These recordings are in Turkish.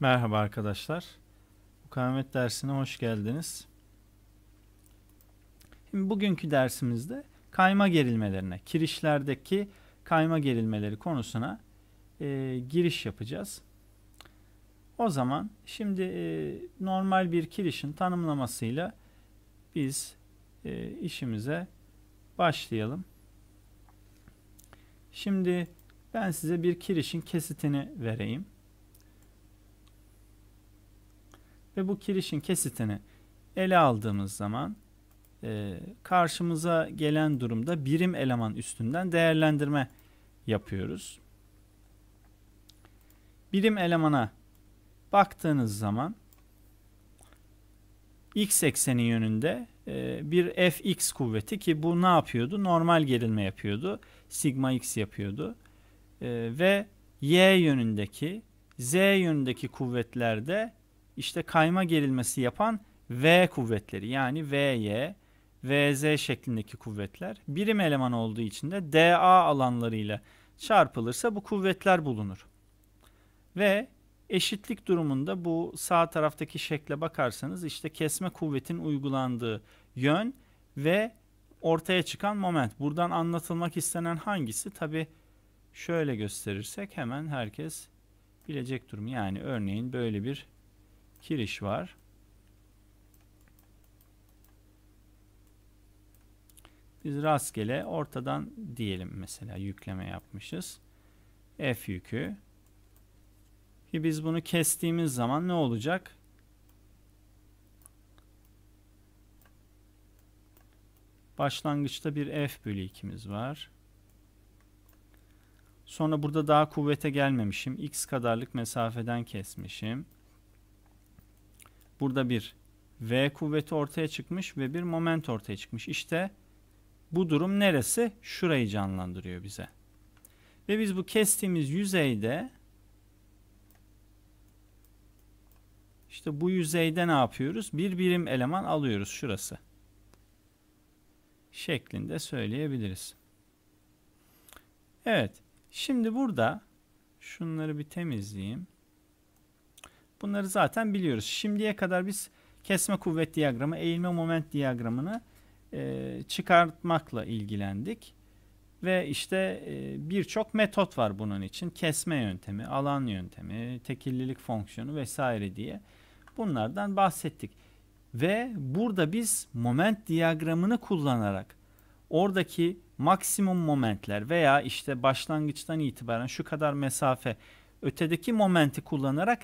Merhaba arkadaşlar. Mukavemet dersine hoş geldiniz. Şimdi bugünkü dersimizde kayma gerilmelerine, kirişlerdeki kayma gerilmeleri konusuna e, giriş yapacağız. O zaman şimdi e, normal bir kirişin tanımlamasıyla biz e, işimize başlayalım. Şimdi ben size bir kirişin kesitini vereyim. ve bu kirişin kesitini ele aldığımız zaman e, karşımıza gelen durumda birim eleman üstünden değerlendirme yapıyoruz. Birim elemana baktığınız zaman x ekseni yönünde e, bir fx kuvveti ki bu ne yapıyordu? Normal gerilme yapıyordu. Sigma x yapıyordu. E, ve y yönündeki z yönündeki kuvvetlerde işte kayma gerilmesi yapan V kuvvetleri yani VY, VZ şeklindeki kuvvetler birim eleman olduğu için de DA alanlarıyla çarpılırsa bu kuvvetler bulunur. Ve eşitlik durumunda bu sağ taraftaki şekle bakarsanız işte kesme kuvvetin uygulandığı yön ve ortaya çıkan moment. Buradan anlatılmak istenen hangisi? Tabi şöyle gösterirsek hemen herkes bilecek durum. Yani örneğin böyle bir Kiriş var. Biz rastgele ortadan diyelim mesela yükleme yapmışız. F yükü. Ki biz bunu kestiğimiz zaman ne olacak? Başlangıçta bir F bölü 2'miz var. Sonra burada daha kuvvete gelmemişim. X kadarlık mesafeden kesmişim. Burada bir V kuvveti ortaya çıkmış ve bir moment ortaya çıkmış. İşte bu durum neresi? Şurayı canlandırıyor bize. Ve biz bu kestiğimiz yüzeyde işte bu yüzeyde ne yapıyoruz? Bir birim eleman alıyoruz şurası. Şeklinde söyleyebiliriz. Evet. Şimdi burada şunları bir temizleyeyim. Bunları zaten biliyoruz. Şimdiye kadar biz kesme kuvvet diyagramı, eğilme moment diyagramını e, çıkartmakla ilgilendik. Ve işte e, birçok metot var bunun için. Kesme yöntemi, alan yöntemi, tekillilik fonksiyonu vesaire diye. Bunlardan bahsettik. Ve burada biz moment diyagramını kullanarak oradaki maksimum momentler veya işte başlangıçtan itibaren şu kadar mesafe ötedeki momenti kullanarak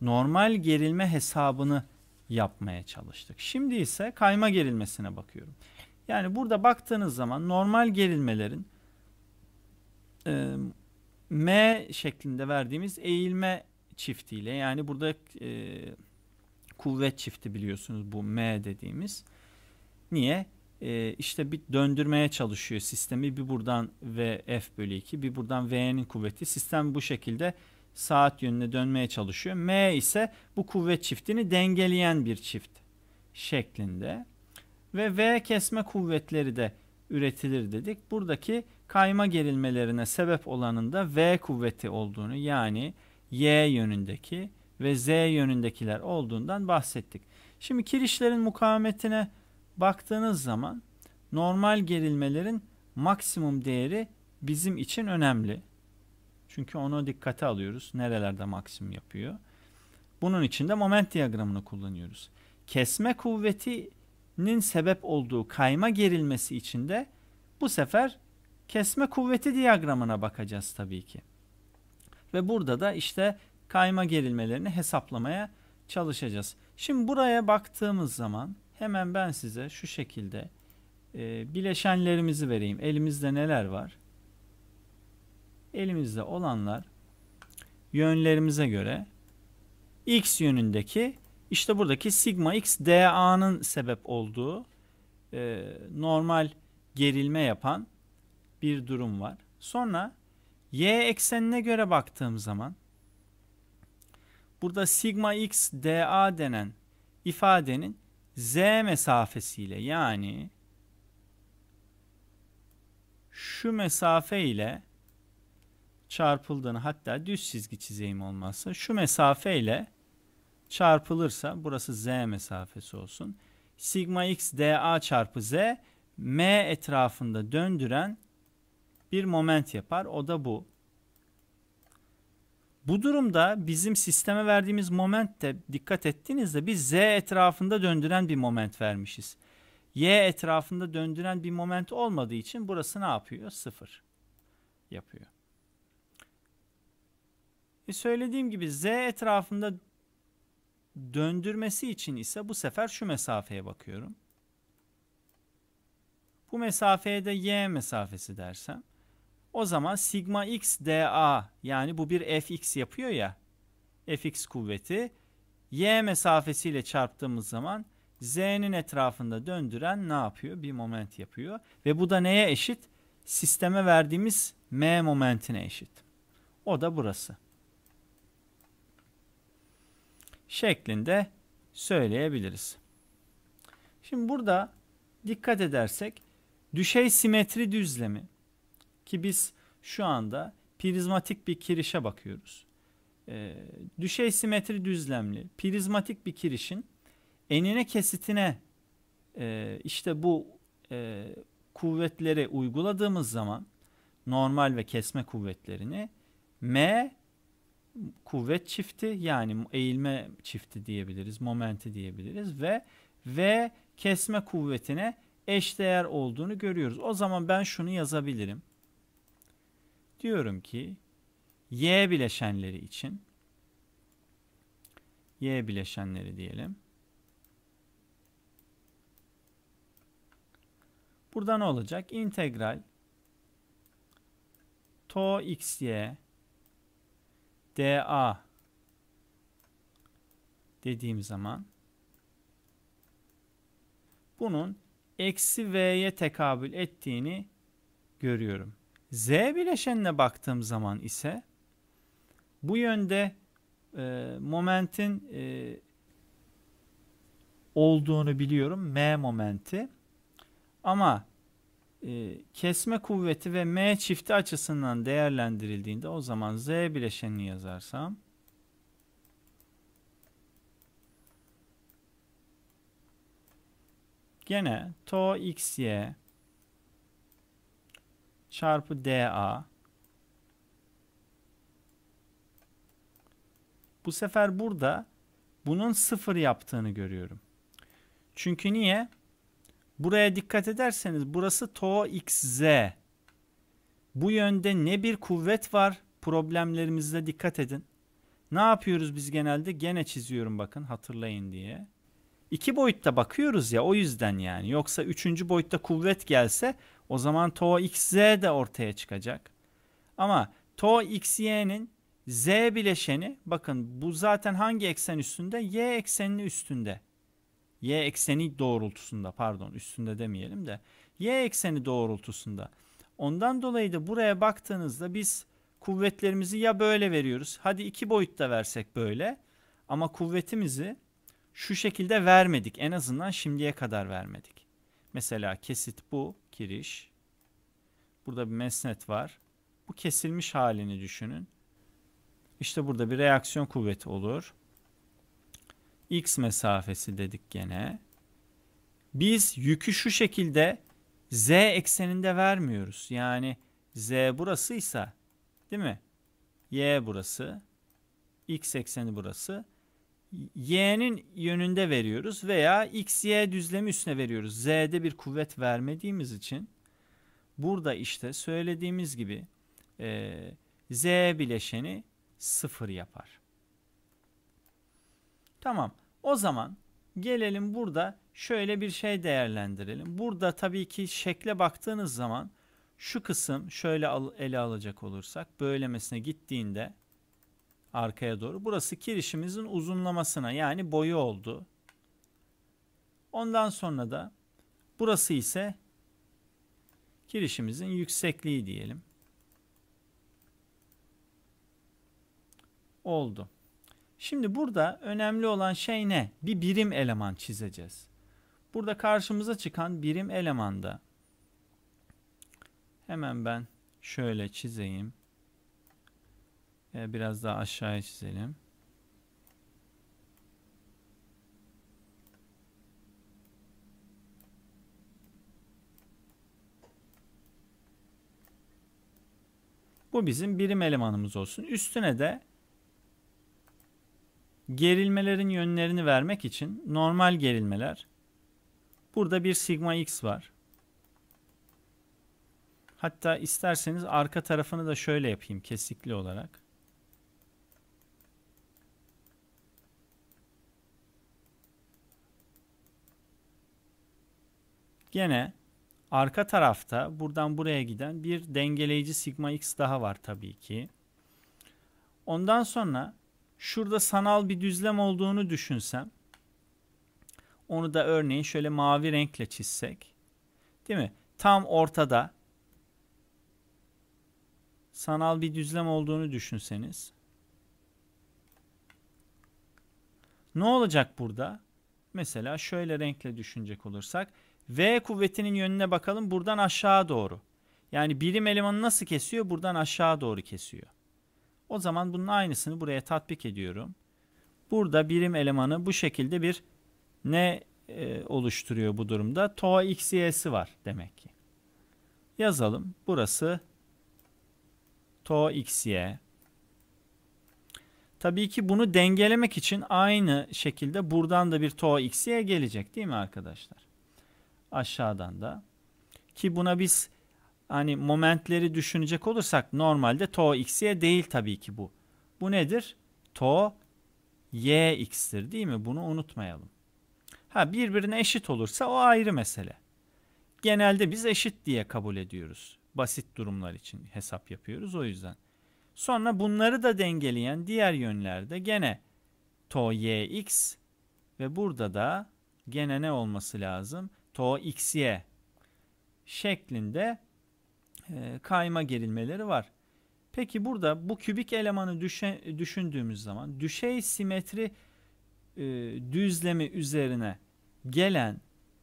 normal gerilme hesabını yapmaya çalıştık. Şimdi ise kayma gerilmesine bakıyorum. Yani burada baktığınız zaman normal gerilmelerin e, M şeklinde verdiğimiz eğilme çiftiyle yani burada e, kuvvet çifti biliyorsunuz bu M dediğimiz. Niye? E, işte bir döndürmeye çalışıyor sistemi bir buradan ve F bölü 2 bir buradan V'nin kuvveti sistem bu şekilde saat yönüne dönmeye çalışıyor. M ise bu kuvvet çiftini dengeleyen bir çift şeklinde. Ve V kesme kuvvetleri de üretilir dedik. Buradaki kayma gerilmelerine sebep olanın da V kuvveti olduğunu yani Y yönündeki ve Z yönündekiler olduğundan bahsettik. Şimdi kirişlerin mukavemetine baktığınız zaman normal gerilmelerin maksimum değeri bizim için önemli. Çünkü onu dikkate alıyoruz. Nerelerde maksimum yapıyor. Bunun için de moment diyagramını kullanıyoruz. Kesme kuvvetinin sebep olduğu kayma gerilmesi için de bu sefer kesme kuvveti diyagramına bakacağız tabii ki. Ve burada da işte kayma gerilmelerini hesaplamaya çalışacağız. Şimdi buraya baktığımız zaman hemen ben size şu şekilde e, bileşenlerimizi vereyim. Elimizde neler var? elimizde olanlar yönlerimize göre x yönündeki işte buradaki sigma x DA'nın sebep olduğu e, normal gerilme yapan bir durum var. Sonra y eksenine göre baktığım zaman burada sigma x DA denen ifadenin z mesafesiyle yani şu mesafe ile çarpıldığını hatta düz çizgi çizeyim olmazsa şu mesafeyle çarpılırsa burası z mesafesi olsun. Sigma x dA çarpı z m etrafında döndüren bir moment yapar. O da bu. Bu durumda bizim sisteme verdiğimiz moment de dikkat ettiğinizde biz z etrafında döndüren bir moment vermişiz. y etrafında döndüren bir moment olmadığı için burası ne yapıyor? Sıfır yapıyor. Ve söylediğim gibi z etrafında döndürmesi için ise bu sefer şu mesafeye bakıyorum. Bu mesafeye de y mesafesi dersem o zaman sigma x dA yani bu bir fx yapıyor ya fx kuvveti y mesafesiyle çarptığımız zaman z'nin etrafında döndüren ne yapıyor? Bir moment yapıyor ve bu da neye eşit? Sisteme verdiğimiz m momentine eşit. O da burası şeklinde söyleyebiliriz. Şimdi burada dikkat edersek düşey simetri düzlemi ki biz şu anda prizmatik bir kirişe bakıyoruz. Ee, düşey simetri düzlemli prizmatik bir kirişin enine kesitine e, işte bu e, kuvvetleri uyguladığımız zaman normal ve kesme kuvvetlerini M kuvvet çifti yani eğilme çifti diyebiliriz, momenti diyebiliriz ve ve kesme kuvvetine eşdeğer olduğunu görüyoruz. O zaman ben şunu yazabilirim. Diyorum ki Y bileşenleri için Y bileşenleri diyelim. Burada ne olacak? İntegral to xy DA dediğim zaman bunun eksi V'ye tekabül ettiğini görüyorum. Z bileşenine baktığım zaman ise bu yönde e, momentin e, olduğunu biliyorum. M momenti. Ama ee, kesme kuvveti ve M çifti açısından değerlendirildiğinde o zaman Z bileşenini yazarsam gene to xy çarpı dA bu sefer burada bunun sıfır yaptığını görüyorum. Çünkü niye? Buraya dikkat ederseniz burası to xz. Bu yönde ne bir kuvvet var problemlerimizde dikkat edin. Ne yapıyoruz biz genelde? Gene çiziyorum bakın hatırlayın diye. İki boyutta bakıyoruz ya o yüzden yani. Yoksa üçüncü boyutta kuvvet gelse o zaman to xz de ortaya çıkacak. Ama to xy'nin z bileşeni bakın bu zaten hangi eksen üstünde? y ekseninin üstünde y ekseni doğrultusunda pardon üstünde demeyelim de y ekseni doğrultusunda. Ondan dolayı da buraya baktığınızda biz kuvvetlerimizi ya böyle veriyoruz. Hadi iki boyutta versek böyle ama kuvvetimizi şu şekilde vermedik. En azından şimdiye kadar vermedik. Mesela kesit bu giriş. Burada bir mesnet var. Bu kesilmiş halini düşünün. İşte burada bir reaksiyon kuvveti olur x mesafesi dedik gene. Biz yükü şu şekilde z ekseninde vermiyoruz. Yani z burasıysa değil mi? y burası, x ekseni burası. y'nin yönünde veriyoruz veya XY düzlemi üstüne veriyoruz. z'de bir kuvvet vermediğimiz için burada işte söylediğimiz gibi e, z bileşeni sıfır yapar. Tamam. O zaman gelelim burada şöyle bir şey değerlendirelim. Burada tabii ki şekle baktığınız zaman şu kısım şöyle al, ele alacak olursak böylemesine gittiğinde arkaya doğru burası kirişimizin uzunlamasına yani boyu oldu. Ondan sonra da burası ise kirişimizin yüksekliği diyelim. Oldu. Şimdi burada önemli olan şey ne? Bir birim eleman çizeceğiz. Burada karşımıza çıkan birim elemanda hemen ben şöyle çizeyim. Ee, biraz daha aşağıya çizelim. Bu bizim birim elemanımız olsun. Üstüne de Gerilmelerin yönlerini vermek için normal gerilmeler. Burada bir sigma x var. Hatta isterseniz arka tarafını da şöyle yapayım kesikli olarak. Gene arka tarafta buradan buraya giden bir dengeleyici sigma x daha var tabii ki. Ondan sonra şurada sanal bir düzlem olduğunu düşünsem onu da örneğin şöyle mavi renkle çizsek değil mi? Tam ortada sanal bir düzlem olduğunu düşünseniz ne olacak burada? Mesela şöyle renkle düşünecek olursak V kuvvetinin yönüne bakalım buradan aşağı doğru. Yani birim elemanı nasıl kesiyor? Buradan aşağı doğru kesiyor. O zaman bunun aynısını buraya tatbik ediyorum. Burada birim elemanı bu şekilde bir ne e, oluşturuyor bu durumda? Toa xy'si var demek ki. Yazalım. Burası to xy. Tabii ki bunu dengelemek için aynı şekilde buradan da bir to xy gelecek değil mi arkadaşlar? Aşağıdan da. Ki buna biz hani momentleri düşünecek olursak normalde to x'ye değil tabii ki bu. Bu nedir? To y x'tir değil mi? Bunu unutmayalım. Ha birbirine eşit olursa o ayrı mesele. Genelde biz eşit diye kabul ediyoruz. Basit durumlar için hesap yapıyoruz o yüzden. Sonra bunları da dengeleyen diğer yönlerde gene to y x ve burada da gene ne olması lazım? To x y şeklinde e, kayma gerilmeleri var. Peki burada bu kübik elemanı düşe, düşündüğümüz zaman düşey simetri e, düzlemi üzerine gelen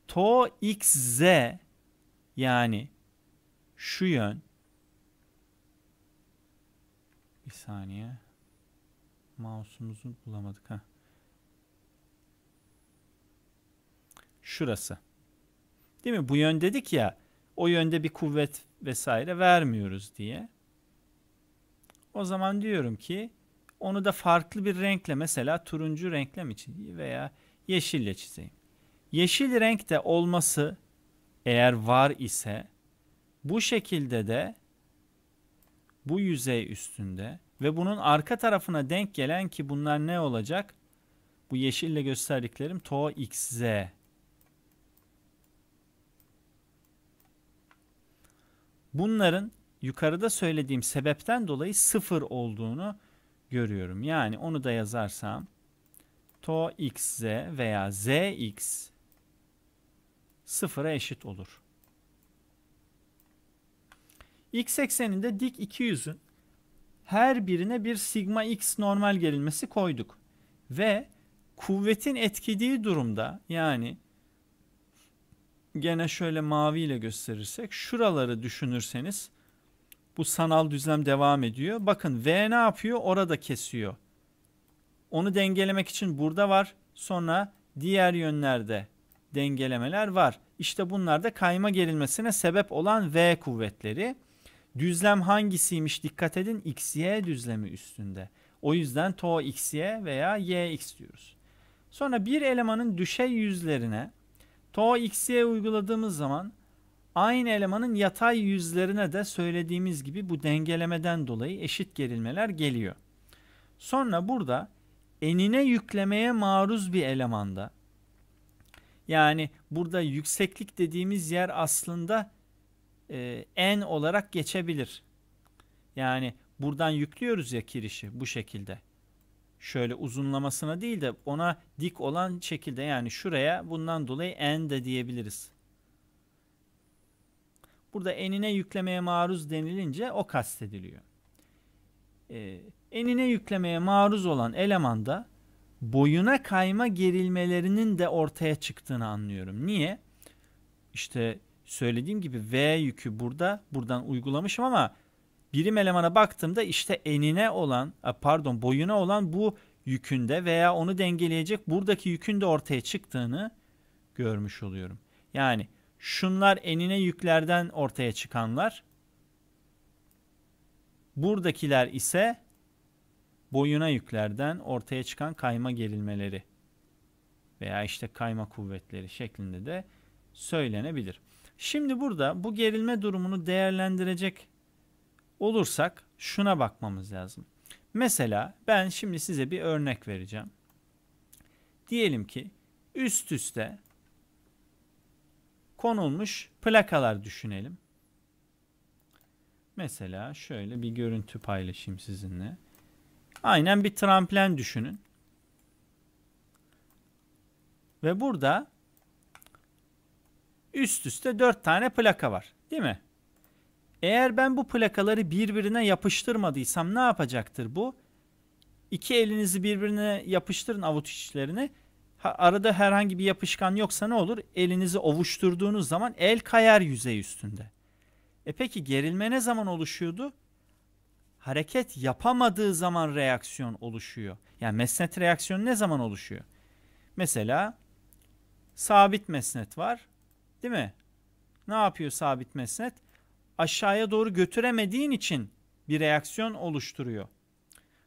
to xz yani şu yön bir saniye mouse'umuzu bulamadık ha. Şurası. Değil mi? Bu yön dedik ya o yönde bir kuvvet vesaire vermiyoruz diye. O zaman diyorum ki onu da farklı bir renkle mesela turuncu renkle mi çizeyim veya yeşille çizeyim. Yeşil renkte olması eğer var ise bu şekilde de bu yüzey üstünde ve bunun arka tarafına denk gelen ki bunlar ne olacak? Bu yeşille gösterdiklerim to TOXZ bunların yukarıda söylediğim sebepten dolayı sıfır olduğunu görüyorum. Yani onu da yazarsam to xz veya zx sıfıra eşit olur. X ekseninde dik 200'ün her birine bir sigma x normal gerilmesi koyduk. Ve kuvvetin etkilediği durumda yani gene şöyle maviyle gösterirsek şuraları düşünürseniz bu sanal düzlem devam ediyor. Bakın V ne yapıyor? Orada kesiyor. Onu dengelemek için burada var. Sonra diğer yönlerde dengelemeler var. İşte bunlar da kayma gerilmesine sebep olan V kuvvetleri. Düzlem hangisiymiş dikkat edin XY düzlemi üstünde. O yüzden to XY veya YX diyoruz. Sonra bir elemanın düşey yüzlerine Tau x'ye uyguladığımız zaman aynı elemanın yatay yüzlerine de söylediğimiz gibi bu dengelemeden dolayı eşit gerilmeler geliyor. Sonra burada enine yüklemeye maruz bir elemanda yani burada yükseklik dediğimiz yer aslında e, en olarak geçebilir. Yani buradan yüklüyoruz ya kirişi bu şekilde şöyle uzunlamasına değil de ona dik olan şekilde yani şuraya bundan dolayı en de diyebiliriz. Burada enine yüklemeye maruz denilince o kastediliyor. Ee, enine yüklemeye maruz olan elemanda boyuna kayma gerilmelerinin de ortaya çıktığını anlıyorum. Niye? İşte söylediğim gibi V yükü burada buradan uygulamışım ama birim elemana baktığımda işte enine olan e, pardon boyuna olan bu yükünde veya onu dengeleyecek buradaki yükün de ortaya çıktığını görmüş oluyorum. Yani şunlar enine yüklerden ortaya çıkanlar. Buradakiler ise boyuna yüklerden ortaya çıkan kayma gerilmeleri veya işte kayma kuvvetleri şeklinde de söylenebilir. Şimdi burada bu gerilme durumunu değerlendirecek olursak şuna bakmamız lazım. Mesela ben şimdi size bir örnek vereceğim. Diyelim ki üst üste konulmuş plakalar düşünelim. Mesela şöyle bir görüntü paylaşayım sizinle. Aynen bir tramplen düşünün. Ve burada üst üste 4 tane plaka var. Değil mi? Eğer ben bu plakaları birbirine yapıştırmadıysam ne yapacaktır bu? İki elinizi birbirine yapıştırın avuç içlerini. Ha, arada herhangi bir yapışkan yoksa ne olur? Elinizi ovuşturduğunuz zaman el kayar yüzey üstünde. E peki gerilme ne zaman oluşuyordu? Hareket yapamadığı zaman reaksiyon oluşuyor. Yani mesnet reaksiyonu ne zaman oluşuyor? Mesela sabit mesnet var. Değil mi? Ne yapıyor sabit mesnet? aşağıya doğru götüremediğin için bir reaksiyon oluşturuyor.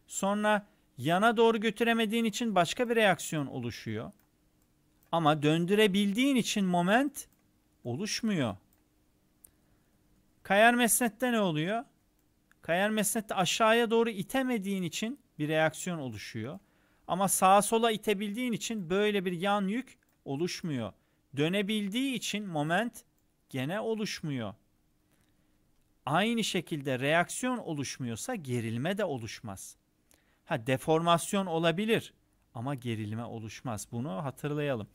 Sonra yana doğru götüremediğin için başka bir reaksiyon oluşuyor. Ama döndürebildiğin için moment oluşmuyor. Kayar mesnette ne oluyor? Kayar mesnette aşağıya doğru itemediğin için bir reaksiyon oluşuyor. Ama sağa sola itebildiğin için böyle bir yan yük oluşmuyor. Dönebildiği için moment gene oluşmuyor aynı şekilde reaksiyon oluşmuyorsa gerilme de oluşmaz. Ha deformasyon olabilir ama gerilme oluşmaz. Bunu hatırlayalım.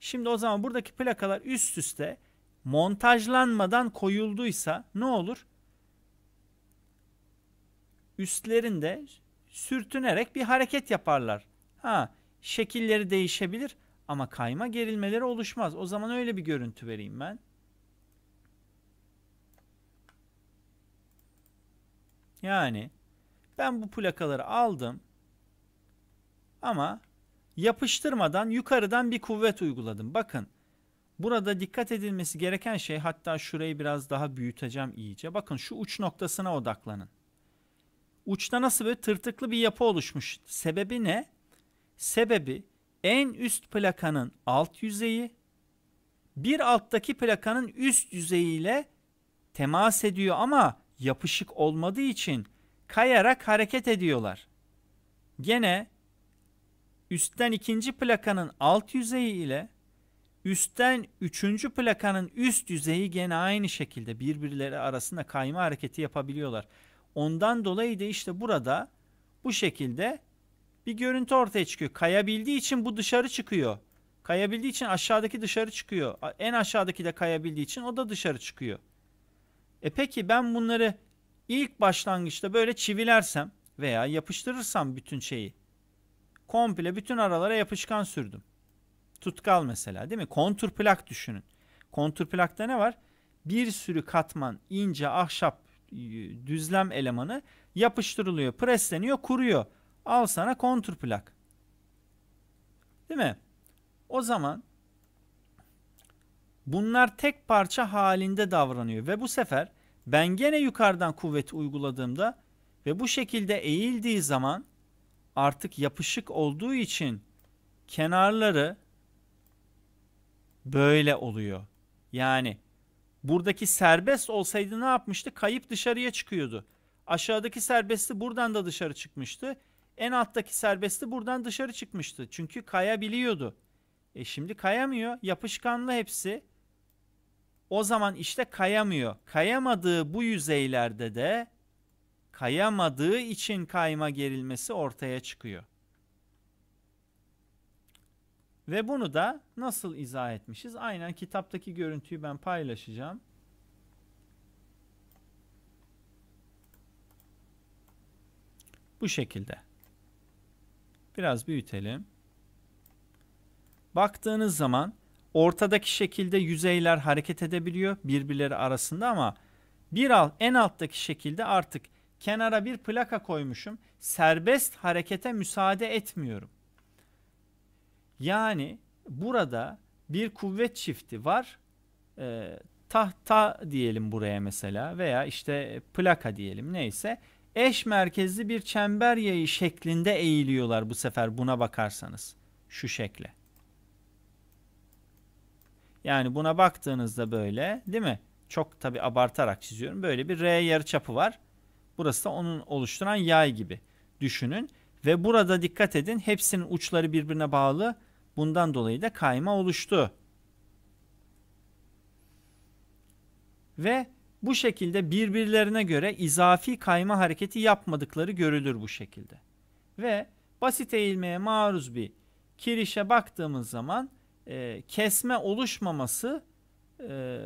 Şimdi o zaman buradaki plakalar üst üste montajlanmadan koyulduysa ne olur? Üstlerinde sürtünerek bir hareket yaparlar. Ha, şekilleri değişebilir ama kayma gerilmeleri oluşmaz. O zaman öyle bir görüntü vereyim ben. Yani ben bu plakaları aldım ama yapıştırmadan yukarıdan bir kuvvet uyguladım. Bakın burada dikkat edilmesi gereken şey hatta şurayı biraz daha büyüteceğim iyice. Bakın şu uç noktasına odaklanın. Uçta nasıl böyle tırtıklı bir yapı oluşmuş. Sebebi ne? Sebebi en üst plakanın alt yüzeyi bir alttaki plakanın üst yüzeyiyle temas ediyor ama yapışık olmadığı için kayarak hareket ediyorlar. Gene üstten ikinci plakanın alt yüzeyi ile üstten üçüncü plakanın üst yüzeyi gene aynı şekilde birbirleri arasında kayma hareketi yapabiliyorlar. Ondan dolayı da işte burada bu şekilde bir görüntü ortaya çıkıyor. Kayabildiği için bu dışarı çıkıyor. Kayabildiği için aşağıdaki dışarı çıkıyor. En aşağıdaki de kayabildiği için o da dışarı çıkıyor. E peki ben bunları ilk başlangıçta böyle çivilersem veya yapıştırırsam bütün şeyi komple bütün aralara yapışkan sürdüm. Tutkal mesela değil mi? Kontur plak düşünün. Kontur plakta ne var? Bir sürü katman ince ahşap e, düzlem elemanı yapıştırılıyor, presleniyor, kuruyor. Al sana kontur plak. Değil mi? O zaman Bunlar tek parça halinde davranıyor ve bu sefer ben gene yukarıdan kuvvet uyguladığımda ve bu şekilde eğildiği zaman artık yapışık olduğu için kenarları böyle oluyor. Yani buradaki serbest olsaydı ne yapmıştı? Kayıp dışarıya çıkıyordu. Aşağıdaki serbesti buradan da dışarı çıkmıştı. En alttaki serbesti buradan dışarı çıkmıştı. Çünkü kayabiliyordu. E şimdi kayamıyor. Yapışkanlı hepsi o zaman işte kayamıyor. Kayamadığı bu yüzeylerde de kayamadığı için kayma gerilmesi ortaya çıkıyor. Ve bunu da nasıl izah etmişiz? Aynen kitaptaki görüntüyü ben paylaşacağım. Bu şekilde. Biraz büyütelim. Baktığınız zaman ortadaki şekilde yüzeyler hareket edebiliyor birbirleri arasında ama bir al en alttaki şekilde artık kenara bir plaka koymuşum. Serbest harekete müsaade etmiyorum. Yani burada bir kuvvet çifti var. E, tahta diyelim buraya mesela veya işte plaka diyelim neyse. Eş merkezli bir çember yayı şeklinde eğiliyorlar bu sefer buna bakarsanız şu şekle. Yani buna baktığınızda böyle değil mi? Çok tabi abartarak çiziyorum. Böyle bir R yarıçapı var. Burası da onun oluşturan yay gibi düşünün. Ve burada dikkat edin hepsinin uçları birbirine bağlı. Bundan dolayı da kayma oluştu. Ve bu şekilde birbirlerine göre izafi kayma hareketi yapmadıkları görülür bu şekilde. Ve basit eğilmeye maruz bir kirişe baktığımız zaman e, kesme oluşmaması e,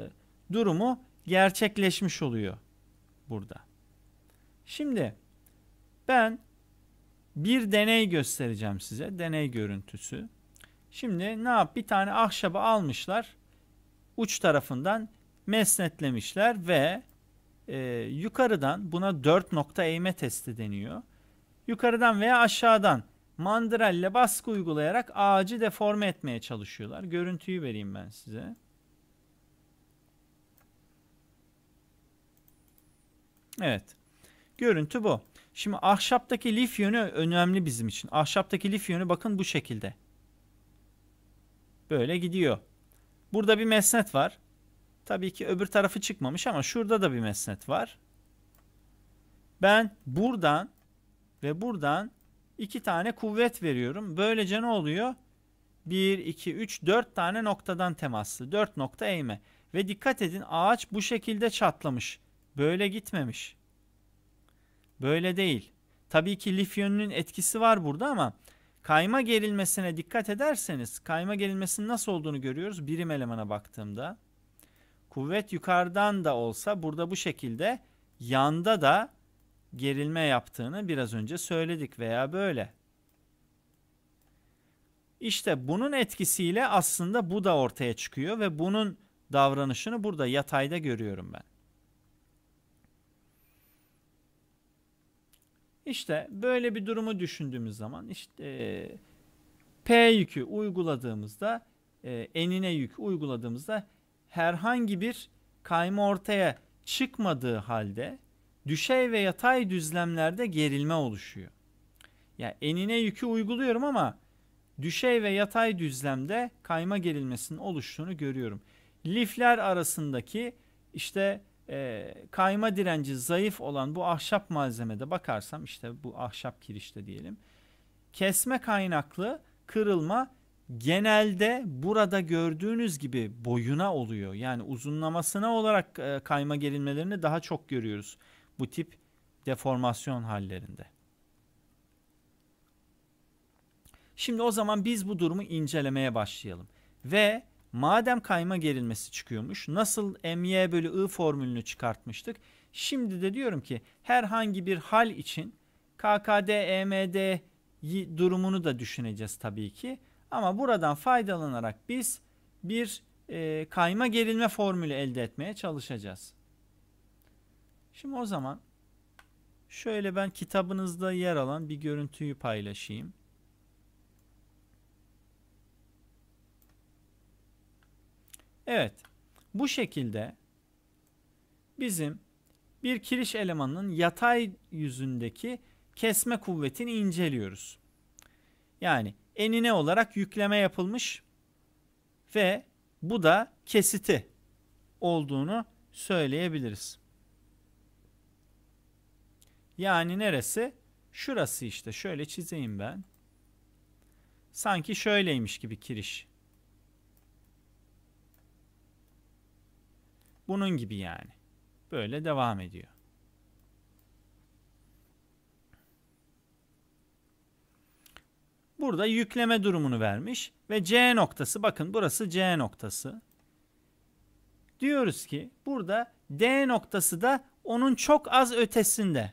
durumu gerçekleşmiş oluyor burada. Şimdi ben bir deney göstereceğim size. Deney görüntüsü. Şimdi ne yap? Bir tane ahşabı almışlar. Uç tarafından mesnetlemişler ve e, yukarıdan buna dört nokta eğme testi deniyor. Yukarıdan veya aşağıdan mandrelle baskı uygulayarak ağacı deforme etmeye çalışıyorlar. Görüntüyü vereyim ben size. Evet. Görüntü bu. Şimdi ahşaptaki lif yönü önemli bizim için. Ahşaptaki lif yönü bakın bu şekilde. Böyle gidiyor. Burada bir mesnet var. Tabii ki öbür tarafı çıkmamış ama şurada da bir mesnet var. Ben buradan ve buradan 2 tane kuvvet veriyorum. Böylece ne oluyor? 1, 2, 3, 4 tane noktadan temaslı. 4 nokta eğme. Ve dikkat edin ağaç bu şekilde çatlamış. Böyle gitmemiş. Böyle değil. Tabii ki lif yönünün etkisi var burada ama kayma gerilmesine dikkat ederseniz kayma gerilmesinin nasıl olduğunu görüyoruz birim elemana baktığımda. Kuvvet yukarıdan da olsa burada bu şekilde yanda da gerilme yaptığını biraz önce söyledik veya böyle. İşte bunun etkisiyle aslında bu da ortaya çıkıyor ve bunun davranışını burada yatayda görüyorum ben. İşte böyle bir durumu düşündüğümüz zaman işte e, P yükü uyguladığımızda e, enine yük uyguladığımızda herhangi bir kayma ortaya çıkmadığı halde düşey ve yatay düzlemlerde gerilme oluşuyor. Yani enine yükü uyguluyorum ama düşey ve yatay düzlemde kayma gerilmesinin oluştuğunu görüyorum. Lifler arasındaki işte e, kayma direnci zayıf olan bu ahşap malzemede bakarsam işte bu ahşap kirişte diyelim. Kesme kaynaklı kırılma genelde burada gördüğünüz gibi boyuna oluyor. Yani uzunlamasına olarak e, kayma gerilmelerini daha çok görüyoruz bu tip deformasyon hallerinde. Şimdi o zaman biz bu durumu incelemeye başlayalım. Ve madem kayma gerilmesi çıkıyormuş nasıl my bölü i formülünü çıkartmıştık. Şimdi de diyorum ki herhangi bir hal için KKD, EMD durumunu da düşüneceğiz tabii ki. Ama buradan faydalanarak biz bir e, kayma gerilme formülü elde etmeye çalışacağız. Şimdi o zaman şöyle ben kitabınızda yer alan bir görüntüyü paylaşayım. Evet. Bu şekilde bizim bir kiriş elemanının yatay yüzündeki kesme kuvvetini inceliyoruz. Yani enine olarak yükleme yapılmış ve bu da kesiti olduğunu söyleyebiliriz. Yani neresi? Şurası işte. Şöyle çizeyim ben. Sanki şöyleymiş gibi kiriş. Bunun gibi yani. Böyle devam ediyor. Burada yükleme durumunu vermiş ve C noktası bakın burası C noktası. Diyoruz ki burada D noktası da onun çok az ötesinde.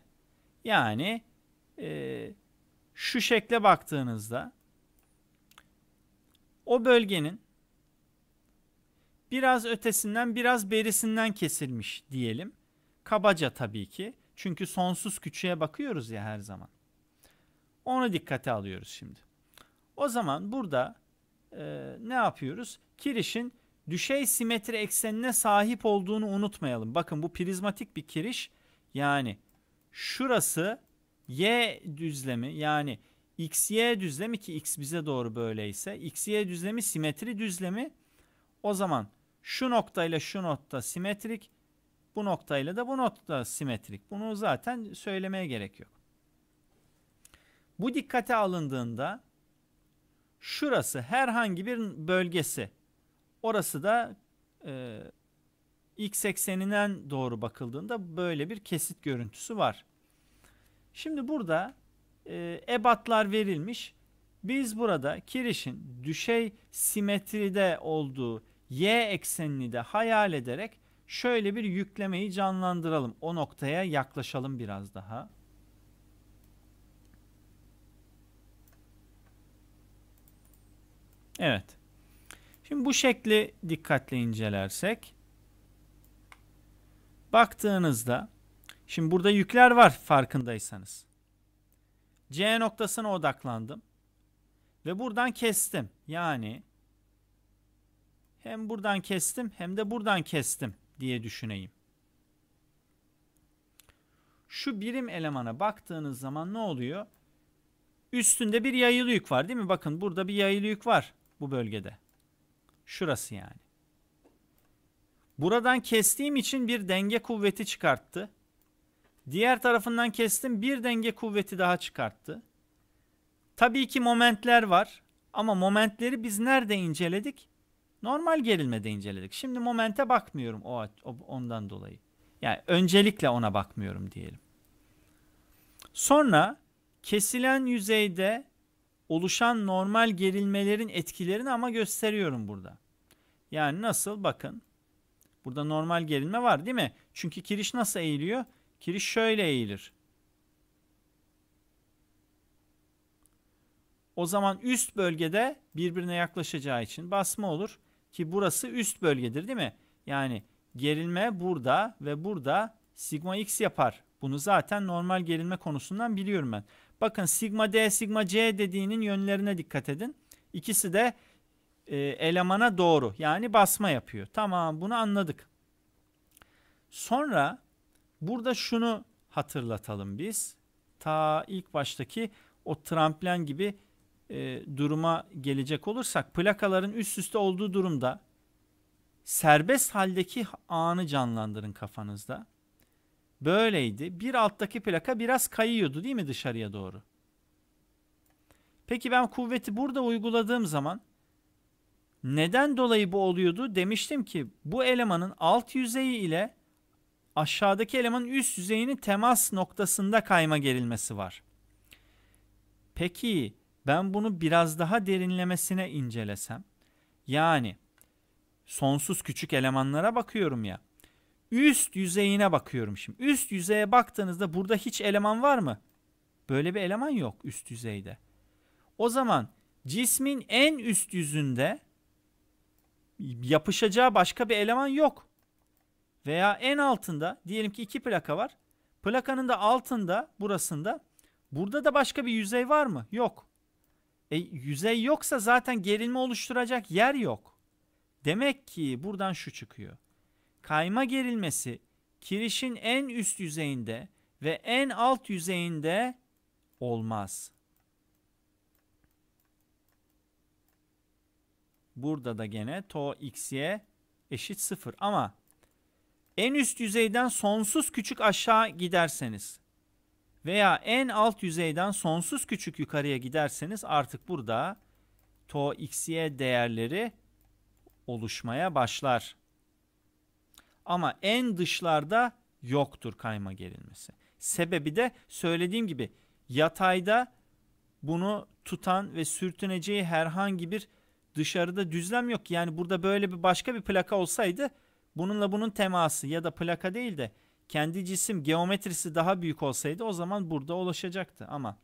Yani e, şu şekle baktığınızda o bölgenin biraz ötesinden biraz berisinden kesilmiş diyelim. Kabaca tabii ki. Çünkü sonsuz küçüğe bakıyoruz ya her zaman. Onu dikkate alıyoruz şimdi. O zaman burada e, ne yapıyoruz? Kirişin düşey simetri eksenine sahip olduğunu unutmayalım. Bakın bu prizmatik bir kiriş. Yani şurası y düzlemi yani xy düzlemi ki x bize doğru böyleyse xy düzlemi simetri düzlemi o zaman şu noktayla şu nokta simetrik bu noktayla da bu nokta simetrik. Bunu zaten söylemeye gerek yok. Bu dikkate alındığında şurası herhangi bir bölgesi orası da e, x ekseninden doğru bakıldığında böyle bir kesit görüntüsü var. Şimdi burada e, ebatlar verilmiş. Biz burada kirişin düşey simetride olduğu y eksenini de hayal ederek şöyle bir yüklemeyi canlandıralım. O noktaya yaklaşalım biraz daha. Evet. Şimdi bu şekli dikkatle incelersek baktığınızda şimdi burada yükler var farkındaysanız. C noktasına odaklandım ve buradan kestim. Yani hem buradan kestim hem de buradan kestim diye düşüneyim. Şu birim elemana baktığınız zaman ne oluyor? Üstünde bir yayılı yük var değil mi? Bakın burada bir yayılı yük var bu bölgede. Şurası yani. Buradan kestiğim için bir denge kuvveti çıkarttı. Diğer tarafından kestim bir denge kuvveti daha çıkarttı. Tabii ki momentler var ama momentleri biz nerede inceledik? Normal gerilmede inceledik. Şimdi momente bakmıyorum o, o ondan dolayı. Yani öncelikle ona bakmıyorum diyelim. Sonra kesilen yüzeyde oluşan normal gerilmelerin etkilerini ama gösteriyorum burada. Yani nasıl bakın Burada normal gerilme var değil mi? Çünkü kiriş nasıl eğiliyor? Kiriş şöyle eğilir. O zaman üst bölgede birbirine yaklaşacağı için basma olur. Ki burası üst bölgedir değil mi? Yani gerilme burada ve burada sigma x yapar. Bunu zaten normal gerilme konusundan biliyorum ben. Bakın sigma d sigma c dediğinin yönlerine dikkat edin. İkisi de e, elemana doğru yani basma yapıyor. Tamam bunu anladık. Sonra burada şunu hatırlatalım biz. Ta ilk baştaki o tramplen gibi e, duruma gelecek olursak plakaların üst üste olduğu durumda serbest haldeki anı canlandırın kafanızda. Böyleydi. Bir alttaki plaka biraz kayıyordu değil mi dışarıya doğru? Peki ben kuvveti burada uyguladığım zaman neden dolayı bu oluyordu? Demiştim ki bu elemanın alt yüzeyi ile aşağıdaki elemanın üst yüzeyinin temas noktasında kayma gerilmesi var. Peki ben bunu biraz daha derinlemesine incelesem? Yani sonsuz küçük elemanlara bakıyorum ya. Üst yüzeyine bakıyorum şimdi. Üst yüzeye baktığınızda burada hiç eleman var mı? Böyle bir eleman yok üst yüzeyde. O zaman cismin en üst yüzünde yapışacağı başka bir eleman yok. Veya en altında diyelim ki iki plaka var. Plakanın da altında burasında burada da başka bir yüzey var mı? Yok. E, yüzey yoksa zaten gerilme oluşturacak yer yok. Demek ki buradan şu çıkıyor. Kayma gerilmesi kirişin en üst yüzeyinde ve en alt yüzeyinde olmaz. Burada da gene to xy eşit 0 ama en üst yüzeyden sonsuz küçük aşağı giderseniz veya en alt yüzeyden sonsuz küçük yukarıya giderseniz artık burada to xy değerleri oluşmaya başlar. Ama en dışlarda yoktur kayma gerilmesi. Sebebi de söylediğim gibi yatayda bunu tutan ve sürtüneceği herhangi bir dışarıda düzlem yok Yani burada böyle bir başka bir plaka olsaydı bununla bunun teması ya da plaka değil de kendi cisim geometrisi daha büyük olsaydı o zaman burada ulaşacaktı ama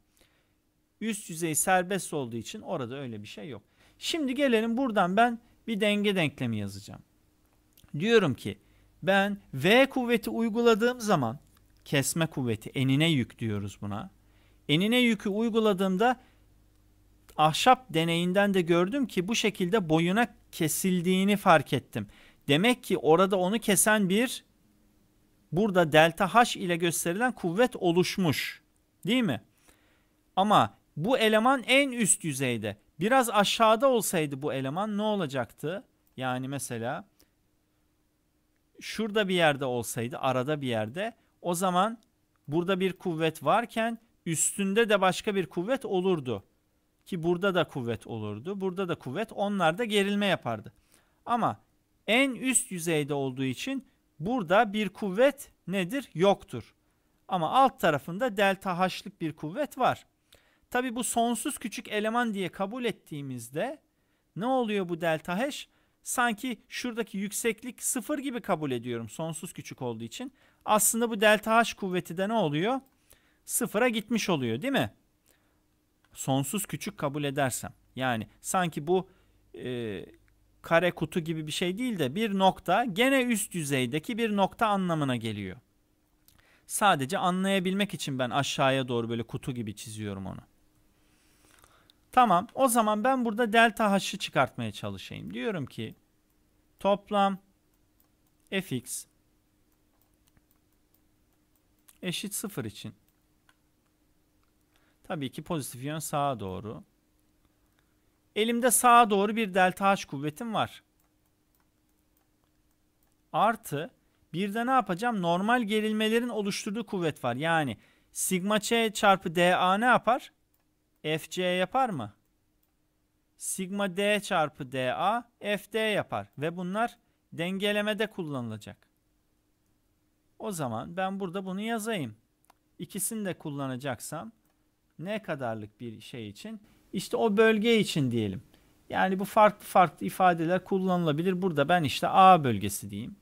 üst yüzey serbest olduğu için orada öyle bir şey yok. Şimdi gelelim buradan ben bir denge denklemi yazacağım. Diyorum ki ben V kuvveti uyguladığım zaman kesme kuvveti enine yük diyoruz buna. Enine yükü uyguladığımda ahşap deneyinden de gördüm ki bu şekilde boyuna kesildiğini fark ettim. Demek ki orada onu kesen bir burada delta H ile gösterilen kuvvet oluşmuş. Değil mi? Ama bu eleman en üst yüzeyde. Biraz aşağıda olsaydı bu eleman ne olacaktı? Yani mesela şurada bir yerde olsaydı, arada bir yerde o zaman burada bir kuvvet varken üstünde de başka bir kuvvet olurdu. Ki burada da kuvvet olurdu. Burada da kuvvet. Onlar da gerilme yapardı. Ama en üst yüzeyde olduğu için burada bir kuvvet nedir? Yoktur. Ama alt tarafında delta h'lık bir kuvvet var. Tabi bu sonsuz küçük eleman diye kabul ettiğimizde ne oluyor bu delta h? Sanki şuradaki yükseklik sıfır gibi kabul ediyorum sonsuz küçük olduğu için. Aslında bu delta h kuvveti de ne oluyor? Sıfıra gitmiş oluyor değil mi? sonsuz küçük kabul edersem yani sanki bu e, kare kutu gibi bir şey değil de bir nokta gene üst yüzeydeki bir nokta anlamına geliyor. Sadece anlayabilmek için ben aşağıya doğru böyle kutu gibi çiziyorum onu. Tamam o zaman ben burada delta h'ı çıkartmaya çalışayım. Diyorum ki toplam fx eşit 0 için Tabii ki pozitif yön sağa doğru. Elimde sağa doğru bir delta H kuvvetim var. Artı bir de ne yapacağım? Normal gerilmelerin oluşturduğu kuvvet var. Yani sigma c çarpı dA ne yapar? FC yapar mı? Sigma d çarpı dA FD yapar. Ve bunlar dengelemede kullanılacak. O zaman ben burada bunu yazayım. İkisini de kullanacaksam ne kadarlık bir şey için? İşte o bölge için diyelim. Yani bu farklı farklı ifadeler kullanılabilir. Burada ben işte A bölgesi diyeyim.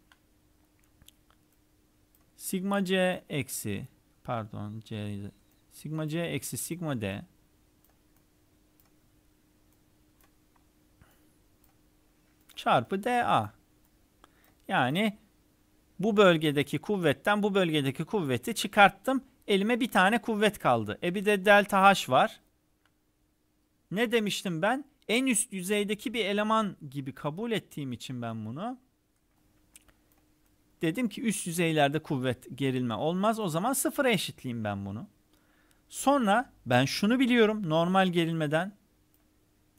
Sigma C eksi pardon C sigma C eksi sigma D çarpı DA. Yani bu bölgedeki kuvvetten bu bölgedeki kuvveti çıkarttım. Elime bir tane kuvvet kaldı. E bir de delta H var. Ne demiştim ben? En üst yüzeydeki bir eleman gibi kabul ettiğim için ben bunu. Dedim ki üst yüzeylerde kuvvet gerilme olmaz. O zaman sıfıra eşitleyeyim ben bunu. Sonra ben şunu biliyorum normal gerilmeden.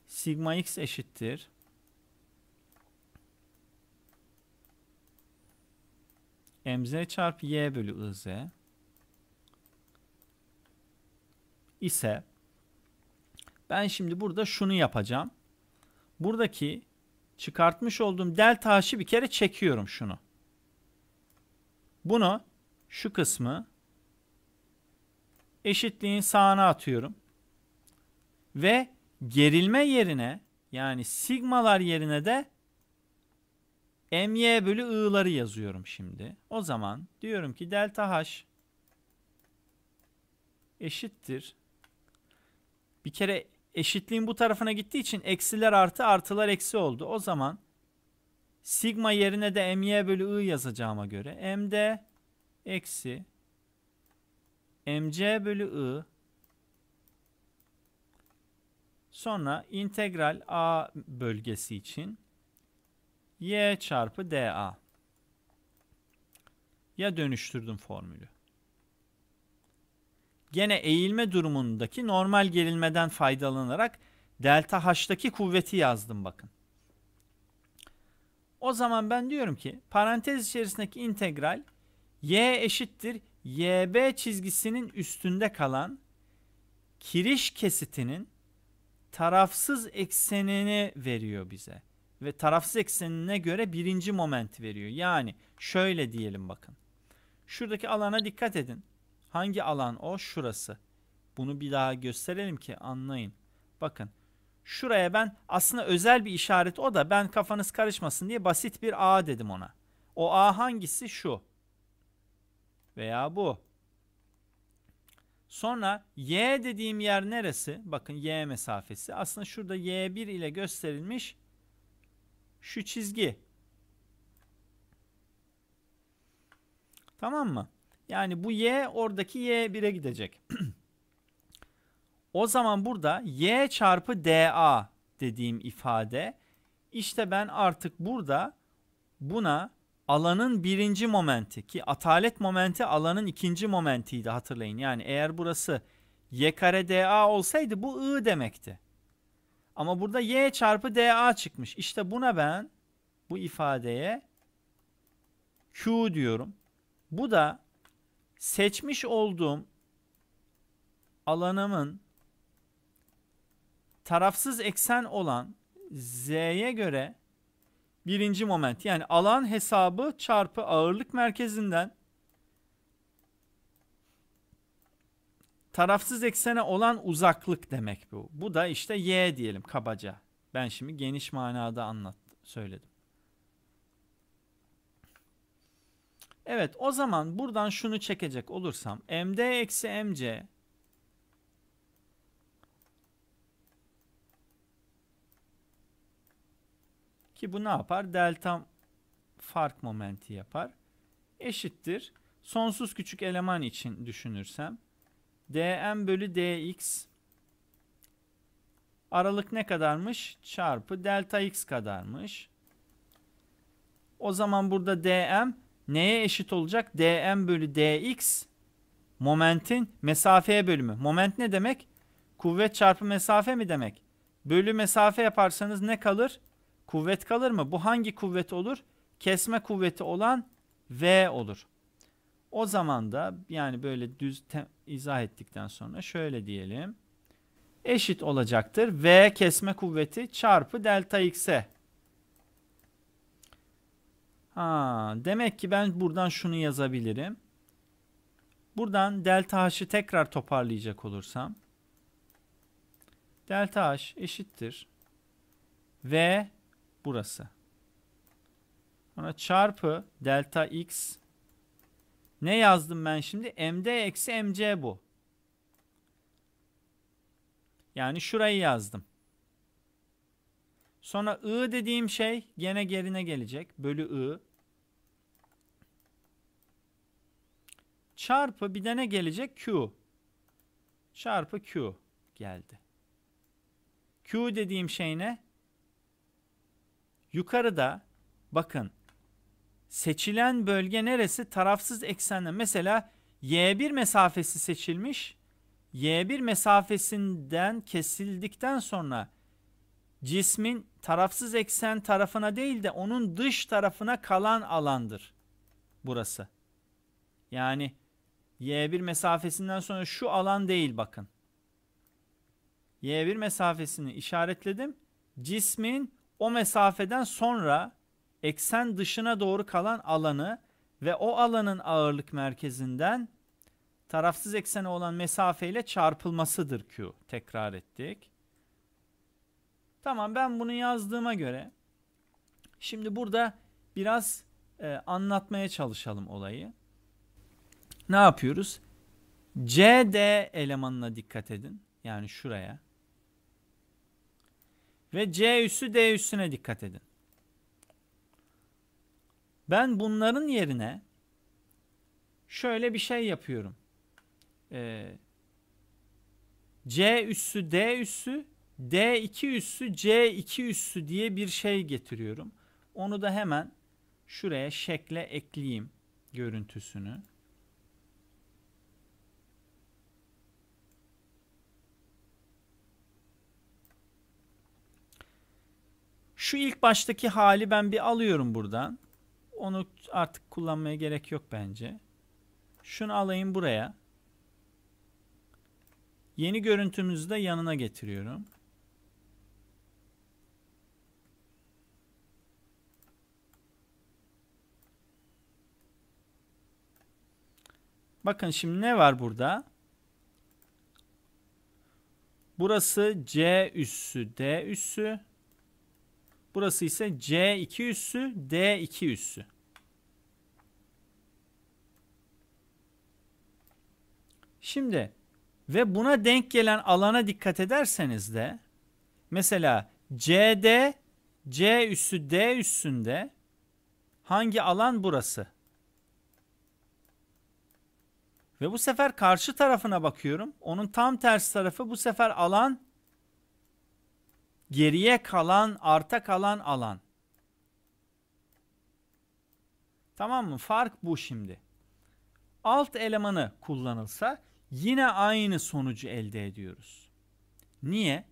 Sigma x eşittir. mz çarpı y bölü iz. ise ben şimdi burada şunu yapacağım. Buradaki çıkartmış olduğum delta h'ı bir kere çekiyorum şunu. Bunu şu kısmı eşitliğin sağına atıyorum. Ve gerilme yerine yani sigmalar yerine de my bölü i'ları yazıyorum şimdi. O zaman diyorum ki delta h eşittir bir kere eşitliğin bu tarafına gittiği için eksiler artı artılar eksi oldu. O zaman sigma yerine de my bölü i yazacağıma göre md eksi mc bölü i sonra integral a bölgesi için y çarpı dA ya dönüştürdüm formülü gene eğilme durumundaki normal gerilmeden faydalanarak delta H'daki kuvveti yazdım bakın. O zaman ben diyorum ki parantez içerisindeki integral y eşittir yb çizgisinin üstünde kalan kiriş kesitinin tarafsız eksenini veriyor bize. Ve tarafsız eksenine göre birinci moment veriyor. Yani şöyle diyelim bakın. Şuradaki alana dikkat edin. Hangi alan o? Şurası. Bunu bir daha gösterelim ki anlayın. Bakın şuraya ben aslında özel bir işaret o da ben kafanız karışmasın diye basit bir A dedim ona. O A hangisi? Şu. Veya bu. Sonra Y dediğim yer neresi? Bakın Y mesafesi. Aslında şurada Y1 ile gösterilmiş şu çizgi. Tamam mı? Yani bu y oradaki y 1'e gidecek. o zaman burada y çarpı dA dediğim ifade işte ben artık burada buna alanın birinci momenti ki atalet momenti alanın ikinci momentiydi hatırlayın. Yani eğer burası y kare dA olsaydı bu I demekti. Ama burada y çarpı dA çıkmış. İşte buna ben bu ifadeye Q diyorum. Bu da seçmiş olduğum alanımın tarafsız eksen olan z'ye göre birinci moment yani alan hesabı çarpı ağırlık merkezinden tarafsız eksene olan uzaklık demek bu. Bu da işte y diyelim kabaca. Ben şimdi geniş manada anlat söyledim. Evet o zaman buradan şunu çekecek olursam md eksi mc ki bu ne yapar? Delta fark momenti yapar. Eşittir. Sonsuz küçük eleman için düşünürsem dm bölü dx aralık ne kadarmış? Çarpı delta x kadarmış. O zaman burada dm neye eşit olacak? dm bölü dx momentin mesafeye bölümü. Moment ne demek? Kuvvet çarpı mesafe mi demek? Bölü mesafe yaparsanız ne kalır? Kuvvet kalır mı? Bu hangi kuvvet olur? Kesme kuvveti olan V olur. O zaman da yani böyle düz izah ettikten sonra şöyle diyelim. Eşit olacaktır. V kesme kuvveti çarpı delta x'e Ha, demek ki ben buradan şunu yazabilirim. Buradan delta h'ı tekrar toparlayacak olursam delta h eşittir v burası. Ona çarpı delta x ne yazdım ben şimdi? md eksi mc bu. Yani şurayı yazdım. Sonra I dediğim şey gene gerine gelecek. Bölü I. Çarpı bir de ne gelecek? Q. Çarpı Q geldi. Q dediğim şey ne? Yukarıda bakın seçilen bölge neresi? Tarafsız eksende. Mesela Y1 mesafesi seçilmiş. Y1 mesafesinden kesildikten sonra cismin tarafsız eksen tarafına değil de onun dış tarafına kalan alandır burası. Yani Y1 mesafesinden sonra şu alan değil bakın. Y1 mesafesini işaretledim. Cismin o mesafeden sonra eksen dışına doğru kalan alanı ve o alanın ağırlık merkezinden tarafsız eksene olan mesafeyle çarpılmasıdır Q. Tekrar ettik. Tamam ben bunu yazdığıma göre şimdi burada biraz e, anlatmaya çalışalım olayı ne yapıyoruz? CD elemanına dikkat edin. Yani şuraya. Ve C üssü D üssüne dikkat edin. Ben bunların yerine şöyle bir şey yapıyorum. Ee, C üssü D üssü D2 üssü C2 üssü diye bir şey getiriyorum. Onu da hemen şuraya şekle ekleyeyim görüntüsünü. Şu ilk baştaki hali ben bir alıyorum buradan. Onu artık kullanmaya gerek yok bence. Şunu alayım buraya. Yeni görüntümüzü de yanına getiriyorum. Bakın şimdi ne var burada? Burası C üssü D üssü. Burası ise C2 üssü D2 üssü. Şimdi ve buna denk gelen alana dikkat ederseniz de mesela CD C üssü D üssünde hangi alan burası? Ve bu sefer karşı tarafına bakıyorum. Onun tam tersi tarafı bu sefer alan Geriye kalan, arta kalan alan. Tamam mı? Fark bu şimdi. Alt elemanı kullanılsa yine aynı sonucu elde ediyoruz. Niye?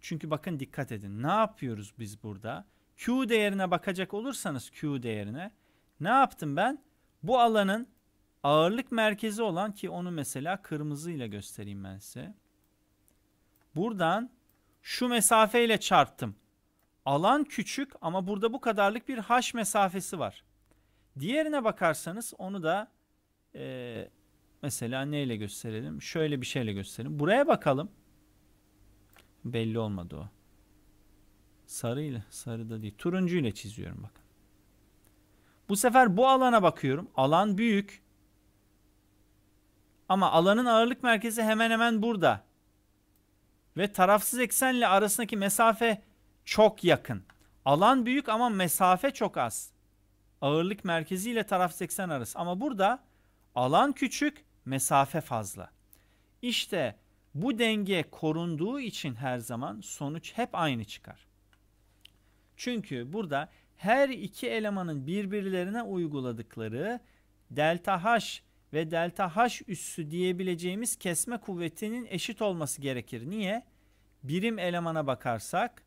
Çünkü bakın dikkat edin. Ne yapıyoruz biz burada? Q değerine bakacak olursanız Q değerine ne yaptım ben? Bu alanın ağırlık merkezi olan ki onu mesela kırmızıyla göstereyim ben size. Buradan şu mesafeyle çarptım. Alan küçük ama burada bu kadarlık bir haş mesafesi var. Diğerine bakarsanız onu da e, mesela neyle gösterelim? Şöyle bir şeyle gösterelim. Buraya bakalım. Belli olmadı o. Sarıyla, sarı da değil. Turuncuyla çiziyorum bakın. Bu sefer bu alana bakıyorum. Alan büyük. Ama alanın ağırlık merkezi hemen hemen burada ve tarafsız eksenle arasındaki mesafe çok yakın. Alan büyük ama mesafe çok az. Ağırlık merkezi ile tarafsız eksen arası. Ama burada alan küçük, mesafe fazla. İşte bu denge korunduğu için her zaman sonuç hep aynı çıkar. Çünkü burada her iki elemanın birbirlerine uyguladıkları delta H ve delta H üssü diyebileceğimiz kesme kuvvetinin eşit olması gerekir. Niye? Birim elemana bakarsak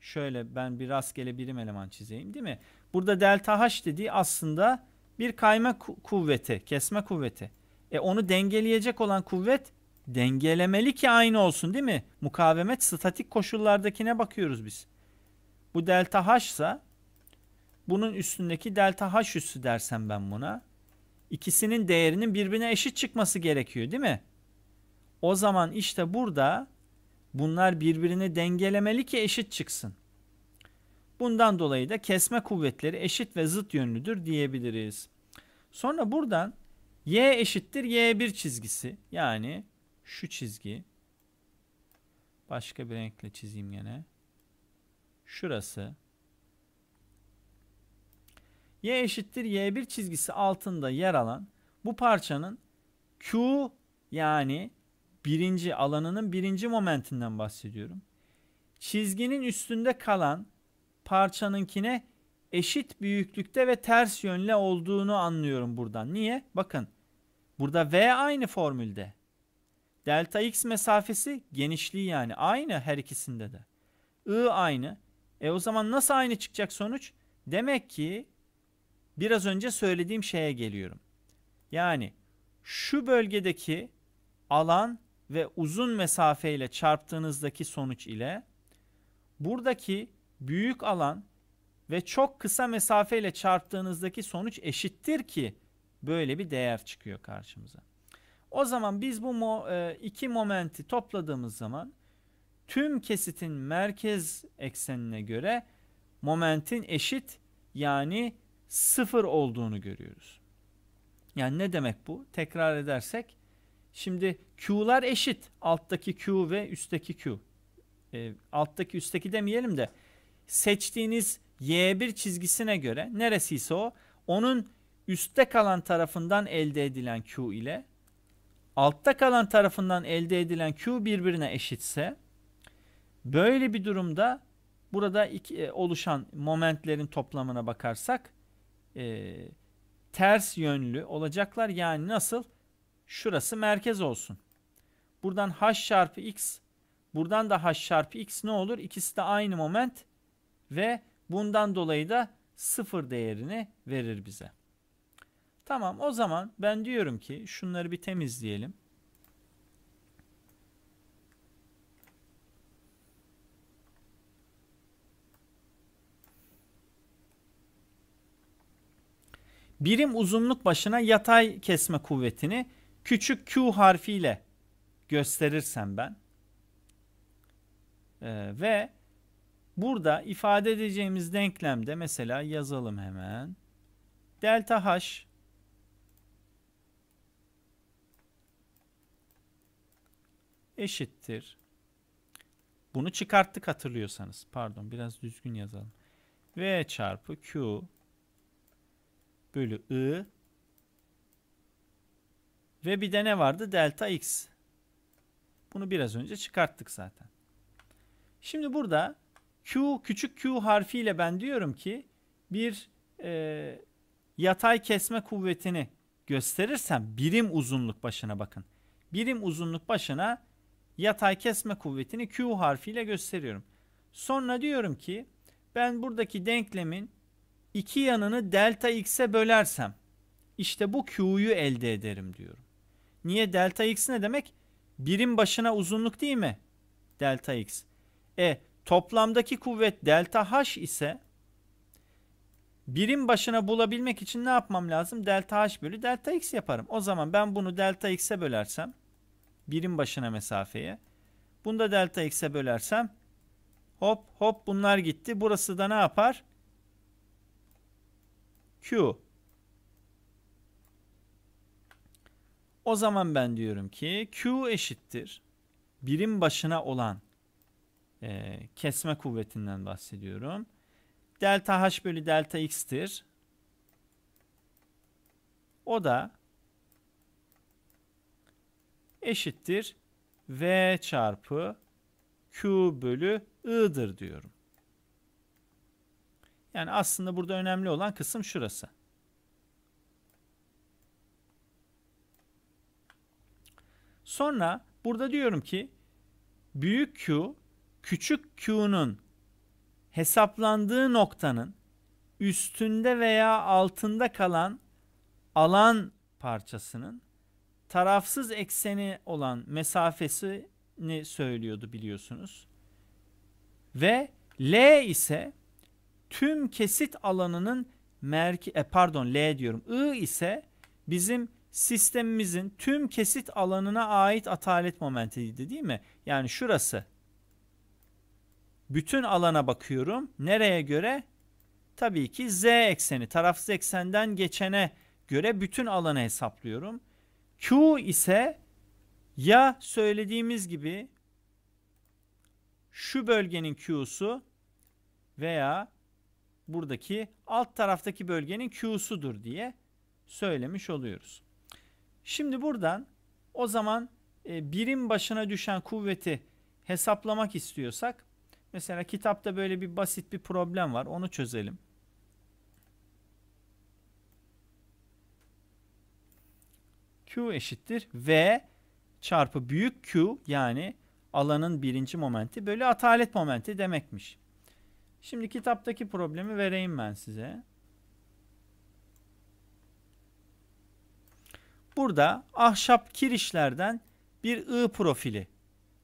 şöyle ben bir rastgele birim eleman çizeyim değil mi? Burada delta H dediği aslında bir kayma kuvveti, kesme kuvveti. E onu dengeleyecek olan kuvvet dengelemeli ki aynı olsun değil mi? Mukavemet statik koşullardakine bakıyoruz biz. Bu delta H ise bunun üstündeki delta H üssü dersem ben buna. İkisinin değerinin birbirine eşit çıkması gerekiyor değil mi? O zaman işte burada bunlar birbirini dengelemeli ki eşit çıksın. Bundan dolayı da kesme kuvvetleri eşit ve zıt yönlüdür diyebiliriz. Sonra buradan y eşittir y1 çizgisi yani şu çizgi başka bir renkle çizeyim yine. Şurası y eşittir y1 çizgisi altında yer alan bu parçanın Q yani birinci alanının birinci momentinden bahsediyorum. Çizginin üstünde kalan parçanınkine eşit büyüklükte ve ters yönle olduğunu anlıyorum buradan. Niye? Bakın burada V aynı formülde. Delta X mesafesi genişliği yani aynı her ikisinde de. I aynı. E o zaman nasıl aynı çıkacak sonuç? Demek ki biraz önce söylediğim şeye geliyorum. Yani şu bölgedeki alan ve uzun mesafe ile çarptığınızdaki sonuç ile buradaki büyük alan ve çok kısa mesafe ile çarptığınızdaki sonuç eşittir ki böyle bir değer çıkıyor karşımıza. O zaman biz bu e, iki momenti topladığımız zaman tüm kesitin merkez eksenine göre momentin eşit yani sıfır olduğunu görüyoruz. Yani ne demek bu? Tekrar edersek şimdi Q'lar eşit. Alttaki Q ve üstteki Q. E, alttaki üstteki demeyelim de seçtiğiniz Y1 çizgisine göre neresi ise o onun üstte kalan tarafından elde edilen Q ile altta kalan tarafından elde edilen Q birbirine eşitse böyle bir durumda burada iki, e, oluşan momentlerin toplamına bakarsak e, ters yönlü olacaklar. Yani nasıl? Şurası merkez olsun. Buradan h çarpı x, buradan da h çarpı x ne olur? İkisi de aynı moment ve bundan dolayı da sıfır değerini verir bize. Tamam o zaman ben diyorum ki şunları bir temizleyelim. birim uzunluk başına yatay kesme kuvvetini küçük Q harfiyle gösterirsem ben ee, ve burada ifade edeceğimiz denklemde mesela yazalım hemen delta H eşittir bunu çıkarttık hatırlıyorsanız pardon biraz düzgün yazalım V çarpı Q bölü I ve bir de ne vardı? Delta X. Bunu biraz önce çıkarttık zaten. Şimdi burada Q küçük Q harfiyle ben diyorum ki bir e, yatay kesme kuvvetini gösterirsem birim uzunluk başına bakın. Birim uzunluk başına yatay kesme kuvvetini Q harfiyle gösteriyorum. Sonra diyorum ki ben buradaki denklemin iki yanını delta x'e bölersem işte bu q'yu elde ederim diyorum. Niye delta x ne demek? Birim başına uzunluk değil mi? Delta x. E toplamdaki kuvvet delta h ise birim başına bulabilmek için ne yapmam lazım? Delta h bölü delta x yaparım. O zaman ben bunu delta x'e bölersem birim başına mesafeye bunu da delta x'e bölersem hop hop bunlar gitti. Burası da ne yapar? Q. O zaman ben diyorum ki Q eşittir. Birim başına olan e, kesme kuvvetinden bahsediyorum. Delta H bölü delta X'tir. O da eşittir V çarpı Q bölü I'dır diyorum. Yani aslında burada önemli olan kısım şurası. Sonra burada diyorum ki büyük Q küçük Q'nun hesaplandığı noktanın üstünde veya altında kalan alan parçasının tarafsız ekseni olan mesafesini söylüyordu biliyorsunuz. Ve L ise tüm kesit alanının merke e, pardon L diyorum. I ise bizim sistemimizin tüm kesit alanına ait atalet momentiydi değil mi? Yani şurası. Bütün alana bakıyorum. Nereye göre? Tabii ki z ekseni, tarafsız eksenden geçene göre bütün alanı hesaplıyorum. Q ise ya söylediğimiz gibi şu bölgenin Q'su veya buradaki alt taraftaki bölgenin Q'sudur diye söylemiş oluyoruz. Şimdi buradan o zaman e, birim başına düşen kuvveti hesaplamak istiyorsak mesela kitapta böyle bir basit bir problem var onu çözelim. Q eşittir V çarpı büyük Q yani alanın birinci momenti bölü atalet momenti demekmiş. Şimdi kitaptaki problemi vereyim ben size. Burada ahşap kirişlerden bir I profili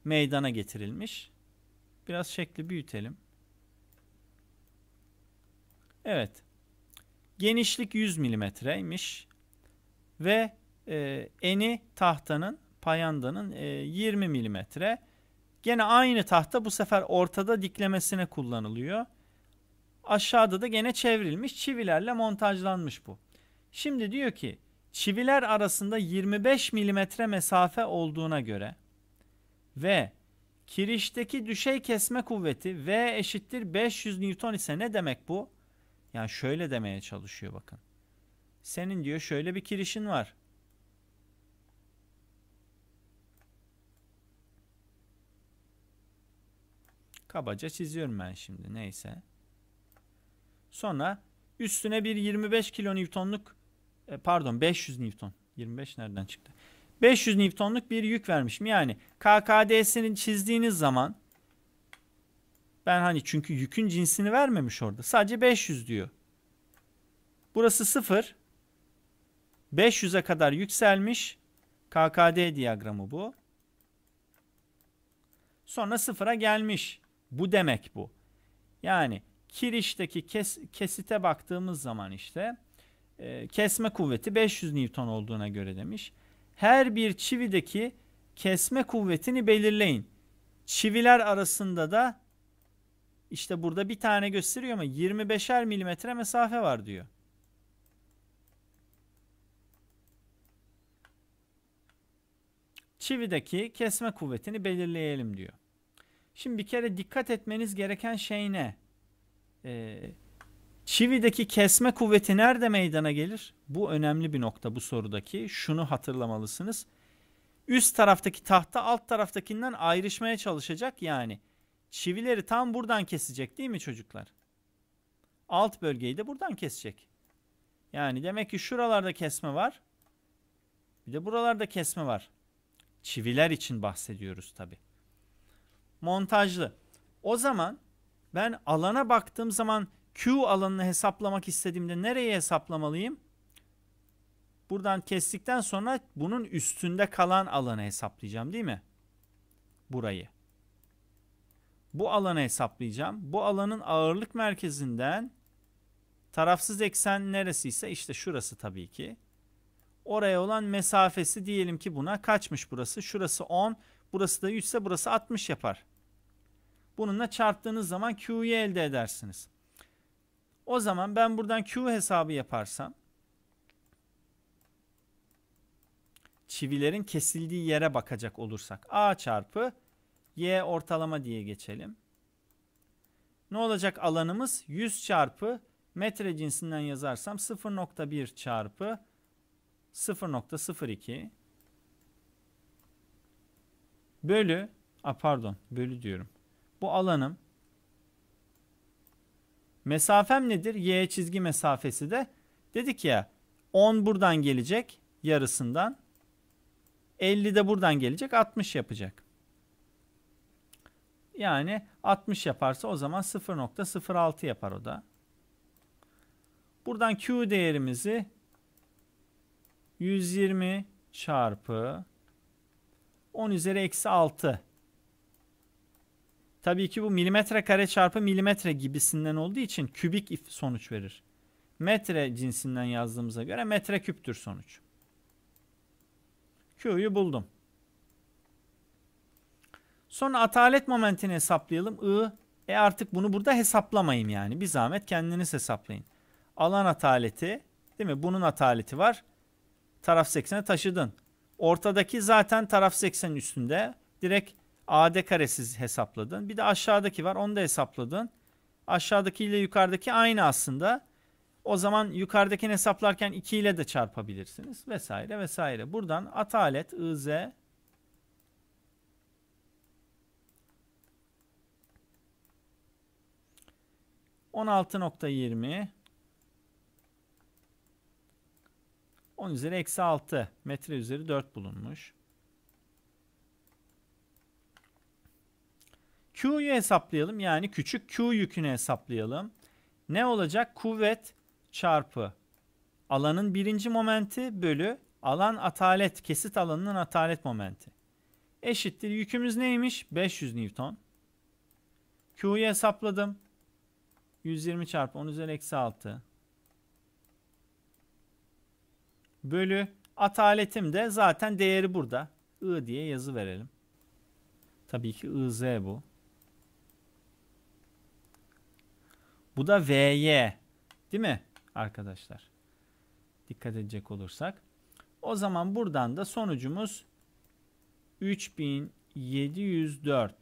meydana getirilmiş. Biraz şekli büyütelim. Evet. Genişlik 100 milimetreymiş. Ve e, eni tahtanın, payandanın e, 20 milimetre. Gene aynı tahta bu sefer ortada diklemesine kullanılıyor. Aşağıda da gene çevrilmiş çivilerle montajlanmış bu. Şimdi diyor ki çiviler arasında 25 milimetre mesafe olduğuna göre ve kirişteki düşey kesme kuvveti V eşittir 500 Newton ise ne demek bu? Yani şöyle demeye çalışıyor bakın. Senin diyor şöyle bir kirişin var. Kabaca çiziyorum ben şimdi neyse. Sonra üstüne bir 25 kilonewtonluk e, pardon 500 newton 25 nereden çıktı? 500 newtonluk bir yük vermişim. Yani KKDS'ini çizdiğiniz zaman ben hani çünkü yükün cinsini vermemiş orada. Sadece 500 diyor. Burası 0. 500'e kadar yükselmiş. KKD diyagramı bu. Sonra sıfıra gelmiş. Bu demek bu. Yani kirişteki kes, kesite baktığımız zaman işte e, kesme kuvveti 500 Newton olduğuna göre demiş. Her bir çivideki kesme kuvvetini belirleyin. Çiviler arasında da işte burada bir tane gösteriyor ama 25'er milimetre mesafe var diyor. Çivideki kesme kuvvetini belirleyelim diyor. Şimdi bir kere dikkat etmeniz gereken şey ne? Ee, çivideki kesme kuvveti nerede meydana gelir? Bu önemli bir nokta bu sorudaki. Şunu hatırlamalısınız. Üst taraftaki tahta alt taraftakinden ayrışmaya çalışacak yani. Çivileri tam buradan kesecek değil mi çocuklar? Alt bölgeyi de buradan kesecek. Yani demek ki şuralarda kesme var. Bir de buralarda kesme var. Çiviler için bahsediyoruz tabi montajlı. O zaman ben alana baktığım zaman Q alanını hesaplamak istediğimde nereye hesaplamalıyım? Buradan kestikten sonra bunun üstünde kalan alanı hesaplayacağım değil mi? Burayı. Bu alanı hesaplayacağım. Bu alanın ağırlık merkezinden tarafsız eksen neresiyse işte şurası tabii ki. Oraya olan mesafesi diyelim ki buna kaçmış burası? Şurası 10, Burası da 100 ise burası 60 yapar. Bununla çarptığınız zaman Q'yu elde edersiniz. O zaman ben buradan Q hesabı yaparsam çivilerin kesildiği yere bakacak olursak A çarpı Y ortalama diye geçelim. Ne olacak alanımız? 100 çarpı metre cinsinden yazarsam 0.1 çarpı 0.02 Bölü, a pardon bölü diyorum. Bu alanım. Mesafem nedir? Y çizgi mesafesi de. Dedik ya 10 buradan gelecek yarısından. 50 de buradan gelecek 60 yapacak. Yani 60 yaparsa o zaman 0.06 yapar o da. Buradan Q değerimizi 120 çarpı 10 üzeri eksi 6. Tabii ki bu milimetre kare çarpı milimetre gibisinden olduğu için kübik sonuç verir. Metre cinsinden yazdığımıza göre metre küptür sonuç. Q'yu buldum. Sonra atalet momentini hesaplayalım. I, e artık bunu burada hesaplamayayım yani. Bir zahmet kendiniz hesaplayın. Alan ataleti, değil mi? Bunun ataleti var. Taraf 80'e taşıdın. Ortadaki zaten taraf 80 üstünde. Direkt AD karesiz hesapladın. Bir de aşağıdaki var onu da hesapladın. Aşağıdaki ile yukarıdaki aynı aslında. O zaman yukarıdakini hesaplarken 2 ile de çarpabilirsiniz vesaire vesaire. Buradan atalet iz ...16.20... 10 üzeri eksi 6 metre üzeri 4 bulunmuş. Q'yu hesaplayalım. Yani küçük Q yükünü hesaplayalım. Ne olacak? Kuvvet çarpı alanın birinci momenti bölü alan atalet, kesit alanının atalet momenti. Eşittir. Yükümüz neymiş? 500 Newton. Q'yu hesapladım. 120 çarpı 10 üzeri eksi 6. bölü ataletim de zaten değeri burada. I diye yazı verelim. Tabii ki IZ bu. Bu da VY. Değil mi arkadaşlar? Dikkat edecek olursak. O zaman buradan da sonucumuz 3704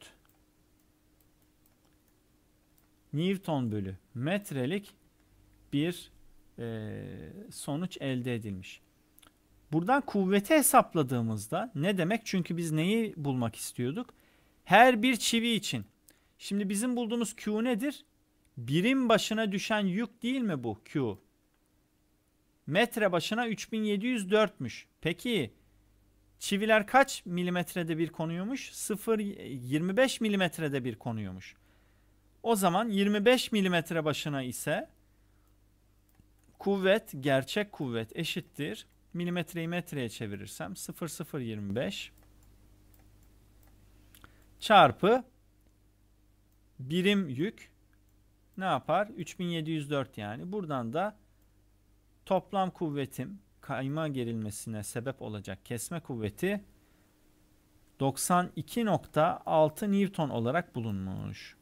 Newton bölü metrelik bir e, sonuç elde edilmiş. Buradan kuvveti hesapladığımızda ne demek? Çünkü biz neyi bulmak istiyorduk? Her bir çivi için. Şimdi bizim bulduğumuz Q nedir? Birim başına düşen yük değil mi bu Q? Metre başına 3704'müş. Peki çiviler kaç milimetrede bir konuyormuş? 0 25 milimetrede bir konuyormuş. O zaman 25 milimetre başına ise kuvvet gerçek kuvvet eşittir Milimetreyi metreye çevirirsem 0025 çarpı birim yük ne yapar? 3704 yani. Buradan da toplam kuvvetim kayma gerilmesine sebep olacak kesme kuvveti 92.6 Newton olarak bulunmuş.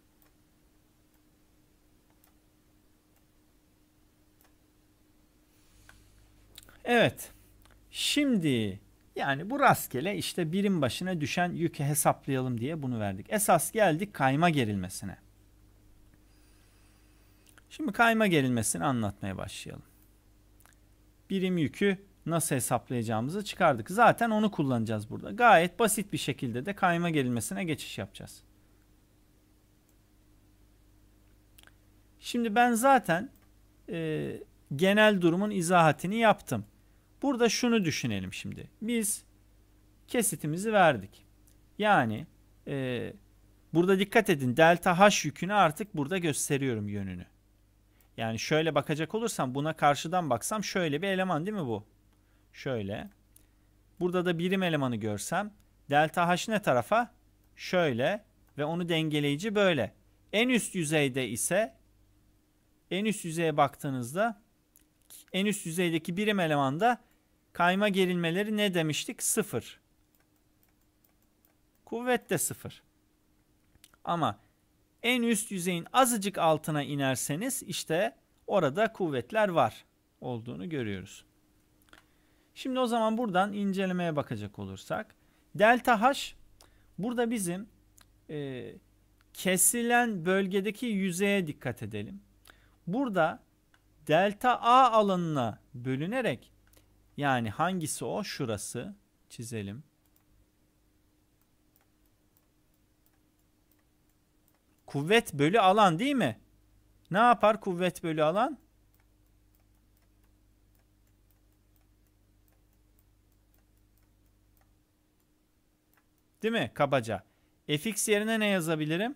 Evet. Şimdi yani bu rastgele işte birim başına düşen yükü hesaplayalım diye bunu verdik. Esas geldik kayma gerilmesine. Şimdi kayma gerilmesini anlatmaya başlayalım. Birim yükü nasıl hesaplayacağımızı çıkardık. Zaten onu kullanacağız burada. Gayet basit bir şekilde de kayma gerilmesine geçiş yapacağız. Şimdi ben zaten e, genel durumun izahatini yaptım. Burada şunu düşünelim şimdi. Biz kesitimizi verdik. Yani e, burada dikkat edin delta h yükünü artık burada gösteriyorum yönünü. Yani şöyle bakacak olursam buna karşıdan baksam şöyle bir eleman değil mi bu? Şöyle. Burada da birim elemanı görsem delta h ne tarafa? Şöyle ve onu dengeleyici böyle. En üst yüzeyde ise en üst yüzeye baktığınızda en üst yüzeydeki birim elemanda Kayma gerilmeleri ne demiştik? Sıfır. Kuvvet de sıfır. Ama en üst yüzeyin azıcık altına inerseniz işte orada kuvvetler var olduğunu görüyoruz. Şimdi o zaman buradan incelemeye bakacak olursak. Delta H burada bizim e, kesilen bölgedeki yüzeye dikkat edelim. Burada delta A alanına bölünerek yani hangisi o? Şurası. Çizelim. Kuvvet bölü alan değil mi? Ne yapar kuvvet bölü alan? Değil mi? Kabaca. fx yerine ne yazabilirim?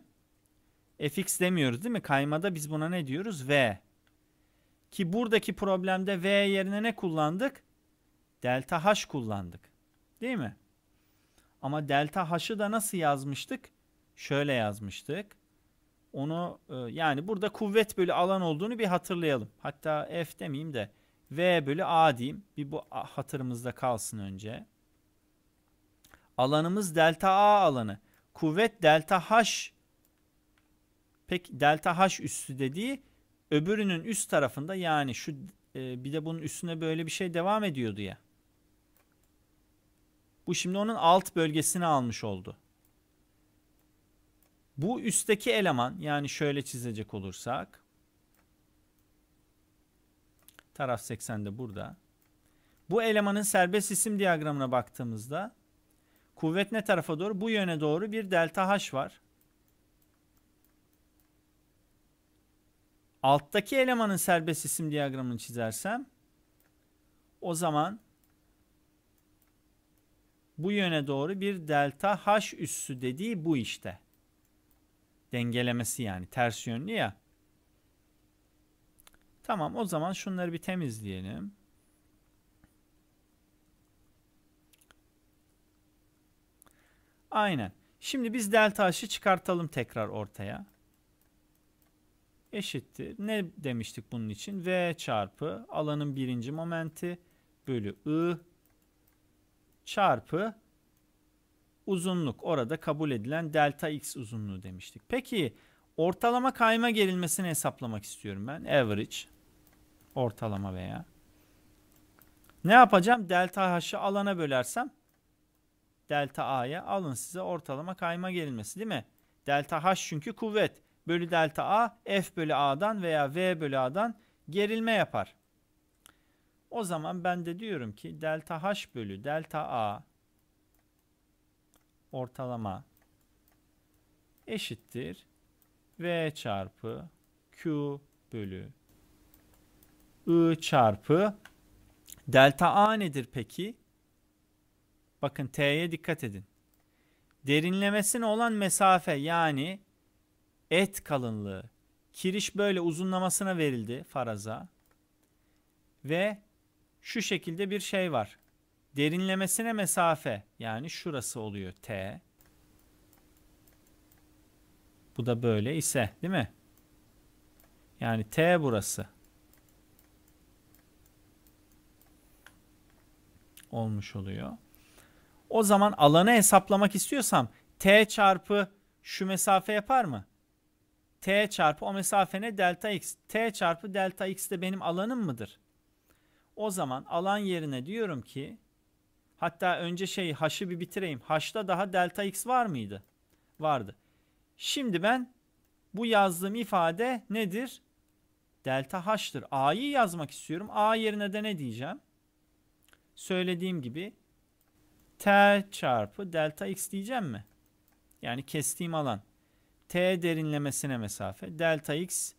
fx demiyoruz değil mi? Kaymada biz buna ne diyoruz? v. Ki buradaki problemde v yerine ne kullandık? delta h kullandık. Değil mi? Ama delta h'ı da nasıl yazmıştık? Şöyle yazmıştık. Onu e, yani burada kuvvet bölü alan olduğunu bir hatırlayalım. Hatta F demeyeyim de V bölü A diyeyim. Bir bu hatırımızda kalsın önce. Alanımız delta A alanı. Kuvvet delta H. Peki delta H üstü dediği öbürünün üst tarafında yani şu e, bir de bunun üstüne böyle bir şey devam ediyordu ya. Bu şimdi onun alt bölgesini almış oldu. Bu üstteki eleman yani şöyle çizecek olursak. Taraf 80 de burada. Bu elemanın serbest isim diyagramına baktığımızda kuvvet ne tarafa doğru? Bu yöne doğru bir delta H var. Alttaki elemanın serbest isim diyagramını çizersem o zaman bu yöne doğru bir delta H üssü dediği bu işte. Dengelemesi yani ters yönlü ya. Tamam o zaman şunları bir temizleyelim. Aynen. Şimdi biz delta h'ı çıkartalım tekrar ortaya. Eşittir. Ne demiştik bunun için? V çarpı alanın birinci momenti bölü I çarpı uzunluk orada kabul edilen delta x uzunluğu demiştik. Peki ortalama kayma gerilmesini hesaplamak istiyorum ben. Average ortalama veya ne yapacağım? Delta h'ı alana bölersem delta a'ya alın size ortalama kayma gerilmesi değil mi? Delta h çünkü kuvvet. Bölü delta a f bölü a'dan veya v bölü a'dan gerilme yapar. O zaman ben de diyorum ki delta h bölü delta a ortalama eşittir v çarpı q bölü i çarpı delta a nedir peki? Bakın t'ye dikkat edin. Derinlemesine olan mesafe yani et kalınlığı. Kiriş böyle uzunlamasına verildi faraza. Ve şu şekilde bir şey var. Derinlemesine mesafe yani şurası oluyor T. Bu da böyle ise değil mi? Yani T burası. Olmuş oluyor. O zaman alanı hesaplamak istiyorsam T çarpı şu mesafe yapar mı? T çarpı o mesafene Delta X. T çarpı delta X de benim alanım mıdır? O zaman alan yerine diyorum ki hatta önce şey haşı bir bitireyim. Haşta daha delta x var mıydı? Vardı. Şimdi ben bu yazdığım ifade nedir? Delta h'tır. a'yı yazmak istiyorum. a yerine de ne diyeceğim? Söylediğim gibi t çarpı delta x diyeceğim mi? Yani kestiğim alan. T derinlemesine mesafe, delta x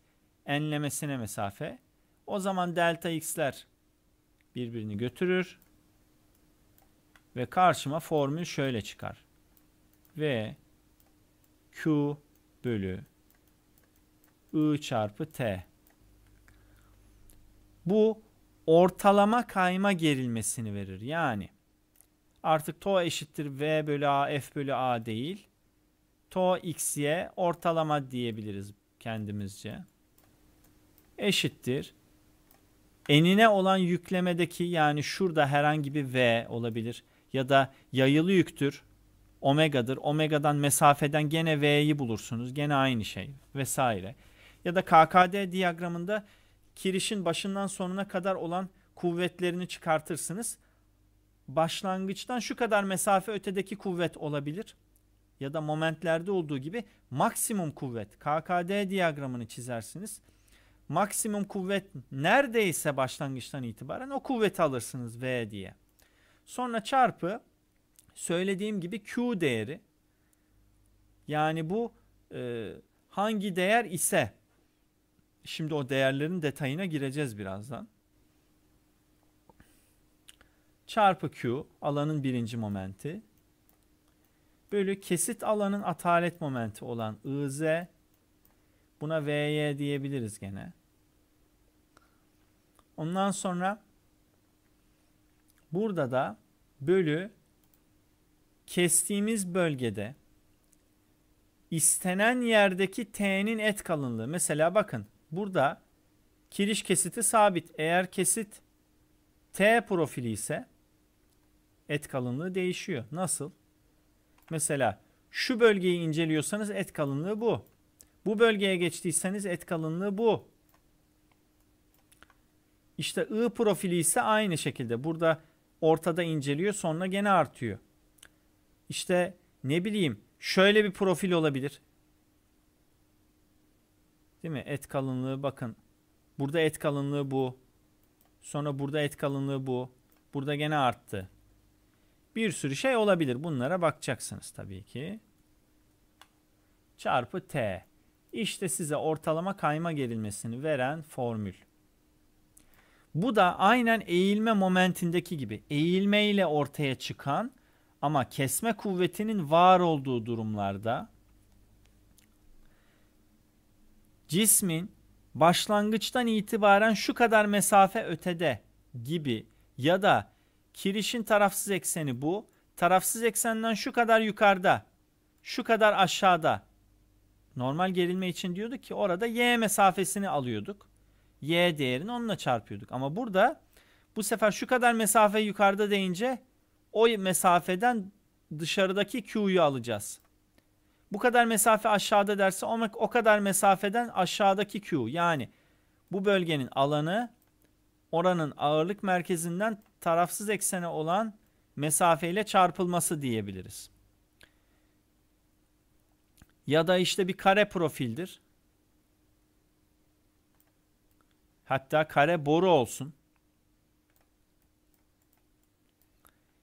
enlemesine mesafe. O zaman delta x'ler birbirini götürür. Ve karşıma formül şöyle çıkar. V Q bölü I çarpı T. Bu ortalama kayma gerilmesini verir. Yani artık to eşittir V bölü A, F bölü A değil. To x'ye ortalama diyebiliriz kendimizce. Eşittir enine olan yüklemedeki yani şurada herhangi bir V olabilir ya da yayılı yüktür omegadır. Omegadan mesafeden gene V'yi bulursunuz. Gene aynı şey vesaire. Ya da KKD diyagramında kirişin başından sonuna kadar olan kuvvetlerini çıkartırsınız. Başlangıçtan şu kadar mesafe ötedeki kuvvet olabilir. Ya da momentlerde olduğu gibi maksimum kuvvet. KKD diyagramını çizersiniz maksimum kuvvet neredeyse başlangıçtan itibaren o kuvveti alırsınız V diye. Sonra çarpı söylediğim gibi Q değeri yani bu e, hangi değer ise şimdi o değerlerin detayına gireceğiz birazdan. Çarpı Q alanın birinci momenti bölü kesit alanın atalet momenti olan IZ buna VY diyebiliriz gene. Ondan sonra burada da bölü kestiğimiz bölgede istenen yerdeki t'nin et kalınlığı. Mesela bakın burada kiriş kesiti sabit. Eğer kesit t profili ise et kalınlığı değişiyor. Nasıl? Mesela şu bölgeyi inceliyorsanız et kalınlığı bu. Bu bölgeye geçtiyseniz et kalınlığı bu. İşte I profili ise aynı şekilde burada ortada inceliyor sonra gene artıyor. İşte ne bileyim şöyle bir profil olabilir. Değil mi? Et kalınlığı bakın. Burada et kalınlığı bu. Sonra burada et kalınlığı bu. Burada gene arttı. Bir sürü şey olabilir. Bunlara bakacaksınız tabii ki. Çarpı T. İşte size ortalama kayma gerilmesini veren formül. Bu da aynen eğilme momentindeki gibi eğilmeyle ortaya çıkan ama kesme kuvvetinin var olduğu durumlarda cismin başlangıçtan itibaren şu kadar mesafe ötede gibi ya da kirişin tarafsız ekseni bu, tarafsız eksenden şu kadar yukarıda, şu kadar aşağıda. Normal gerilme için diyorduk ki orada y mesafesini alıyorduk y değerini onunla çarpıyorduk. Ama burada bu sefer şu kadar mesafe yukarıda deyince o mesafeden dışarıdaki q'yu alacağız. Bu kadar mesafe aşağıda derse o kadar mesafeden aşağıdaki q yani bu bölgenin alanı oranın ağırlık merkezinden tarafsız eksene olan mesafeyle çarpılması diyebiliriz. Ya da işte bir kare profildir. Hatta kare boru olsun.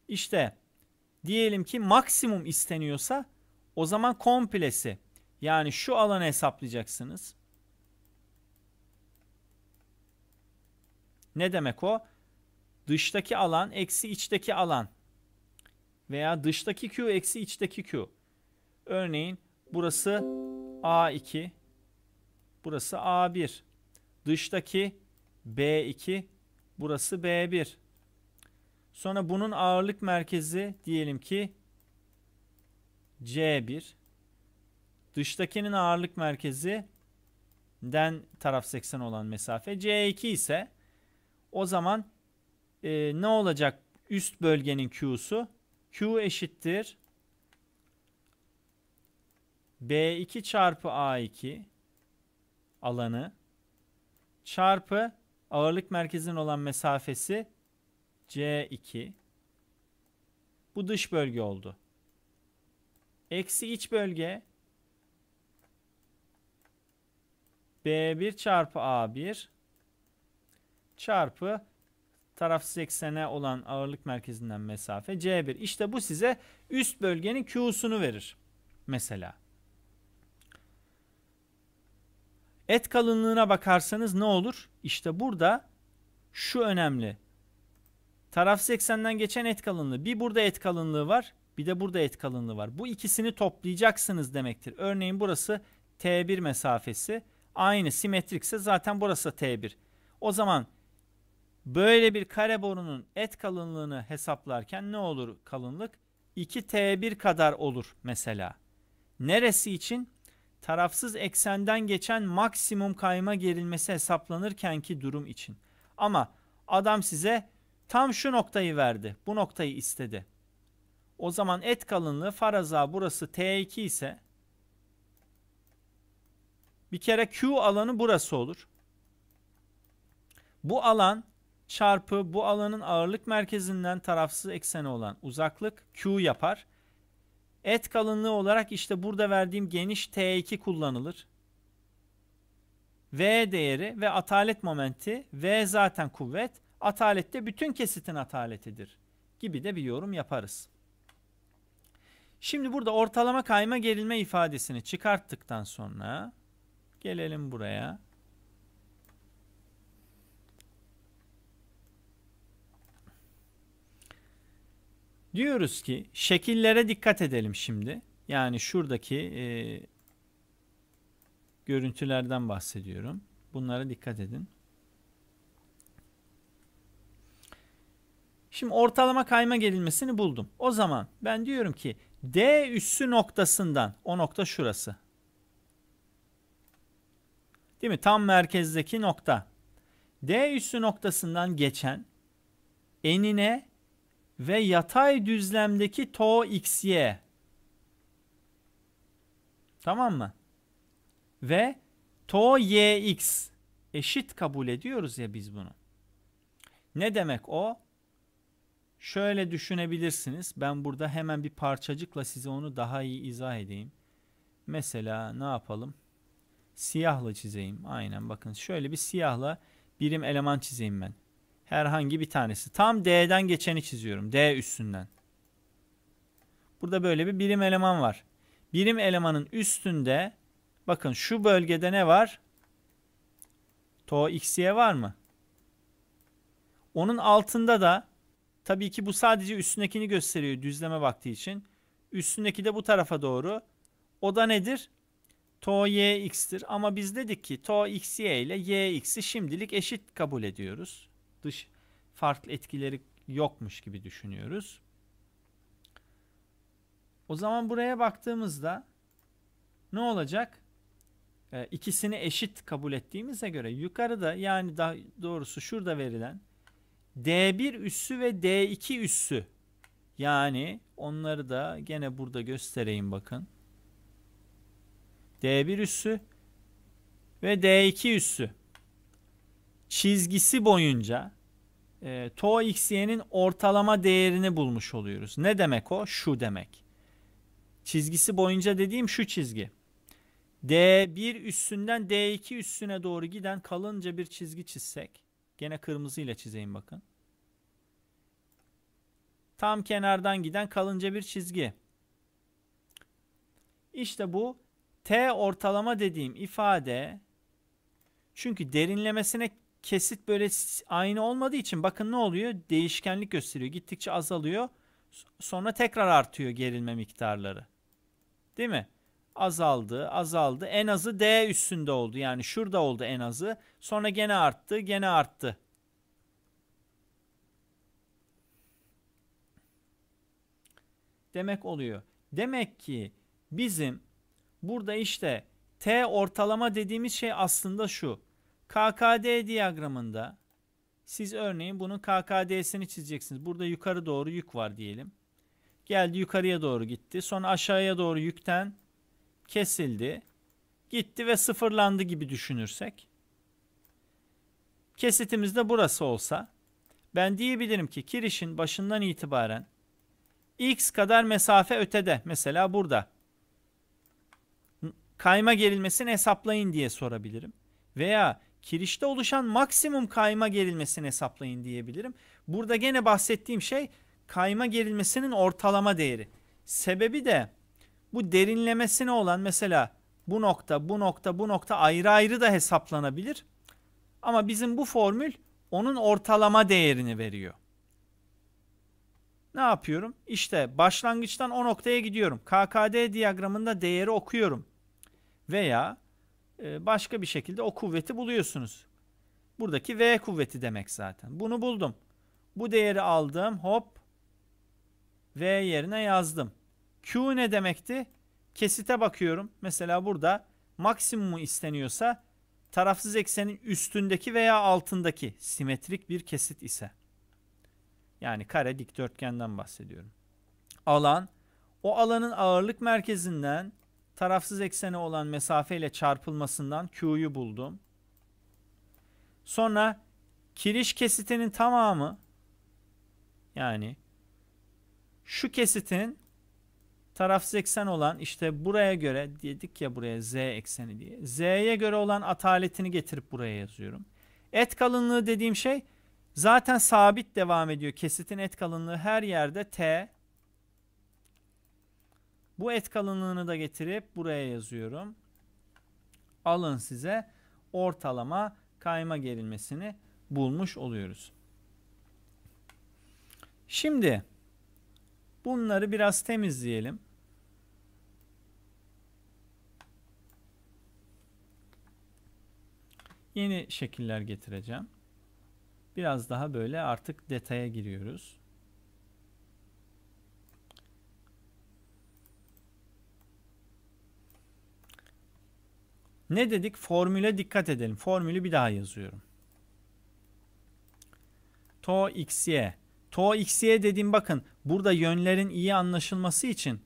İşte diyelim ki maksimum isteniyorsa o zaman komplesi yani şu alanı hesaplayacaksınız. Ne demek o? Dıştaki alan eksi içteki alan veya dıştaki Q eksi içteki Q. Örneğin burası A2, burası A1. Dıştaki B2 burası B1. Sonra bunun ağırlık merkezi diyelim ki C1. Dıştakinin ağırlık merkezi den taraf 80 olan mesafe C2 ise o zaman e, ne olacak üst bölgenin Q'su? Q eşittir B2 çarpı A2 alanı çarpı ağırlık merkezinin olan mesafesi C2. Bu dış bölge oldu. Eksi iç bölge B1 çarpı A1 çarpı tarafsız eksene olan ağırlık merkezinden mesafe C1. İşte bu size üst bölgenin Q'sunu verir mesela. Et kalınlığına bakarsanız ne olur? İşte burada şu önemli. Tarafsız eksenden geçen et kalınlığı. Bir burada et kalınlığı var, bir de burada et kalınlığı var. Bu ikisini toplayacaksınız demektir. Örneğin burası T1 mesafesi. Aynı simetrikse zaten burası T1. O zaman böyle bir kare borunun et kalınlığını hesaplarken ne olur kalınlık? 2T1 kadar olur mesela. Neresi için? tarafsız eksenden geçen maksimum kayma gerilmesi hesaplanırken ki durum için. Ama adam size tam şu noktayı verdi, bu noktayı istedi. O zaman et kalınlığı faraza burası T2 ise bir kere Q alanı burası olur. Bu alan çarpı bu alanın ağırlık merkezinden tarafsız ekseni olan uzaklık Q yapar. Et kalınlığı olarak işte burada verdiğim geniş T2 kullanılır. V değeri ve atalet momenti. V zaten kuvvet. Atalette bütün kesitin ataletidir gibi de bir yorum yaparız. Şimdi burada ortalama kayma gerilme ifadesini çıkarttıktan sonra gelelim buraya. Diyoruz ki şekillere dikkat edelim şimdi. Yani şuradaki e, görüntülerden bahsediyorum. Bunlara dikkat edin. Şimdi ortalama kayma gerilmesini buldum. O zaman ben diyorum ki D üssü noktasından o nokta şurası. Değil mi? Tam merkezdeki nokta. D üssü noktasından geçen enine ve yatay düzlemdeki to xy. Tamam mı? Ve to yx eşit kabul ediyoruz ya biz bunu. Ne demek o? Şöyle düşünebilirsiniz. Ben burada hemen bir parçacıkla size onu daha iyi izah edeyim. Mesela ne yapalım? Siyahla çizeyim. Aynen bakın şöyle bir siyahla birim eleman çizeyim ben. Herhangi bir tanesi. Tam D'den geçeni çiziyorum. D üstünden. Burada böyle bir birim eleman var. Birim elemanın üstünde bakın şu bölgede ne var? To x'ye var mı? Onun altında da tabii ki bu sadece üstündekini gösteriyor düzleme baktığı için. Üstündeki de bu tarafa doğru. O da nedir? To y x'tir ama biz dedik ki to x y ile y x'i şimdilik eşit kabul ediyoruz dış farklı etkileri yokmuş gibi düşünüyoruz. O zaman buraya baktığımızda ne olacak? E, ikisini eşit kabul ettiğimize göre yukarıda yani daha doğrusu şurada verilen D1 üssü ve D2 üssü yani onları da gene burada göstereyim bakın. D1 üssü ve D2 üssü çizgisi boyunca e, TOXY'nin ortalama değerini bulmuş oluyoruz. Ne demek o? Şu demek. Çizgisi boyunca dediğim şu çizgi. D1 üstünden D2 üstüne doğru giden kalınca bir çizgi çizsek. Gene kırmızıyla çizeyim bakın. Tam kenardan giden kalınca bir çizgi. İşte bu T ortalama dediğim ifade çünkü derinlemesine kesit böyle aynı olmadığı için bakın ne oluyor? Değişkenlik gösteriyor. Gittikçe azalıyor. Sonra tekrar artıyor gerilme miktarları. Değil mi? Azaldı, azaldı. En azı D üstünde oldu. Yani şurada oldu en azı. Sonra gene arttı, gene arttı. Demek oluyor. Demek ki bizim burada işte T ortalama dediğimiz şey aslında şu. KKD diyagramında siz örneğin bunun KKD'sini çizeceksiniz. Burada yukarı doğru yük var diyelim. Geldi yukarıya doğru gitti. Sonra aşağıya doğru yükten kesildi. Gitti ve sıfırlandı gibi düşünürsek. Kesitimizde burası olsa ben diyebilirim ki kirişin başından itibaren x kadar mesafe ötede mesela burada kayma gerilmesini hesaplayın diye sorabilirim. Veya kirişte oluşan maksimum kayma gerilmesini hesaplayın diyebilirim. Burada gene bahsettiğim şey kayma gerilmesinin ortalama değeri. Sebebi de bu derinlemesine olan mesela bu nokta, bu nokta, bu nokta ayrı ayrı da hesaplanabilir. Ama bizim bu formül onun ortalama değerini veriyor. Ne yapıyorum? İşte başlangıçtan o noktaya gidiyorum. KKD diyagramında değeri okuyorum. Veya e, başka bir şekilde o kuvveti buluyorsunuz. Buradaki V kuvveti demek zaten. Bunu buldum. Bu değeri aldım. Hop. V yerine yazdım. Q ne demekti? Kesite bakıyorum. Mesela burada maksimumu isteniyorsa tarafsız eksenin üstündeki veya altındaki simetrik bir kesit ise. Yani kare dikdörtgenden bahsediyorum. Alan o alanın ağırlık merkezinden Tarafsız eksene olan mesafe ile çarpılmasından Q'yu buldum. Sonra kiriş kesitinin tamamı yani şu kesitin tarafsız eksen olan işte buraya göre dedik ya buraya z ekseni diye. Z'ye göre olan ataletini getirip buraya yazıyorum. Et kalınlığı dediğim şey zaten sabit devam ediyor. Kesitin et kalınlığı her yerde t bu et kalınlığını da getirip buraya yazıyorum. Alın size ortalama kayma gerilmesini bulmuş oluyoruz. Şimdi bunları biraz temizleyelim. Yeni şekiller getireceğim. Biraz daha böyle artık detaya giriyoruz. Ne dedik? Formüle dikkat edelim. Formülü bir daha yazıyorum. To x'ye. To x'ye dediğim bakın burada yönlerin iyi anlaşılması için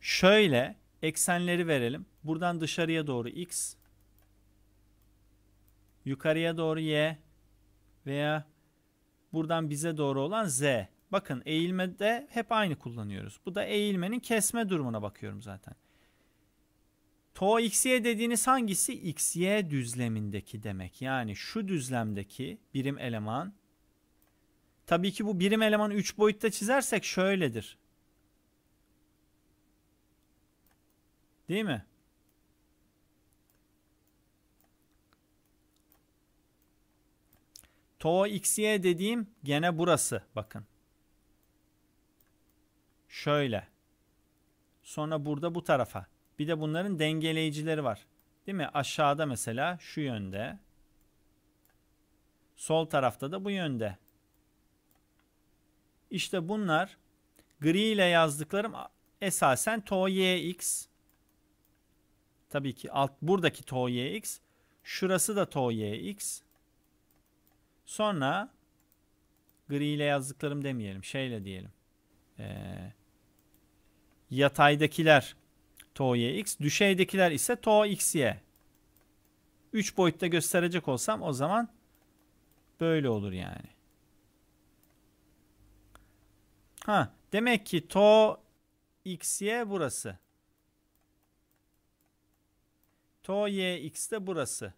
şöyle eksenleri verelim. Buradan dışarıya doğru x, yukarıya doğru y veya buradan bize doğru olan z. Bakın eğilmede hep aynı kullanıyoruz. Bu da eğilmenin kesme durumuna bakıyorum zaten. Tau xy dediğiniz hangisi? xy düzlemindeki demek. Yani şu düzlemdeki birim eleman. Tabii ki bu birim eleman 3 boyutta çizersek şöyledir. Değil mi? Tau xy dediğim gene burası. Bakın. Şöyle. Sonra burada bu tarafa. Bir de bunların dengeleyicileri var. Değil mi? Aşağıda mesela şu yönde. Sol tarafta da bu yönde. İşte bunlar gri ile yazdıklarım esasen to yx. Tabii ki alt buradaki to yx. Şurası da to yx. Sonra gri ile yazdıklarım demeyelim. Şeyle diyelim. Ee, yataydakiler to y x. Düşeydekiler ise to x y. 3 boyutta gösterecek olsam o zaman böyle olur yani. Ha, demek ki to x y burası. To y x de burası.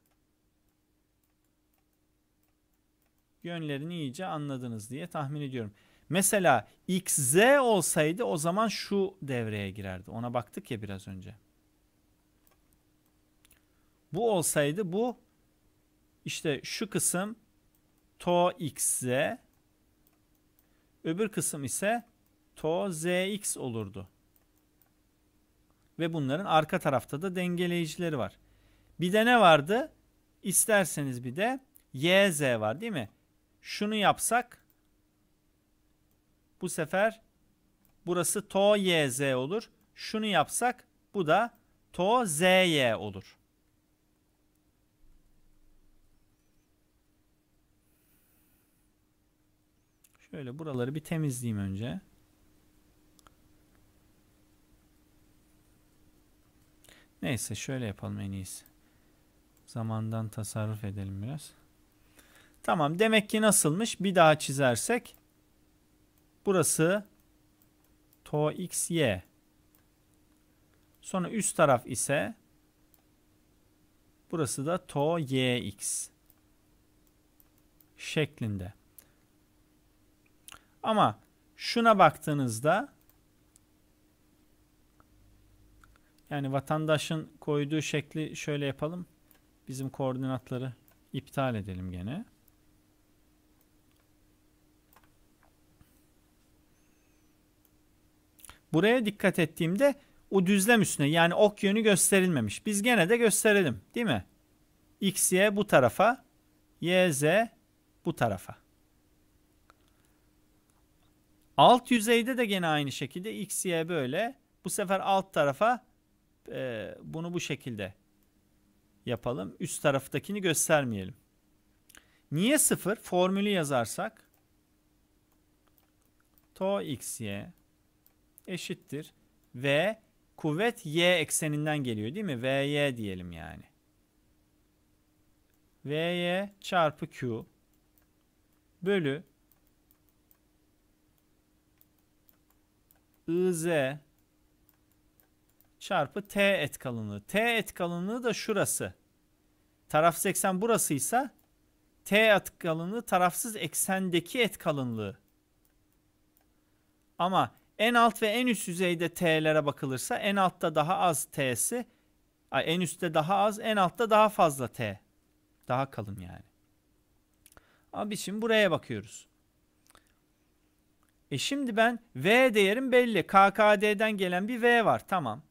Yönlerini iyice anladınız diye tahmin ediyorum. Mesela xz olsaydı o zaman şu devreye girerdi. Ona baktık ya biraz önce. Bu olsaydı bu işte şu kısım to xz öbür kısım ise to zx olurdu. Ve bunların arka tarafta da dengeleyicileri var. Bir de ne vardı? İsterseniz bir de yz var değil mi? Şunu yapsak bu sefer burası to y z olur. Şunu yapsak bu da to z y olur. Şöyle buraları bir temizleyeyim önce. Neyse şöyle yapalım en iyisi. Zamandan tasarruf edelim biraz. Tamam demek ki nasılmış? Bir daha çizersek Burası to x y. Sonra üst taraf ise burası da to y x şeklinde. Ama şuna baktığınızda yani vatandaşın koyduğu şekli şöyle yapalım. Bizim koordinatları iptal edelim gene. Buraya dikkat ettiğimde o düzlem üstüne yani ok yönü gösterilmemiş. Biz gene de gösterelim değil mi? X, Y bu tarafa. Y, Z bu tarafa. Alt yüzeyde de gene aynı şekilde X, Y böyle. Bu sefer alt tarafa e, bunu bu şekilde yapalım. Üst taraftakini göstermeyelim. Niye sıfır? Formülü yazarsak. To x y eşittir. V kuvvet y ekseninden geliyor değil mi? Vy diyelim yani. Vy çarpı Q bölü Iz çarpı T et kalınlığı. T et kalınlığı da şurası. Taraf 80 burasıysa T et kalınlığı tarafsız eksendeki et kalınlığı. Ama en alt ve en üst yüzeyde T'lere bakılırsa en altta daha az T'si, en üstte daha az, en altta daha fazla T. Daha kalın yani. Abi, şimdi buraya bakıyoruz. E şimdi ben V değerim belli. KKD'den gelen bir V var. Tamam.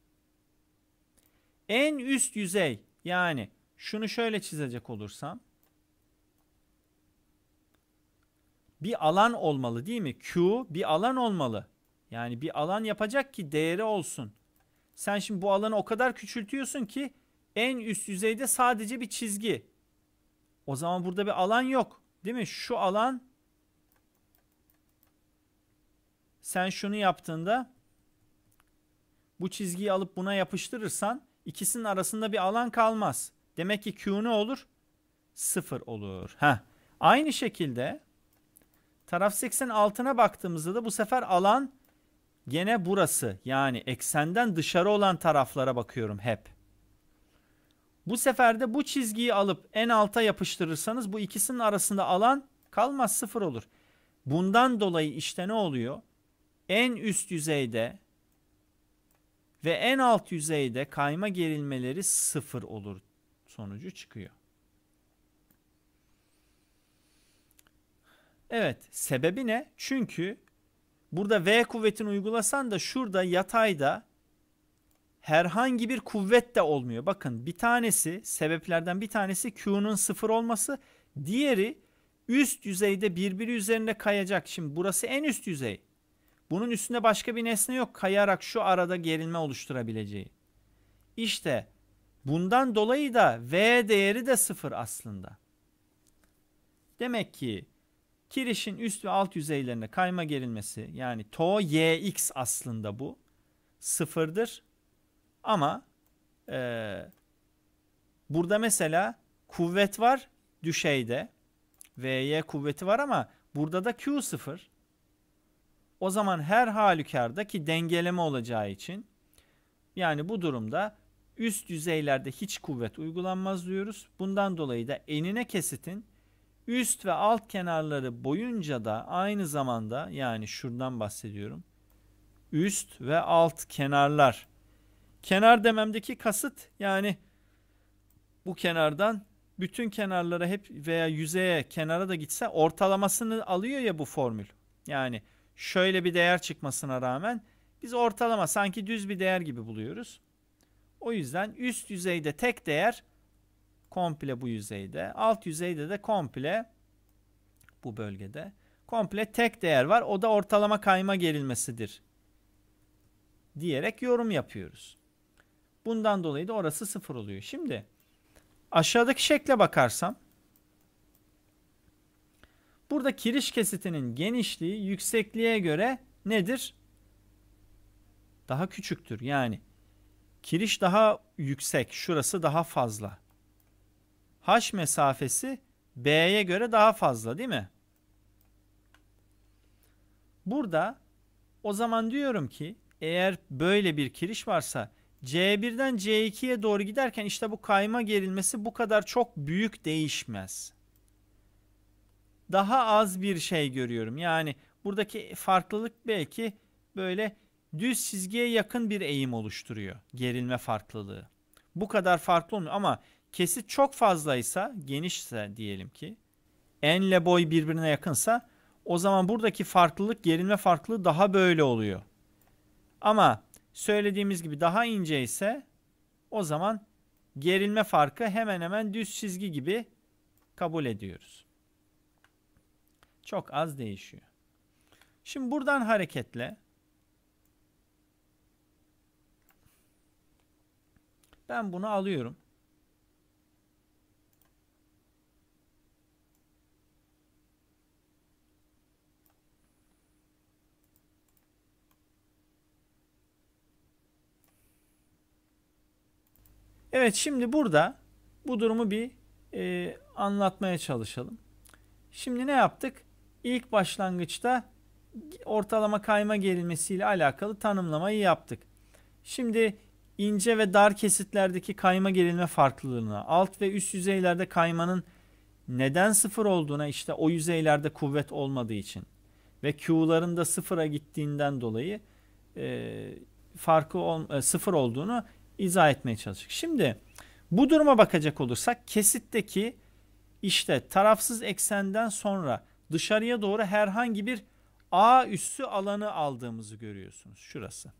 En üst yüzey yani şunu şöyle çizecek olursam bir alan olmalı değil mi? Q bir alan olmalı. Yani bir alan yapacak ki değeri olsun. Sen şimdi bu alanı o kadar küçültüyorsun ki en üst yüzeyde sadece bir çizgi. O zaman burada bir alan yok. Değil mi? Şu alan sen şunu yaptığında bu çizgiyi alıp buna yapıştırırsan ikisinin arasında bir alan kalmaz. Demek ki Q ne olur? Sıfır olur. Heh. Aynı şekilde taraf 80 altına baktığımızda da bu sefer alan gene burası yani eksenden dışarı olan taraflara bakıyorum hep. Bu sefer de bu çizgiyi alıp en alta yapıştırırsanız bu ikisinin arasında alan kalmaz sıfır olur. Bundan dolayı işte ne oluyor? En üst yüzeyde ve en alt yüzeyde kayma gerilmeleri sıfır olur sonucu çıkıyor. Evet sebebi ne? Çünkü Burada V kuvvetini uygulasan da şurada yatayda herhangi bir kuvvet de olmuyor. Bakın bir tanesi sebeplerden bir tanesi Q'nun sıfır olması. Diğeri üst yüzeyde birbiri üzerine kayacak. Şimdi burası en üst yüzey. Bunun üstünde başka bir nesne yok kayarak şu arada gerilme oluşturabileceği. İşte bundan dolayı da V değeri de sıfır aslında. Demek ki Kirişin üst ve alt yüzeylerine kayma gerilmesi yani to yx aslında bu sıfırdır. Ama e, burada mesela kuvvet var düşeyde. Vy kuvveti var ama burada da q sıfır. O zaman her halükarda ki dengeleme olacağı için yani bu durumda üst yüzeylerde hiç kuvvet uygulanmaz diyoruz. Bundan dolayı da enine kesitin Üst ve alt kenarları boyunca da aynı zamanda yani şuradan bahsediyorum. Üst ve alt kenarlar. Kenar dememdeki kasıt yani bu kenardan bütün kenarlara hep veya yüzeye kenara da gitse ortalamasını alıyor ya bu formül. Yani şöyle bir değer çıkmasına rağmen biz ortalama sanki düz bir değer gibi buluyoruz. O yüzden üst yüzeyde tek değer komple bu yüzeyde. Alt yüzeyde de komple bu bölgede. Komple tek değer var. O da ortalama kayma gerilmesidir. Diyerek yorum yapıyoruz. Bundan dolayı da orası sıfır oluyor. Şimdi aşağıdaki şekle bakarsam. Burada kiriş kesitinin genişliği yüksekliğe göre nedir? Daha küçüktür. Yani kiriş daha yüksek. Şurası daha fazla. H mesafesi B'ye göre daha fazla değil mi? Burada o zaman diyorum ki eğer böyle bir kiriş varsa C1'den C2'ye doğru giderken işte bu kayma gerilmesi bu kadar çok büyük değişmez. Daha az bir şey görüyorum. Yani buradaki farklılık belki böyle düz çizgiye yakın bir eğim oluşturuyor. Gerilme farklılığı. Bu kadar farklı olmuyor ama Kesi çok fazlaysa, genişse diyelim ki, en ile boy birbirine yakınsa o zaman buradaki farklılık, gerilme farklılığı daha böyle oluyor. Ama söylediğimiz gibi daha ince ise o zaman gerilme farkı hemen hemen düz çizgi gibi kabul ediyoruz. Çok az değişiyor. Şimdi buradan hareketle ben bunu alıyorum. Evet şimdi burada bu durumu bir e, anlatmaya çalışalım. Şimdi ne yaptık? İlk başlangıçta ortalama kayma gerilmesiyle alakalı tanımlamayı yaptık. Şimdi ince ve dar kesitlerdeki kayma gerilme farklılığına, alt ve üst yüzeylerde kaymanın neden sıfır olduğuna işte o yüzeylerde kuvvet olmadığı için ve Q'ların da sıfıra gittiğinden dolayı e, farkı ol, e, sıfır olduğunu izah etmeye çalıştık. Şimdi bu duruma bakacak olursak kesitteki işte tarafsız eksenden sonra dışarıya doğru herhangi bir A üssü alanı aldığımızı görüyorsunuz. Şurası.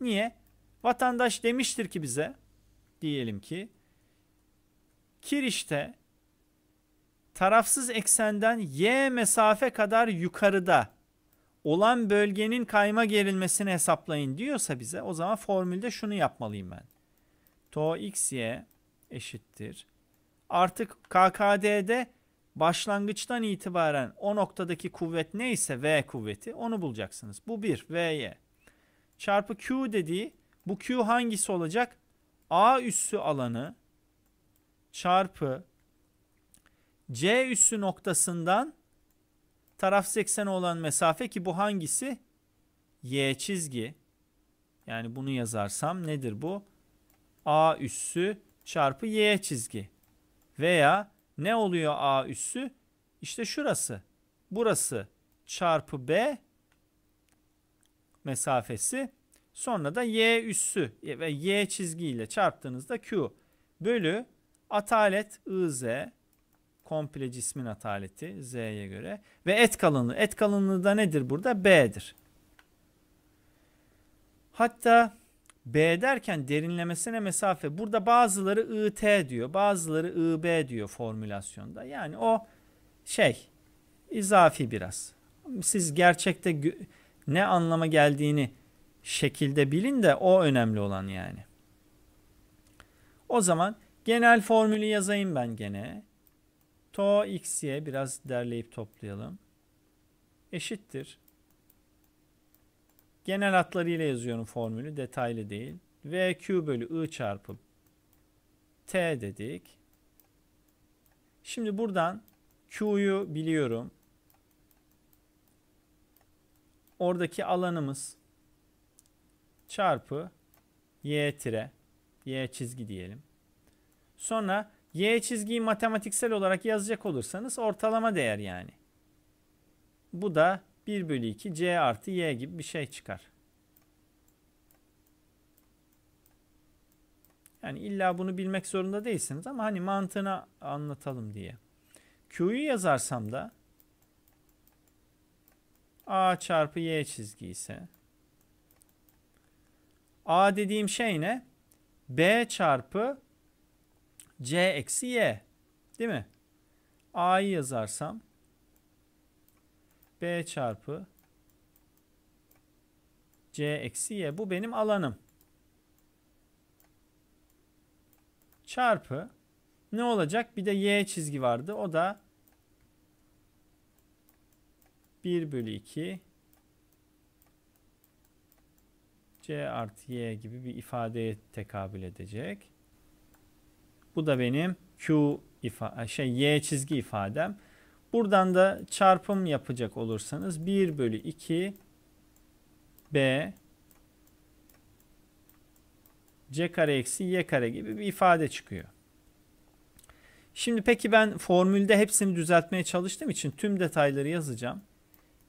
Niye? Vatandaş demiştir ki bize diyelim ki Kiriş'te tarafsız eksenden Y mesafe kadar yukarıda olan bölgenin kayma gerilmesini hesaplayın diyorsa bize o zaman formülde şunu yapmalıyım ben. To xy eşittir. Artık KKD'de başlangıçtan itibaren o noktadaki kuvvet neyse V kuvveti onu bulacaksınız. Bu bir V'ye. Çarpı Q dediği bu Q hangisi olacak? A üssü alanı çarpı C üssü noktasından taraf 80 olan mesafe ki bu hangisi? Y çizgi. Yani bunu yazarsam nedir bu? A üssü çarpı Y çizgi. Veya ne oluyor A üssü? İşte şurası. Burası çarpı B mesafesi. Sonra da Y üssü ve Y çizgiyle çarptığınızda Q bölü atalet IZ komple cismin ataleti Z'ye göre. Ve et kalınlığı. Et kalınlığı da nedir burada? B'dir. Hatta B derken derinlemesine mesafe. Burada bazıları IT diyor. Bazıları IB diyor formülasyonda. Yani o şey izafi biraz. Siz gerçekte ne anlama geldiğini şekilde bilin de o önemli olan yani. O zaman genel formülü yazayım ben gene to x'ye biraz derleyip toplayalım. Eşittir. Genel hatlarıyla yazıyorum formülü. Detaylı değil. VQ bölü I çarpı T dedik. Şimdi buradan Q'yu biliyorum. Oradaki alanımız çarpı Y tire. Y çizgi diyelim. Sonra Y çizgiyi matematiksel olarak yazacak olursanız ortalama değer yani. Bu da 1 bölü 2 C artı Y gibi bir şey çıkar. Yani illa bunu bilmek zorunda değilsiniz ama hani mantığını anlatalım diye. Q'yu yazarsam da A çarpı Y çizgi ise A dediğim şey ne? B çarpı C eksi Y. Değil mi? A'yı yazarsam B çarpı C eksi Y. Bu benim alanım. Çarpı ne olacak? Bir de Y çizgi vardı. O da 1 bölü 2 C artı Y gibi bir ifadeye tekabül edecek. Bu da benim Q ifa şey Y çizgi ifadem. Buradan da çarpım yapacak olursanız 1 bölü 2 B C kare eksi Y kare gibi bir ifade çıkıyor. Şimdi peki ben formülde hepsini düzeltmeye çalıştığım için tüm detayları yazacağım.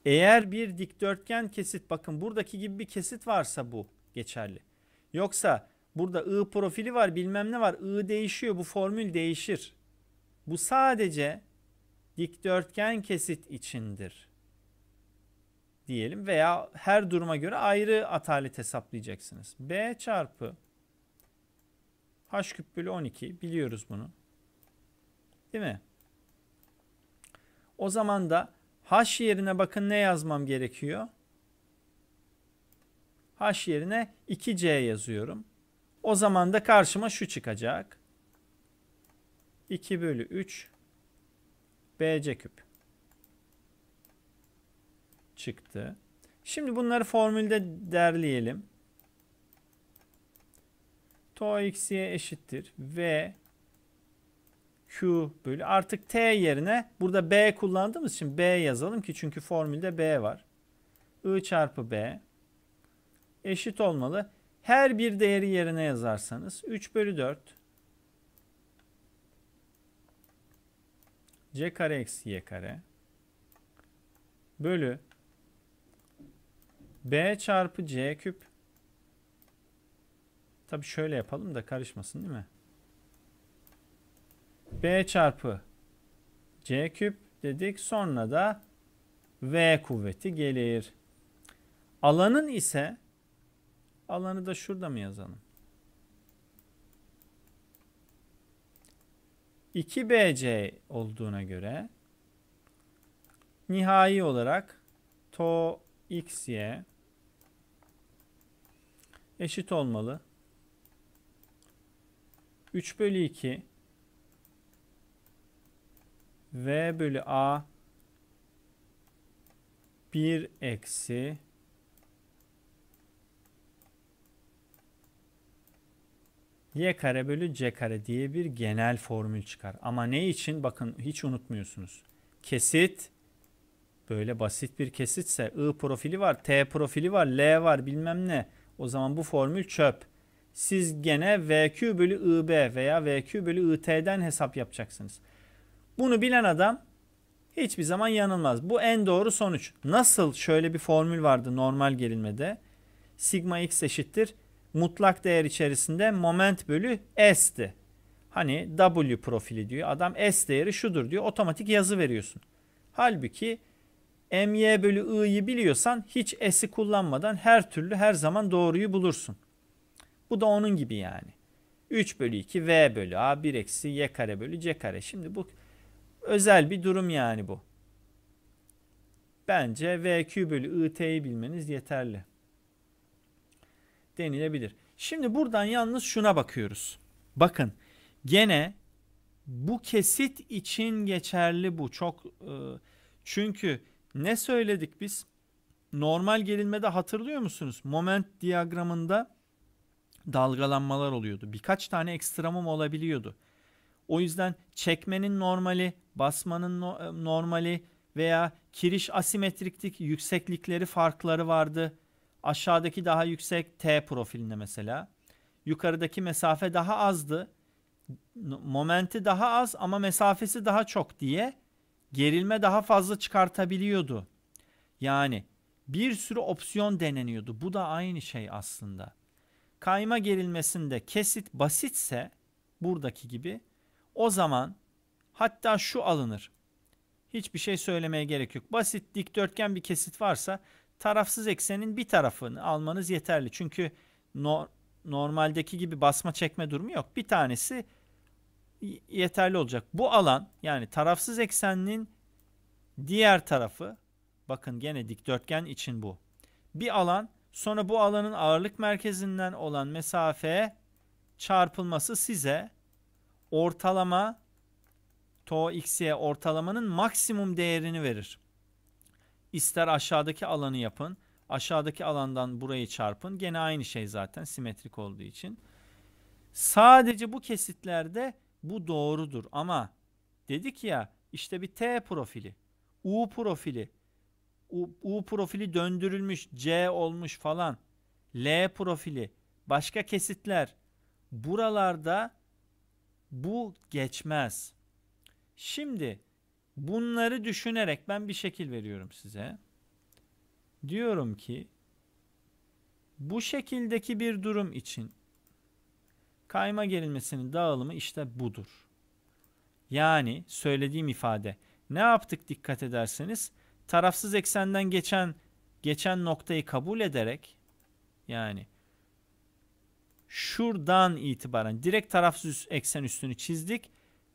Eğer bir dikdörtgen kesit bakın buradaki gibi bir kesit varsa bu geçerli. Yoksa Burada I profili var bilmem ne var. I değişiyor bu formül değişir. Bu sadece dikdörtgen kesit içindir diyelim veya her duruma göre ayrı atalet hesaplayacaksınız. B çarpı H küp bölü 12 biliyoruz bunu. Değil mi? O zaman da H yerine bakın ne yazmam gerekiyor? H yerine 2C yazıyorum. O zaman da karşıma şu çıkacak. 2 bölü 3 BC küp çıktı. Şimdi bunları formülde derleyelim. Tau x'ye eşittir. V Q bölü artık T yerine burada B kullandığımız için B yazalım ki çünkü formülde B var. I çarpı B eşit olmalı her bir değeri yerine yazarsanız 3 bölü 4 c kare eksi y kare bölü b çarpı c küp tabi şöyle yapalım da karışmasın değil mi? b çarpı c küp dedik sonra da v kuvveti gelir. Alanın ise Alanı da şurada mı yazalım? 2BC olduğuna göre nihai olarak to xy eşit olmalı. 3 bölü 2 v bölü a 1 eksi y kare bölü c kare diye bir genel formül çıkar. Ama ne için? Bakın hiç unutmuyorsunuz. Kesit böyle basit bir kesitse I profili var, T profili var, L var bilmem ne. O zaman bu formül çöp. Siz gene VQ bölü IB veya VQ bölü IT'den hesap yapacaksınız. Bunu bilen adam hiçbir zaman yanılmaz. Bu en doğru sonuç. Nasıl şöyle bir formül vardı normal gerilmede. Sigma x eşittir mutlak değer içerisinde moment bölü s'ti. Hani W profili diyor. Adam S değeri şudur diyor. Otomatik yazı veriyorsun. Halbuki MY bölü I'yi biliyorsan hiç S'i kullanmadan her türlü her zaman doğruyu bulursun. Bu da onun gibi yani. 3 bölü 2 V bölü A 1 eksi Y kare bölü C kare. Şimdi bu özel bir durum yani bu. Bence VQ bölü IT'yi bilmeniz yeterli denilebilir. Şimdi buradan yalnız şuna bakıyoruz. Bakın gene bu kesit için geçerli bu çok e, çünkü ne söyledik biz? Normal gerilmede hatırlıyor musunuz? Moment diyagramında dalgalanmalar oluyordu. Birkaç tane ekstremum olabiliyordu. O yüzden çekmenin normali, basmanın no e, normali veya kiriş asimetriklik yükseklikleri farkları vardı. Aşağıdaki daha yüksek T profilinde mesela. Yukarıdaki mesafe daha azdı. Momenti daha az ama mesafesi daha çok diye gerilme daha fazla çıkartabiliyordu. Yani bir sürü opsiyon deneniyordu. Bu da aynı şey aslında. Kayma gerilmesinde kesit basitse buradaki gibi o zaman hatta şu alınır. Hiçbir şey söylemeye gerek yok. Basit dikdörtgen bir kesit varsa tarafsız eksenin bir tarafını almanız yeterli. Çünkü no, normaldeki gibi basma çekme durumu yok. Bir tanesi yeterli olacak. Bu alan yani tarafsız eksenin diğer tarafı bakın gene dikdörtgen için bu. Bir alan sonra bu alanın ağırlık merkezinden olan mesafeye çarpılması size ortalama to x'ye ortalamanın maksimum değerini verir ister aşağıdaki alanı yapın. Aşağıdaki alandan burayı çarpın. Gene aynı şey zaten simetrik olduğu için. Sadece bu kesitlerde bu doğrudur ama dedik ya işte bir T profili, U profili, U, U profili döndürülmüş, C olmuş falan, L profili, başka kesitler. Buralarda bu geçmez. Şimdi Bunları düşünerek ben bir şekil veriyorum size. Diyorum ki bu şekildeki bir durum için kayma gerilmesinin dağılımı işte budur. Yani söylediğim ifade ne yaptık dikkat ederseniz tarafsız eksenden geçen geçen noktayı kabul ederek yani şuradan itibaren direkt tarafsız eksen üstünü çizdik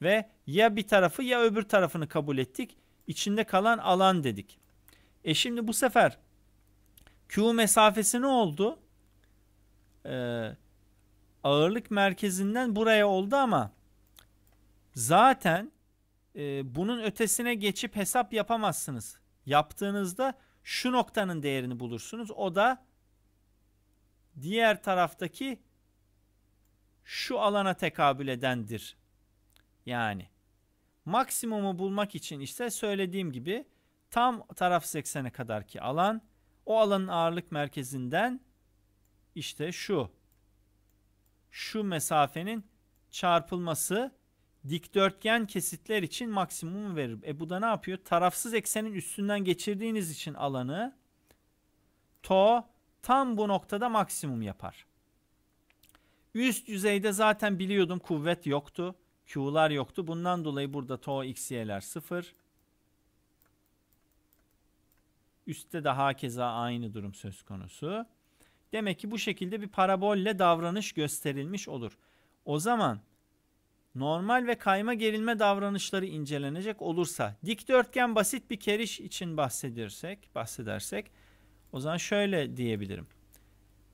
ve ya bir tarafı ya öbür tarafını kabul ettik. İçinde kalan alan dedik. E şimdi bu sefer Q mesafesi ne oldu? Ee, ağırlık merkezinden buraya oldu ama zaten e, bunun ötesine geçip hesap yapamazsınız. Yaptığınızda şu noktanın değerini bulursunuz. O da diğer taraftaki şu alana tekabül edendir yani maksimumu bulmak için işte söylediğim gibi tam taraf 80'e kadar ki alan o alanın ağırlık merkezinden işte şu şu mesafenin çarpılması dikdörtgen kesitler için maksimum verir. E bu da ne yapıyor? Tarafsız eksenin üstünden geçirdiğiniz için alanı to tam bu noktada maksimum yapar. Üst yüzeyde zaten biliyordum kuvvet yoktu. Q'lar yoktu. Bundan dolayı burada to xy'ler 0. Üstte de hakeza aynı durum söz konusu. Demek ki bu şekilde bir parabolle davranış gösterilmiş olur. O zaman normal ve kayma gerilme davranışları incelenecek olursa dikdörtgen basit bir keriş için bahsedirsek, bahsedersek o zaman şöyle diyebilirim.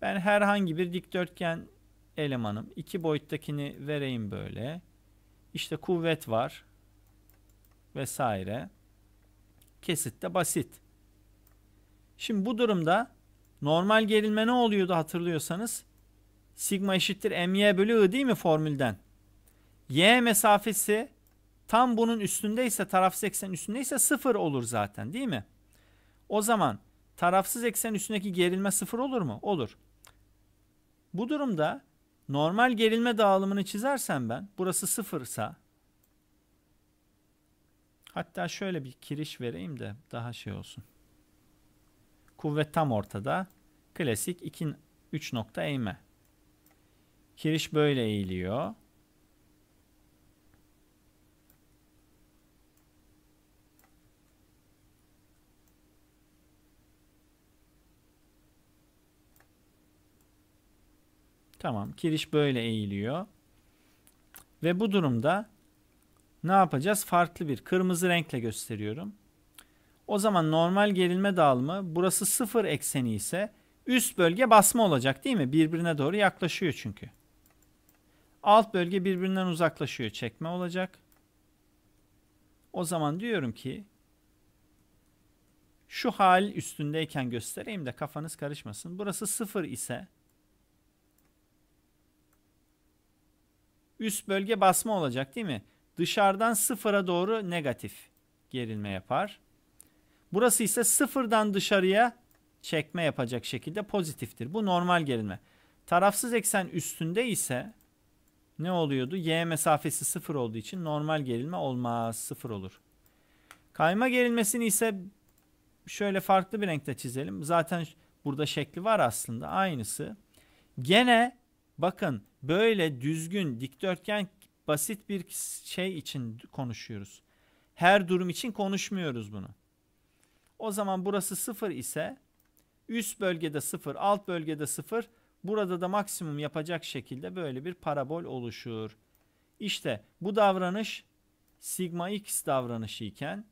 Ben herhangi bir dikdörtgen elemanım. iki boyuttakini vereyim böyle işte kuvvet var vesaire. Kesit de basit. Şimdi bu durumda normal gerilme ne oluyordu hatırlıyorsanız? Sigma eşittir my bölü I değil mi formülden? Y mesafesi tam bunun üstündeyse tarafsız eksen üstündeyse sıfır olur zaten değil mi? O zaman tarafsız eksen üstündeki gerilme sıfır olur mu? Olur. Bu durumda normal gerilme dağılımını çizersem ben burası sıfırsa hatta şöyle bir kiriş vereyim de daha şey olsun. Kuvvet tam ortada. Klasik 2 3 nokta eğme. Kiriş böyle eğiliyor. Tamam kiriş böyle eğiliyor. Ve bu durumda ne yapacağız? Farklı bir kırmızı renkle gösteriyorum. O zaman normal gerilme dağılımı burası sıfır ekseni ise üst bölge basma olacak değil mi? Birbirine doğru yaklaşıyor çünkü. Alt bölge birbirinden uzaklaşıyor. Çekme olacak. O zaman diyorum ki şu hal üstündeyken göstereyim de kafanız karışmasın. Burası sıfır ise Üst bölge basma olacak değil mi? Dışarıdan sıfıra doğru negatif gerilme yapar. Burası ise sıfırdan dışarıya çekme yapacak şekilde pozitiftir. Bu normal gerilme. Tarafsız eksen üstünde ise ne oluyordu? Y mesafesi sıfır olduğu için normal gerilme olmaz. Sıfır olur. Kayma gerilmesini ise şöyle farklı bir renkte çizelim. Zaten burada şekli var aslında. Aynısı. Gene Bakın böyle düzgün, dikdörtgen, basit bir şey için konuşuyoruz. Her durum için konuşmuyoruz bunu. O zaman burası 0 ise üst bölgede 0, alt bölgede 0. Burada da maksimum yapacak şekilde böyle bir parabol oluşur. İşte bu davranış sigma x davranışı iken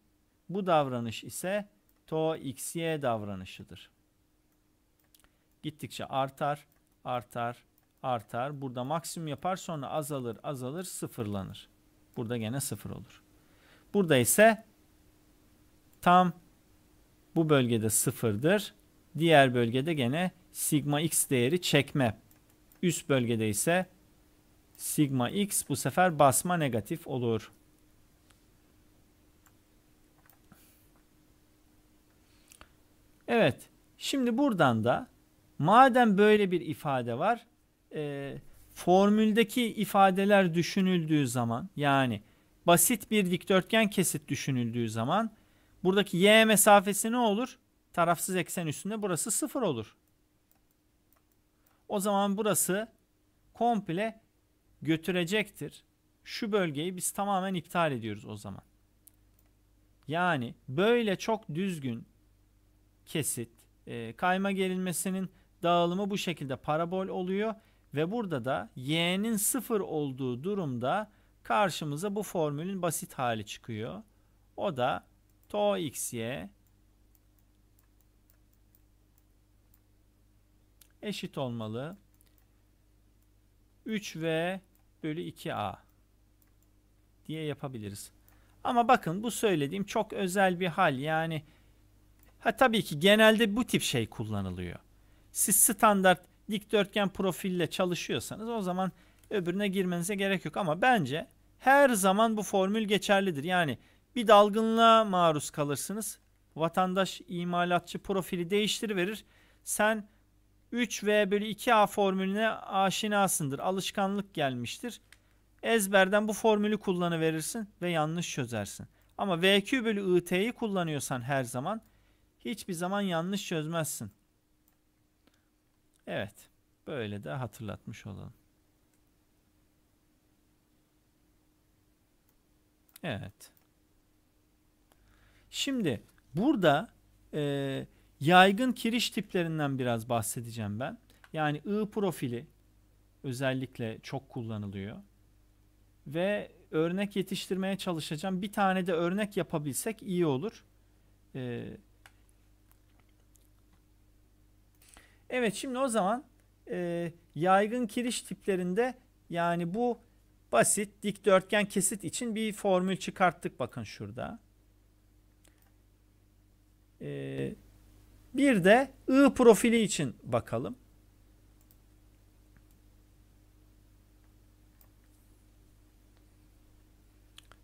bu davranış ise to xy davranışıdır. Gittikçe artar, artar, artar. Burada maksimum yapar sonra azalır azalır sıfırlanır. Burada gene sıfır olur. Burada ise tam bu bölgede sıfırdır. Diğer bölgede gene sigma x değeri çekme. Üst bölgede ise sigma x bu sefer basma negatif olur. Evet. Şimdi buradan da madem böyle bir ifade var e, formüldeki ifadeler düşünüldüğü zaman yani basit bir dikdörtgen kesit düşünüldüğü zaman buradaki y mesafesi ne olur? Tarafsız eksen üstünde burası sıfır olur. O zaman burası komple götürecektir. Şu bölgeyi biz tamamen iptal ediyoruz o zaman. Yani böyle çok düzgün kesit, e, kayma gerilmesinin dağılımı bu şekilde parabol oluyor. Ve burada da y'nin sıfır olduğu durumda karşımıza bu formülün basit hali çıkıyor. O da to x y eşit olmalı. 3v bölü 2a diye yapabiliriz. Ama bakın bu söylediğim çok özel bir hal. Yani ha, tabii ki genelde bu tip şey kullanılıyor. Siz standart dikdörtgen profille çalışıyorsanız o zaman öbürüne girmenize gerek yok. Ama bence her zaman bu formül geçerlidir. Yani bir dalgınlığa maruz kalırsınız. Vatandaş imalatçı profili değiştiriverir. Sen 3V bölü 2A formülüne aşinasındır. Alışkanlık gelmiştir. Ezberden bu formülü kullanıverirsin ve yanlış çözersin. Ama VQ bölü IT'yi kullanıyorsan her zaman hiçbir zaman yanlış çözmezsin. Evet. Böyle de hatırlatmış olalım. Evet. Şimdi burada e, yaygın kiriş tiplerinden biraz bahsedeceğim ben. Yani I profili özellikle çok kullanılıyor. Ve örnek yetiştirmeye çalışacağım. Bir tane de örnek yapabilsek iyi olur. Evet Evet şimdi o zaman e, yaygın kiriş tiplerinde yani bu basit dikdörtgen kesit için bir formül çıkarttık bakın şurada. E, bir de I profili için bakalım.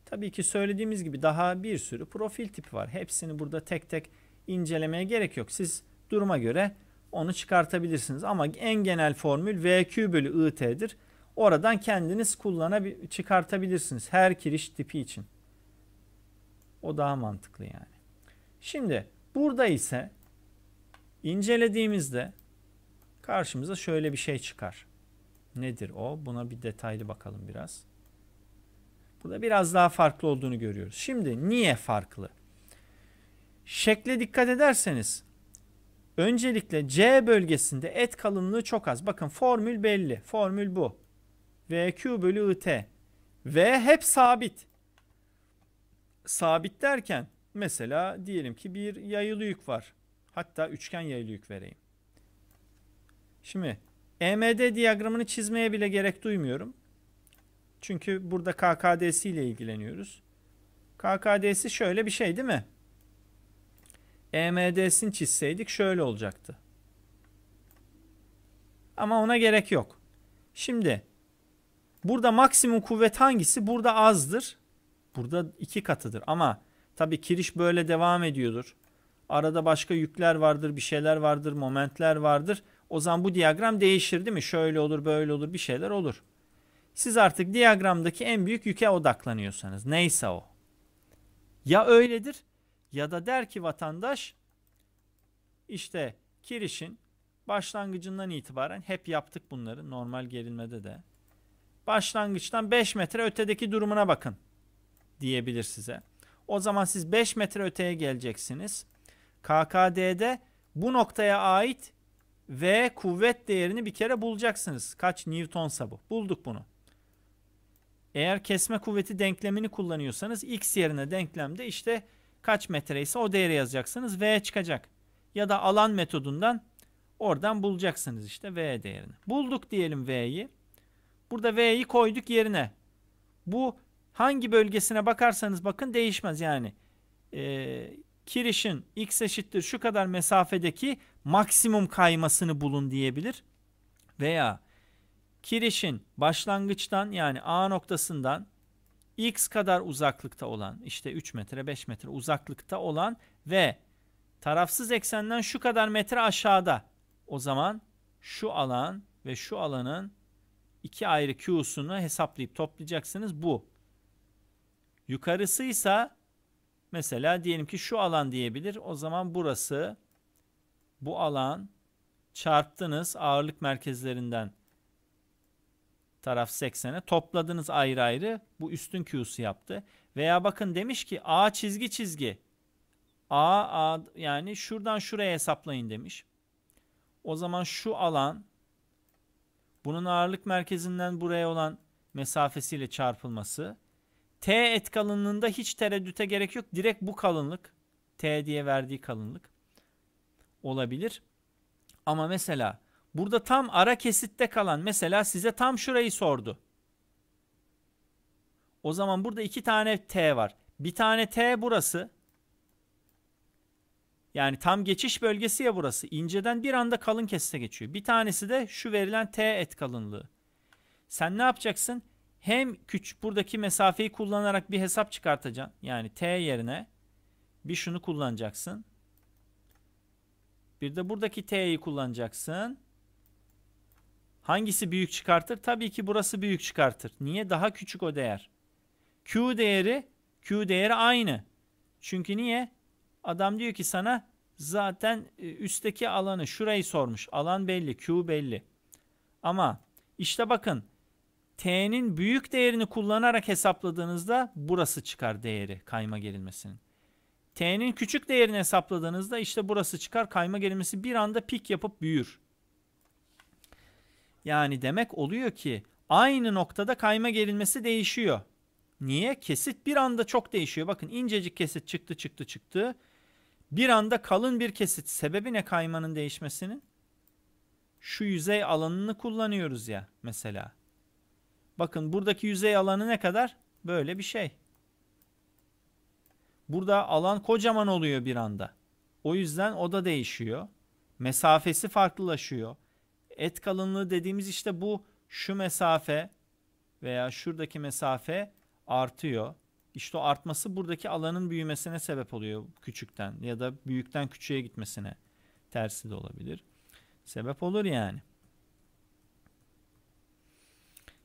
Tabii ki söylediğimiz gibi daha bir sürü profil tipi var. Hepsini burada tek tek incelemeye gerek yok. Siz duruma göre onu çıkartabilirsiniz. Ama en genel formül VQ bölü IT'dir. Oradan kendiniz kullanabilir, çıkartabilirsiniz her kiriş tipi için. O daha mantıklı yani. Şimdi burada ise incelediğimizde karşımıza şöyle bir şey çıkar. Nedir o? Buna bir detaylı bakalım biraz. Burada biraz daha farklı olduğunu görüyoruz. Şimdi niye farklı? Şekle dikkat ederseniz Öncelikle C bölgesinde et kalınlığı çok az. Bakın formül belli. Formül bu. VQ bölü IT. V hep sabit. Sabit derken mesela diyelim ki bir yayılı yük var. Hatta üçgen yayılı yük vereyim. Şimdi EMD diyagramını çizmeye bile gerek duymuyorum. Çünkü burada KKD'si ile ilgileniyoruz. KKD'si şöyle bir şey değil mi? EMD'sini çizseydik şöyle olacaktı. Ama ona gerek yok. Şimdi burada maksimum kuvvet hangisi? Burada azdır. Burada iki katıdır. Ama tabii kiriş böyle devam ediyordur. Arada başka yükler vardır, bir şeyler vardır, momentler vardır. O zaman bu diyagram değişir değil mi? Şöyle olur, böyle olur, bir şeyler olur. Siz artık diyagramdaki en büyük yüke odaklanıyorsanız neyse o. Ya öyledir ya da der ki vatandaş işte kirişin başlangıcından itibaren hep yaptık bunları normal gerilmede de. Başlangıçtan 5 metre ötedeki durumuna bakın diyebilir size. O zaman siz 5 metre öteye geleceksiniz. KKD'de bu noktaya ait V kuvvet değerini bir kere bulacaksınız. Kaç Newton'sa bu. Bulduk bunu. Eğer kesme kuvveti denklemini kullanıyorsanız x yerine denklemde işte kaç metre ise o değeri yazacaksınız. V çıkacak. Ya da alan metodundan oradan bulacaksınız işte V değerini. Bulduk diyelim V'yi. Burada V'yi koyduk yerine. Bu hangi bölgesine bakarsanız bakın değişmez yani. E, kirişin x eşittir şu kadar mesafedeki maksimum kaymasını bulun diyebilir. Veya kirişin başlangıçtan yani A noktasından x kadar uzaklıkta olan işte 3 metre 5 metre uzaklıkta olan ve tarafsız eksenden şu kadar metre aşağıda o zaman şu alan ve şu alanın iki ayrı Q'sunu hesaplayıp toplayacaksınız bu. Yukarısıysa mesela diyelim ki şu alan diyebilir. O zaman burası bu alan çarptınız ağırlık merkezlerinden taraf 80'e topladınız ayrı ayrı bu üstün Q'su yaptı. Veya bakın demiş ki A çizgi çizgi A, A yani şuradan şuraya hesaplayın demiş. O zaman şu alan bunun ağırlık merkezinden buraya olan mesafesiyle çarpılması. T et kalınlığında hiç tereddüte gerek yok. Direkt bu kalınlık T diye verdiği kalınlık olabilir. Ama mesela Burada tam ara kesitte kalan mesela size tam şurayı sordu. O zaman burada iki tane T var. Bir tane T burası. Yani tam geçiş bölgesi ya burası. İnceden bir anda kalın kesite geçiyor. Bir tanesi de şu verilen T et kalınlığı. Sen ne yapacaksın? Hem küçük buradaki mesafeyi kullanarak bir hesap çıkartacaksın. Yani T yerine bir şunu kullanacaksın. Bir de buradaki T'yi kullanacaksın. Hangisi büyük çıkartır? Tabii ki burası büyük çıkartır. Niye? Daha küçük o değer. Q değeri, Q değeri aynı. Çünkü niye? Adam diyor ki sana zaten e, üstteki alanı şurayı sormuş. Alan belli, Q belli. Ama işte bakın T'nin büyük değerini kullanarak hesapladığınızda burası çıkar değeri kayma gerilmesinin. T'nin küçük değerini hesapladığınızda işte burası çıkar kayma gerilmesi bir anda pik yapıp büyür. Yani demek oluyor ki aynı noktada kayma gerilmesi değişiyor. Niye? Kesit bir anda çok değişiyor. Bakın incecik kesit çıktı çıktı çıktı. Bir anda kalın bir kesit. Sebebi ne kaymanın değişmesinin? Şu yüzey alanını kullanıyoruz ya mesela. Bakın buradaki yüzey alanı ne kadar? Böyle bir şey. Burada alan kocaman oluyor bir anda. O yüzden o da değişiyor. Mesafesi farklılaşıyor. Et kalınlığı dediğimiz işte bu şu mesafe veya şuradaki mesafe artıyor. İşte o artması buradaki alanın büyümesine sebep oluyor küçükten ya da büyükten küçüğe gitmesine. Tersi de olabilir. Sebep olur yani.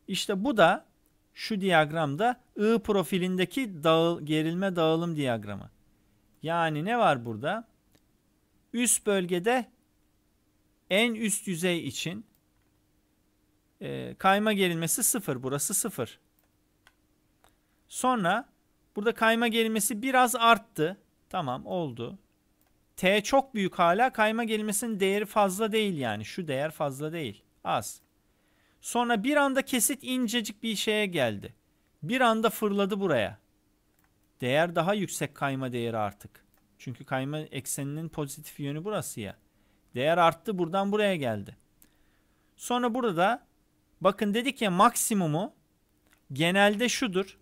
İşte bu da şu diyagramda I profilindeki dağıl, gerilme dağılım diyagramı. Yani ne var burada? Üst bölgede en üst yüzey için e, kayma gerilmesi 0. Burası 0. Sonra burada kayma gerilmesi biraz arttı. Tamam oldu. T çok büyük hala kayma gerilmesinin değeri fazla değil yani. Şu değer fazla değil. Az. Sonra bir anda kesit incecik bir şeye geldi. Bir anda fırladı buraya. Değer daha yüksek kayma değeri artık. Çünkü kayma ekseninin pozitif yönü burası ya. Değer arttı buradan buraya geldi. Sonra burada bakın dedik ya maksimumu genelde şudur.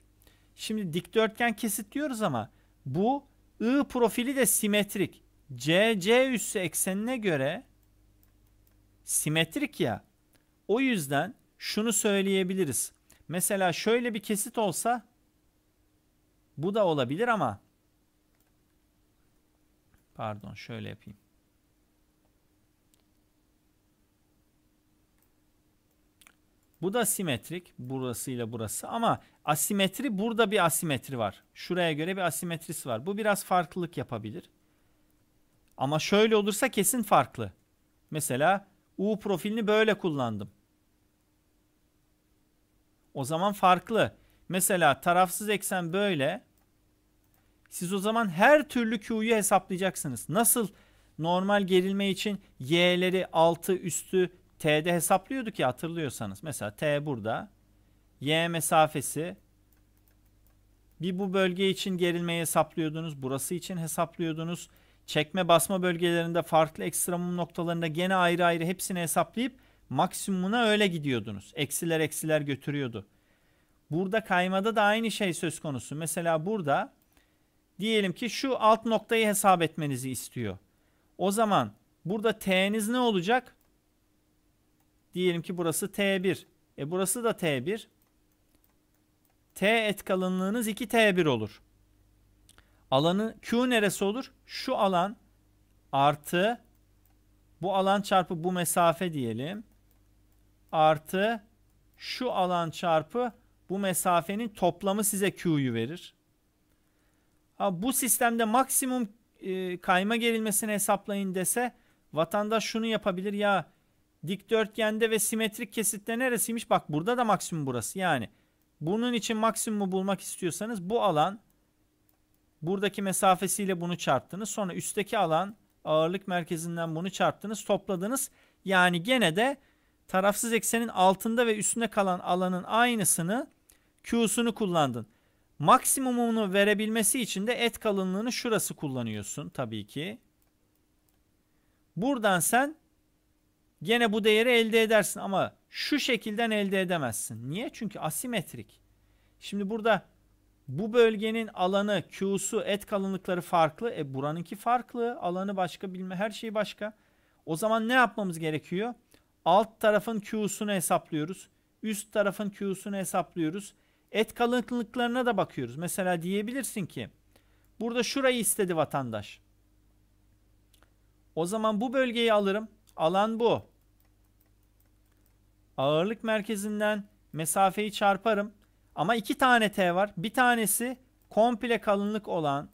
Şimdi dikdörtgen kesit diyoruz ama bu I profili de simetrik. CC üssü eksenine göre simetrik ya. O yüzden şunu söyleyebiliriz. Mesela şöyle bir kesit olsa bu da olabilir ama pardon şöyle yapayım. Bu da simetrik burasıyla burası ama asimetri burada bir asimetri var. Şuraya göre bir asimetrisi var. Bu biraz farklılık yapabilir. Ama şöyle olursa kesin farklı. Mesela U profilini böyle kullandım. O zaman farklı. Mesela tarafsız eksen böyle. Siz o zaman her türlü Q'yu hesaplayacaksınız. Nasıl normal gerilme için Y'leri altı üstü T'de hesaplıyorduk ya hatırlıyorsanız. Mesela T burada. Y mesafesi. Bir bu bölge için gerilmeyi hesaplıyordunuz. Burası için hesaplıyordunuz. Çekme basma bölgelerinde farklı ekstremum noktalarında gene ayrı ayrı hepsini hesaplayıp maksimumuna öyle gidiyordunuz. Eksiler eksiler götürüyordu. Burada kaymada da aynı şey söz konusu. Mesela burada diyelim ki şu alt noktayı hesap etmenizi istiyor. O zaman burada t'niz ne olacak? Diyelim ki burası T1. E burası da T1. T et kalınlığınız 2 T1 olur. Alanı Q neresi olur? Şu alan artı bu alan çarpı bu mesafe diyelim. Artı şu alan çarpı bu mesafenin toplamı size Q'yu verir. Ha, bu sistemde maksimum e, kayma gerilmesini hesaplayın dese vatandaş şunu yapabilir ya dikdörtgende ve simetrik kesitte neresiymiş? Bak burada da maksimum burası yani. Bunun için maksimumu bulmak istiyorsanız bu alan buradaki mesafesiyle bunu çarptınız. Sonra üstteki alan ağırlık merkezinden bunu çarptınız topladınız. Yani gene de tarafsız eksenin altında ve üstünde kalan alanın aynısını Q'sunu kullandın. Maksimumunu verebilmesi için de et kalınlığını şurası kullanıyorsun tabii ki. Buradan sen Gene bu değeri elde edersin ama şu şekilden elde edemezsin. Niye? Çünkü asimetrik. Şimdi burada bu bölgenin alanı, Q'su, et kalınlıkları farklı. E buranınki farklı. Alanı başka bilme her şey başka. O zaman ne yapmamız gerekiyor? Alt tarafın Q'sunu hesaplıyoruz. Üst tarafın Q'sunu hesaplıyoruz. Et kalınlıklarına da bakıyoruz. Mesela diyebilirsin ki burada şurayı istedi vatandaş. O zaman bu bölgeyi alırım. Alan bu. Ağırlık merkezinden mesafeyi çarparım. Ama iki tane T var. Bir tanesi komple kalınlık olan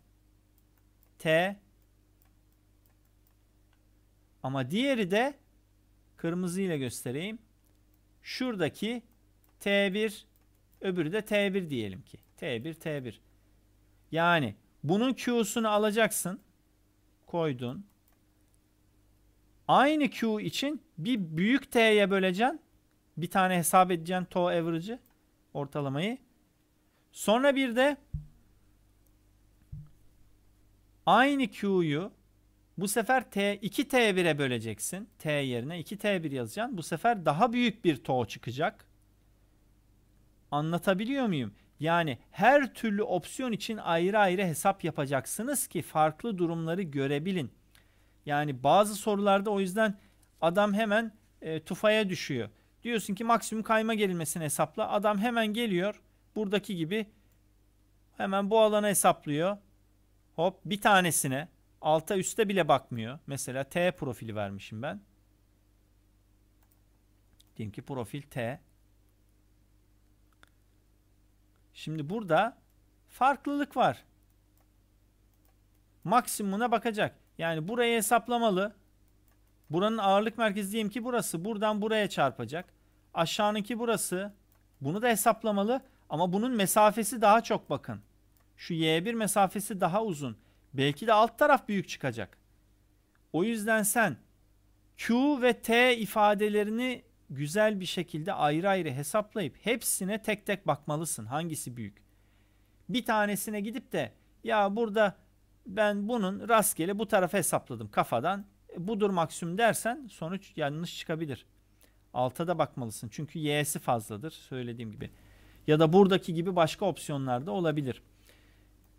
T. Ama diğeri de kırmızıyla göstereyim. Şuradaki T1 öbürü de T1 diyelim ki. T1 T1. Yani bunun Q'sunu alacaksın. Koydun. Aynı Q için bir büyük T'ye böleceksin. Bir tane hesap edeceksin to average'ı ortalamayı. Sonra bir de aynı Q'yu bu sefer T 2T1'e böleceksin. T yerine 2T1 yazacaksın. Bu sefer daha büyük bir to çıkacak. Anlatabiliyor muyum? Yani her türlü opsiyon için ayrı ayrı hesap yapacaksınız ki farklı durumları görebilin. Yani bazı sorularda o yüzden adam hemen e, tufaya düşüyor. Diyorsun ki maksimum kayma gerilmesini hesapla. Adam hemen geliyor buradaki gibi hemen bu alana hesaplıyor. Hop bir tanesine alta üste bile bakmıyor. Mesela T profili vermişim ben. Diyelim ki profil T. Şimdi burada farklılık var. Maksimumuna bakacak. Yani burayı hesaplamalı. Buranın ağırlık merkezi diyeyim ki burası. Buradan buraya çarpacak. Aşağınınki burası. Bunu da hesaplamalı. Ama bunun mesafesi daha çok bakın. Şu Y1 mesafesi daha uzun. Belki de alt taraf büyük çıkacak. O yüzden sen Q ve T ifadelerini güzel bir şekilde ayrı ayrı hesaplayıp hepsine tek tek bakmalısın. Hangisi büyük? Bir tanesine gidip de ya burada ben bunun rastgele bu tarafa hesapladım kafadan. E, budur maksimum dersen sonuç yanlış çıkabilir. Alta da bakmalısın. Çünkü y'si fazladır söylediğim gibi. Ya da buradaki gibi başka opsiyonlar da olabilir.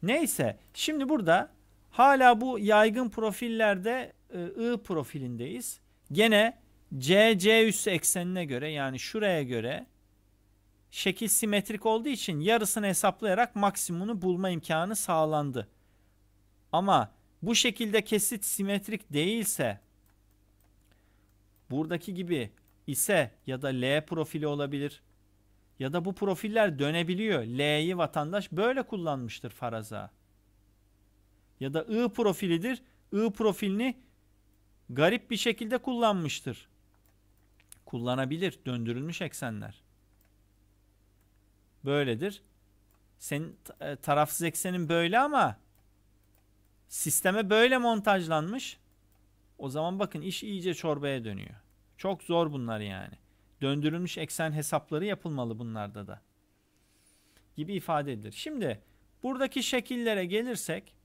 Neyse şimdi burada hala bu yaygın profillerde e, I profilindeyiz. Gene C CC üssü eksenine göre yani şuraya göre şekil simetrik olduğu için yarısını hesaplayarak maksimumunu bulma imkanı sağlandı. Ama bu şekilde kesit simetrik değilse buradaki gibi ise ya da L profili olabilir. Ya da bu profiller dönebiliyor. L'yi vatandaş böyle kullanmıştır faraza. Ya da I profilidir. I profilini garip bir şekilde kullanmıştır. Kullanabilir döndürülmüş eksenler. Böyledir. Senin e, tarafsız eksenin böyle ama Sisteme böyle montajlanmış. O zaman bakın iş iyice çorbaya dönüyor. Çok zor bunlar yani. Döndürülmüş eksen hesapları yapılmalı bunlarda da. Gibi ifade edilir. Şimdi buradaki şekillere gelirsek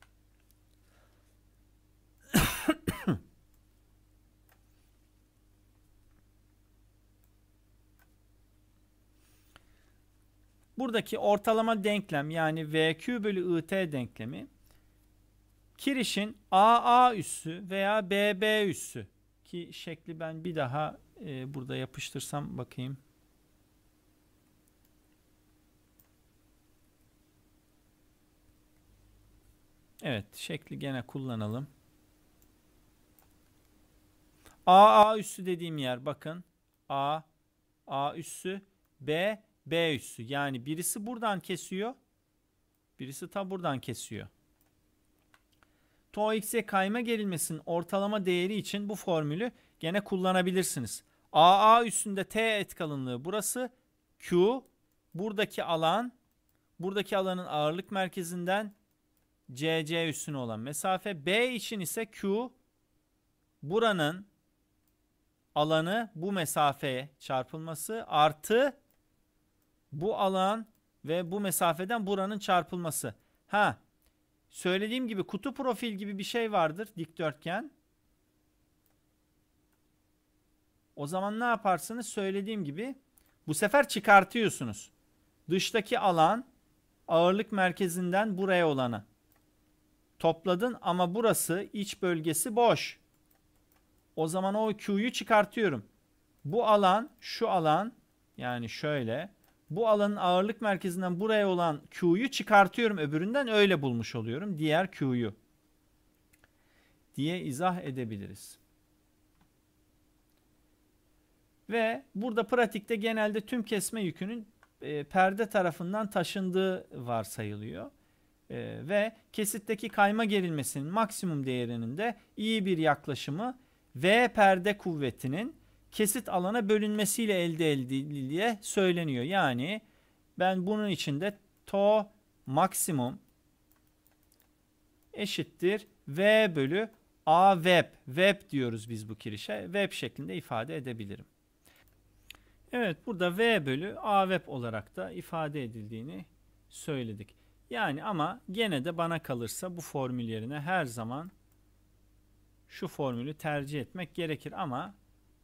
buradaki ortalama denklem yani VQ bölü IT denklemi Kiriş'in AA üssü veya BB üssü ki şekli ben bir daha e, burada yapıştırsam bakayım. Evet şekli gene kullanalım. AA üssü dediğim yer bakın. A A üssü B B üssü. Yani birisi buradan kesiyor. Birisi ta buradan kesiyor. TOEX'e kayma gerilmesinin ortalama değeri için bu formülü gene kullanabilirsiniz. AA üstünde T et kalınlığı burası. Q buradaki alan buradaki alanın ağırlık merkezinden CC üstüne olan mesafe. B için ise Q buranın alanı bu mesafeye çarpılması artı bu alan ve bu mesafeden buranın çarpılması. Ha Söylediğim gibi kutu profil gibi bir şey vardır dikdörtgen. O zaman ne yaparsınız? Söylediğim gibi bu sefer çıkartıyorsunuz. Dıştaki alan ağırlık merkezinden buraya olanı. Topladın ama burası iç bölgesi boş. O zaman o Q'yu çıkartıyorum. Bu alan şu alan yani şöyle bu alanın ağırlık merkezinden buraya olan Q'yu çıkartıyorum öbüründen öyle bulmuş oluyorum diğer Q'yu diye izah edebiliriz. Ve burada pratikte genelde tüm kesme yükünün e, perde tarafından taşındığı varsayılıyor. E, ve kesitteki kayma gerilmesinin maksimum değerinin de iyi bir yaklaşımı V perde kuvvetinin kesit alana bölünmesiyle elde edildi diye söyleniyor. Yani ben bunun içinde to maksimum eşittir v bölü a web. Web diyoruz biz bu kirişe. Web şeklinde ifade edebilirim. Evet burada v bölü a web olarak da ifade edildiğini söyledik. Yani ama gene de bana kalırsa bu formül yerine her zaman şu formülü tercih etmek gerekir ama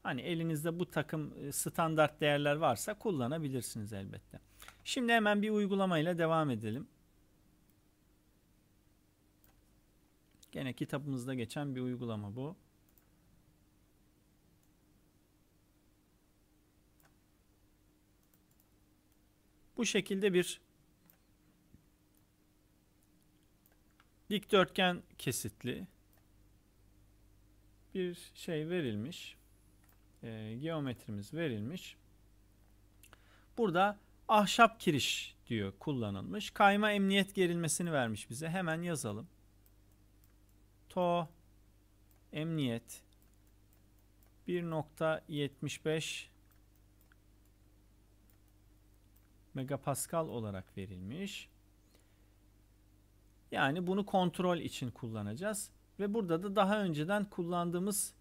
Hani elinizde bu takım e, standart değerler varsa kullanabilirsiniz elbette. Şimdi hemen bir uygulamayla devam edelim. Gene kitabımızda geçen bir uygulama bu. Bu şekilde bir dikdörtgen kesitli bir şey verilmiş e, geometrimiz verilmiş. Burada ahşap kiriş diyor kullanılmış. Kayma emniyet gerilmesini vermiş bize. Hemen yazalım. To emniyet 1.75 megapascal olarak verilmiş. Yani bunu kontrol için kullanacağız. Ve burada da daha önceden kullandığımız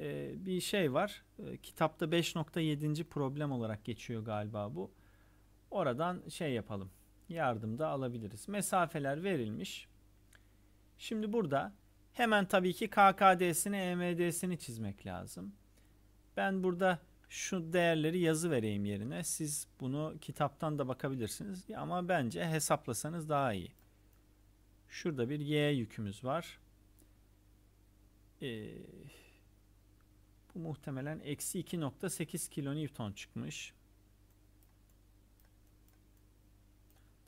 ee, bir şey var. Ee, kitapta 5.7. problem olarak geçiyor galiba bu. Oradan şey yapalım. Yardım da alabiliriz. Mesafeler verilmiş. Şimdi burada hemen tabii ki KKD'sini, EMD'sini çizmek lazım. Ben burada şu değerleri yazı vereyim yerine. Siz bunu kitaptan da bakabilirsiniz ama bence hesaplasanız daha iyi. Şurada bir Y yükümüz var. Ee, muhtemelen eksi 2.8 kilonewton çıkmış.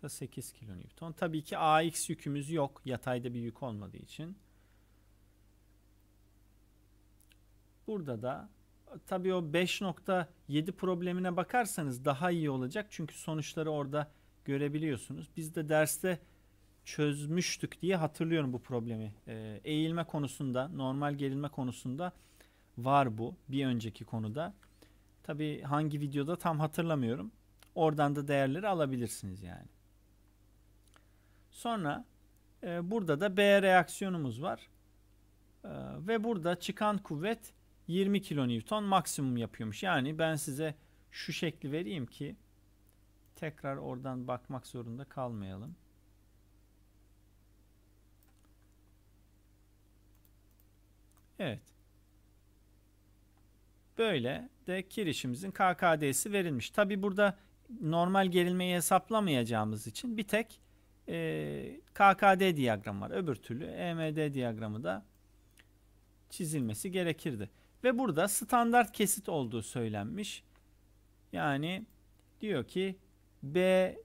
Da 8 kilonewton. Tabii ki AX yükümüz yok. Yatayda bir yük olmadığı için. Burada da tabii o 5.7 problemine bakarsanız daha iyi olacak. Çünkü sonuçları orada görebiliyorsunuz. Biz de derste çözmüştük diye hatırlıyorum bu problemi. Ee, eğilme konusunda, normal gerilme konusunda var bu bir önceki konuda. Tabi hangi videoda tam hatırlamıyorum. Oradan da değerleri alabilirsiniz yani. Sonra e, burada da B reaksiyonumuz var. E, ve burada çıkan kuvvet 20 kilonewton maksimum yapıyormuş. Yani ben size şu şekli vereyim ki tekrar oradan bakmak zorunda kalmayalım. Evet. Böyle de kirişimizin KKD'si verilmiş. Tabi burada normal gerilmeyi hesaplamayacağımız için bir tek e, KKD diyagram var. Öbür türlü EMD diyagramı da çizilmesi gerekirdi. Ve burada standart kesit olduğu söylenmiş. Yani diyor ki B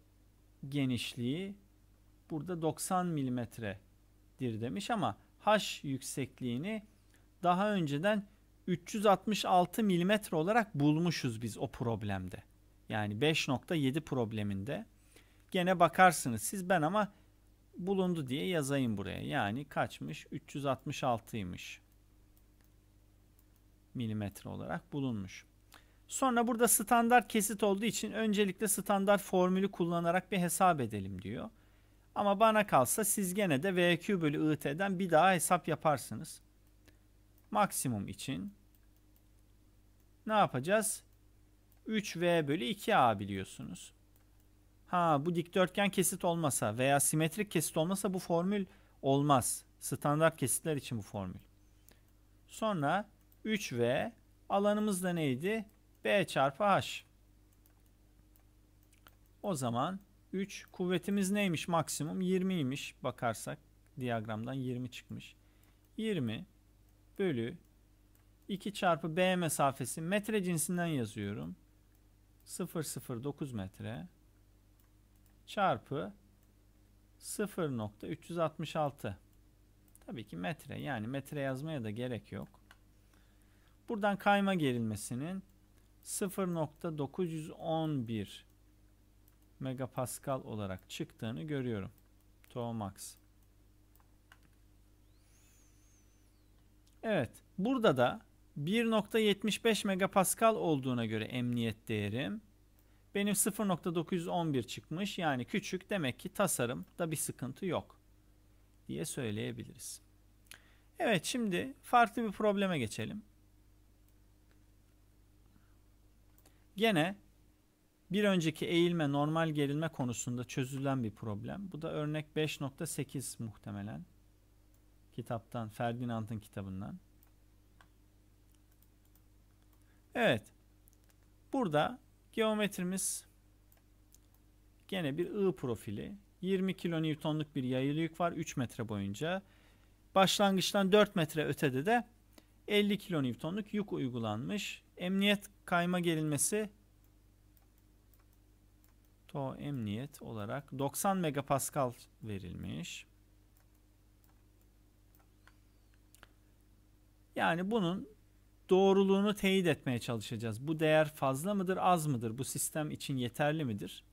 genişliği burada 90 milimetredir demiş ama H yüksekliğini daha önceden 366 milimetre olarak bulmuşuz biz o problemde. Yani 5.7 probleminde. Gene bakarsınız siz ben ama bulundu diye yazayım buraya. Yani kaçmış? 366'ymış. Milimetre olarak bulunmuş. Sonra burada standart kesit olduğu için öncelikle standart formülü kullanarak bir hesap edelim diyor. Ama bana kalsa siz gene de VQ bölü IT'den bir daha hesap yaparsınız. Maksimum için ne yapacağız? 3V bölü 2A biliyorsunuz. Ha bu dikdörtgen kesit olmasa veya simetrik kesit olmasa bu formül olmaz. Standart kesitler için bu formül. Sonra 3V alanımız da neydi? B çarpı H. O zaman 3 kuvvetimiz neymiş maksimum? 20'ymiş bakarsak diyagramdan 20 çıkmış. 20 bölü 2 çarpı B mesafesi metre cinsinden yazıyorum. 0,09 metre çarpı 0.366 Tabii ki metre yani metre yazmaya da gerek yok. Buradan kayma gerilmesinin 0.911 megapascal olarak çıktığını görüyorum. Tau max. Evet. Burada da 1.75 megapascal olduğuna göre emniyet değerim benim 0.911 çıkmış yani küçük demek ki tasarım da bir sıkıntı yok diye söyleyebiliriz. Evet şimdi farklı bir probleme geçelim. Gene bir önceki eğilme normal gerilme konusunda çözülen bir problem. Bu da örnek 5.8 muhtemelen kitaptan Ferdinand'ın kitabından. Evet. Burada geometrimiz gene bir I profili. 20 kilonewtonluk bir yayılı yük var 3 metre boyunca. Başlangıçtan 4 metre ötede de 50 kilonewtonluk yük uygulanmış. Emniyet kayma gerilmesi to emniyet olarak 90 megapascal verilmiş. Yani bunun doğruluğunu teyit etmeye çalışacağız. Bu değer fazla mıdır, az mıdır? Bu sistem için yeterli midir?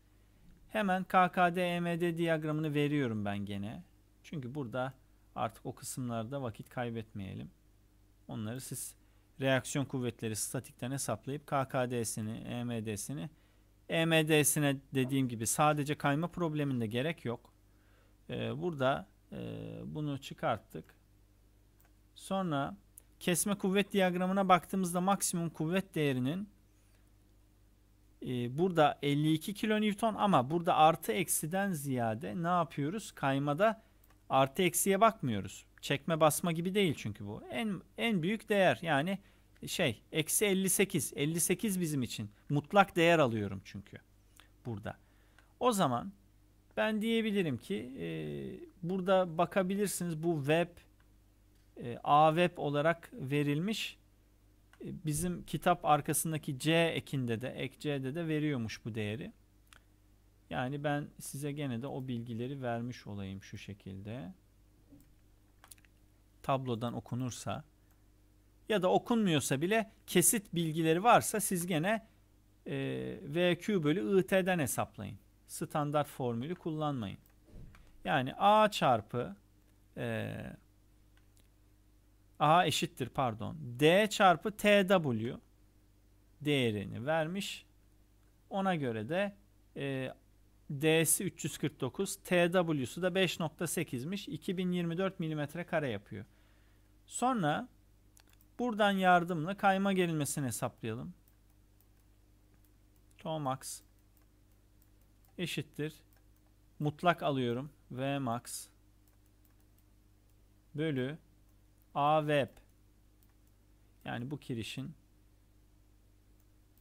Hemen KKD-EMD e diyagramını veriyorum ben gene. Çünkü burada artık o kısımlarda vakit kaybetmeyelim. Onları siz reaksiyon kuvvetleri statikten hesaplayıp KKD'sini, EMD'sini, EMD'sine dediğim gibi sadece kayma probleminde gerek yok. Ee, burada e, bunu çıkarttık. Sonra kesme kuvvet diyagramına baktığımızda maksimum kuvvet değerinin e, burada 52 kilonewton ama burada artı eksiden ziyade ne yapıyoruz? Kaymada artı eksiye bakmıyoruz. Çekme basma gibi değil çünkü bu. En en büyük değer yani şey eksi 58. 58 bizim için mutlak değer alıyorum çünkü burada. O zaman ben diyebilirim ki e, burada bakabilirsiniz bu web e, AWeb olarak verilmiş. E, bizim kitap arkasındaki C ekinde de, ek C'de de veriyormuş bu değeri. Yani ben size gene de o bilgileri vermiş olayım şu şekilde. Tablodan okunursa ya da okunmuyorsa bile kesit bilgileri varsa siz gene e, VQ bölü IT'den hesaplayın. Standart formülü kullanmayın. Yani A çarpı e, A eşittir pardon. D çarpı TW değerini vermiş. Ona göre de e, D'si 349, TW'su da 5.8'miş. 2024 milimetre kare yapıyor. Sonra buradan yardımla kayma gerilmesini hesaplayalım. Tomax eşittir. Mutlak alıyorum. Vmax bölü AWeb yani bu kirişin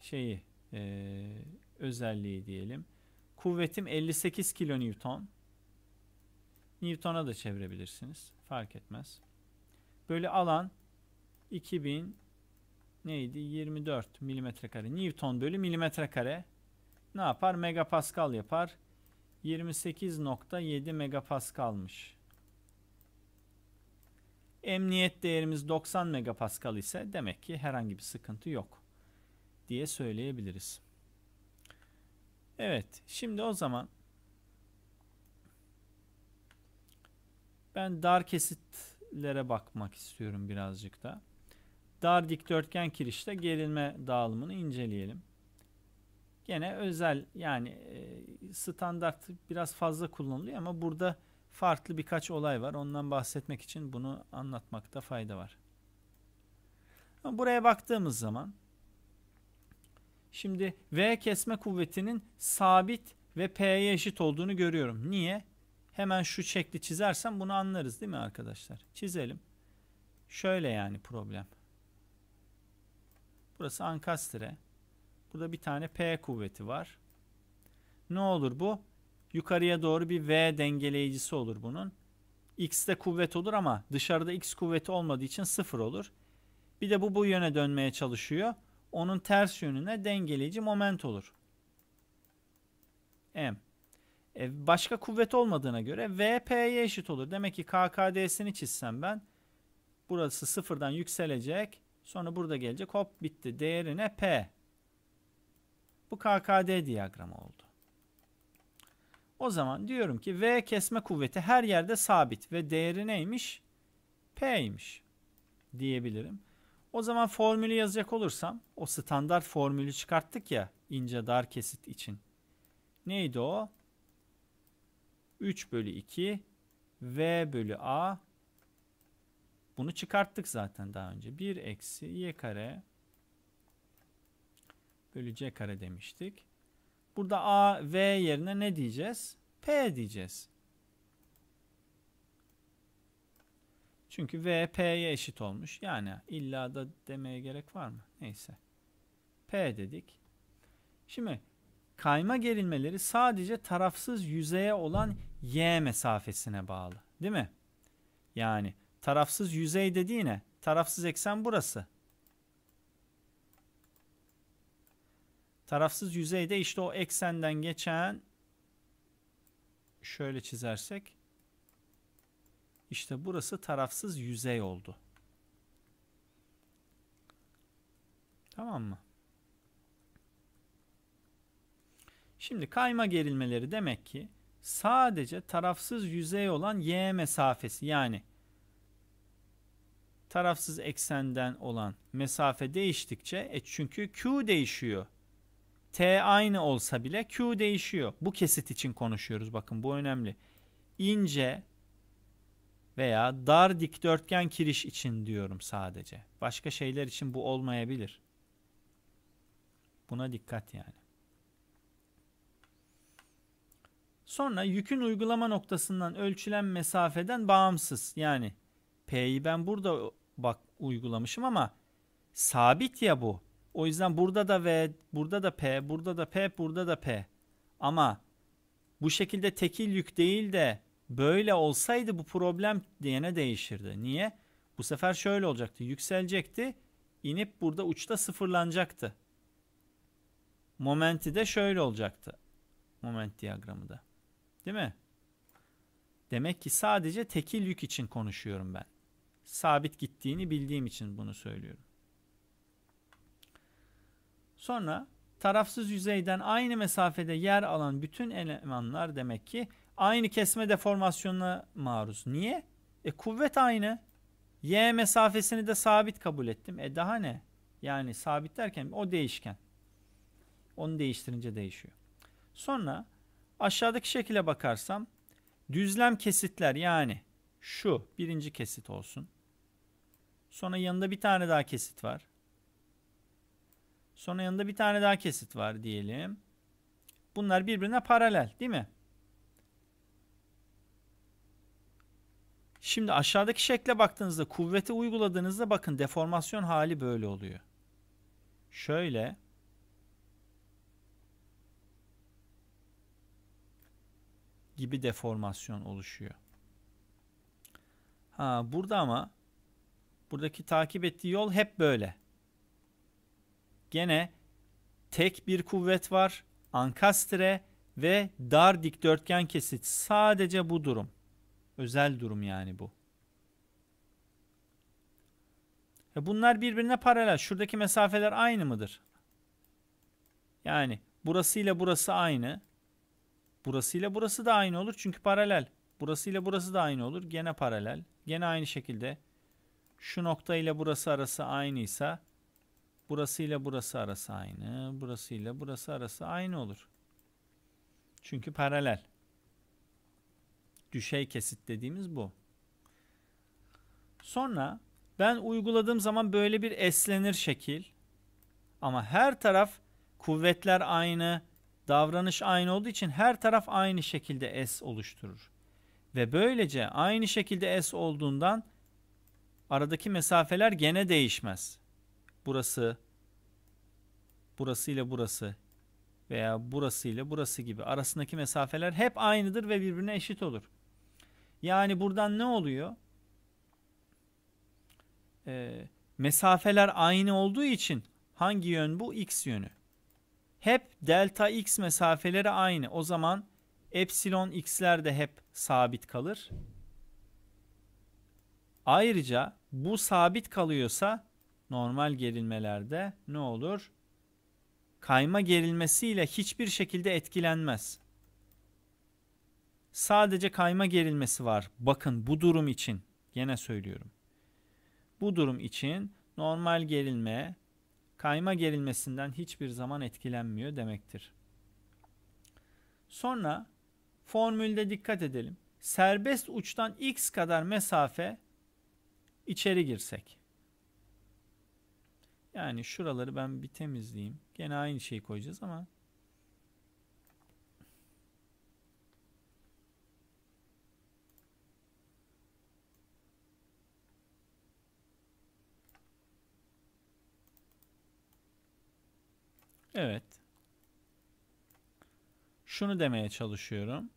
şeyi e, özelliği diyelim. Kuvvetim 58 kilonewton. Newton'a da çevirebilirsiniz. Fark etmez. Böyle alan 2000 neydi? 24 milimetre kare. Newton bölü milimetre kare. Ne yapar? Megapascal yapar. 28.7 megapascalmış. Emniyet değerimiz 90 megapascal ise demek ki herhangi bir sıkıntı yok diye söyleyebiliriz. Evet şimdi o zaman ben dar kesitlere bakmak istiyorum birazcık da. Dar dikdörtgen kirişte gerilme dağılımını inceleyelim. Gene özel yani e, standart biraz fazla kullanılıyor ama burada farklı birkaç olay var. Ondan bahsetmek için bunu anlatmakta fayda var. Ama buraya baktığımız zaman şimdi V kesme kuvvetinin sabit ve P'ye eşit olduğunu görüyorum. Niye? Hemen şu şekli çizersem bunu anlarız değil mi arkadaşlar? Çizelim. Şöyle yani problem. Burası ankastre. Burada bir tane P kuvveti var. Ne olur bu? yukarıya doğru bir V dengeleyicisi olur bunun. X'de kuvvet olur ama dışarıda X kuvveti olmadığı için sıfır olur. Bir de bu bu yöne dönmeye çalışıyor. Onun ters yönüne dengeleyici moment olur. M. E, başka kuvvet olmadığına göre VP'ye eşit olur. Demek ki KKD'sini çizsem ben burası sıfırdan yükselecek. Sonra burada gelecek. Hop bitti. Değerine P. Bu KKD diyagramı oldu. O zaman diyorum ki V kesme kuvveti her yerde sabit ve değeri neymiş? P'ymiş diyebilirim. O zaman formülü yazacak olursam o standart formülü çıkarttık ya ince dar kesit için. Neydi o? 3 bölü 2 V bölü A bunu çıkarttık zaten daha önce. 1 eksi y kare bölü c kare demiştik. Burada A, V yerine ne diyeceğiz? P diyeceğiz. Çünkü V, P'ye eşit olmuş. Yani illa da demeye gerek var mı? Neyse. P dedik. Şimdi kayma gerilmeleri sadece tarafsız yüzeye olan y mesafesine bağlı. Değil mi? Yani tarafsız yüzey dediğine tarafsız eksen burası. Tarafsız yüzeyde işte o eksenden geçen şöyle çizersek işte burası tarafsız yüzey oldu. Tamam mı? Şimdi kayma gerilmeleri demek ki sadece tarafsız yüzey olan y mesafesi yani tarafsız eksenden olan mesafe değiştikçe e çünkü q değişiyor. T aynı olsa bile Q değişiyor. Bu kesit için konuşuyoruz bakın bu önemli. İnce veya dar dikdörtgen kiriş için diyorum sadece. Başka şeyler için bu olmayabilir. Buna dikkat yani. Sonra yükün uygulama noktasından ölçülen mesafeden bağımsız. Yani P'yi ben burada bak uygulamışım ama sabit ya bu. O yüzden burada da V, burada da P, burada da P, burada da P. Ama bu şekilde tekil yük değil de böyle olsaydı bu problem diyene değişirdi. Niye? Bu sefer şöyle olacaktı. Yükselecekti. inip burada uçta sıfırlanacaktı. Momenti de şöyle olacaktı. Moment diyagramı da. Değil mi? Demek ki sadece tekil yük için konuşuyorum ben. Sabit gittiğini bildiğim için bunu söylüyorum. Sonra tarafsız yüzeyden aynı mesafede yer alan bütün elemanlar demek ki aynı kesme deformasyonuna maruz. Niye? E kuvvet aynı. Y mesafesini de sabit kabul ettim. E daha ne? Yani sabit derken o değişken. Onu değiştirince değişiyor. Sonra aşağıdaki şekile bakarsam düzlem kesitler yani şu birinci kesit olsun. Sonra yanında bir tane daha kesit var. Sonra yanında bir tane daha kesit var diyelim. Bunlar birbirine paralel değil mi? Şimdi aşağıdaki şekle baktığınızda kuvveti uyguladığınızda bakın deformasyon hali böyle oluyor. Şöyle. Gibi deformasyon oluşuyor. Ha burada ama buradaki takip ettiği yol hep böyle gene tek bir kuvvet var. Ankastre ve dar dikdörtgen kesit. Sadece bu durum. Özel durum yani bu. E bunlar birbirine paralel. Şuradaki mesafeler aynı mıdır? Yani burası ile burası aynı. Burası ile burası da aynı olur çünkü paralel. Burası ile burası da aynı olur. Gene paralel. Gene aynı şekilde. Şu nokta ile burası arası aynıysa Burası ile burası arası aynı. Burası ile burası arası aynı olur. Çünkü paralel. Düşey kesit dediğimiz bu. Sonra ben uyguladığım zaman böyle bir eslenir şekil. Ama her taraf kuvvetler aynı, davranış aynı olduğu için her taraf aynı şekilde es oluşturur. Ve böylece aynı şekilde es olduğundan aradaki mesafeler gene değişmez burası, burası ile burası veya burası ile burası gibi arasındaki mesafeler hep aynıdır ve birbirine eşit olur. Yani buradan ne oluyor? Ee, mesafeler aynı olduğu için hangi yön bu? X yönü. Hep delta x mesafeleri aynı. O zaman epsilon x'ler de hep sabit kalır. Ayrıca bu sabit kalıyorsa normal gerilmelerde ne olur? Kayma gerilmesiyle hiçbir şekilde etkilenmez. Sadece kayma gerilmesi var. Bakın bu durum için gene söylüyorum. Bu durum için normal gerilme kayma gerilmesinden hiçbir zaman etkilenmiyor demektir. Sonra formülde dikkat edelim. Serbest uçtan x kadar mesafe içeri girsek. Yani şuraları ben bir temizleyeyim. Gene aynı şeyi koyacağız ama Evet. Şunu demeye çalışıyorum.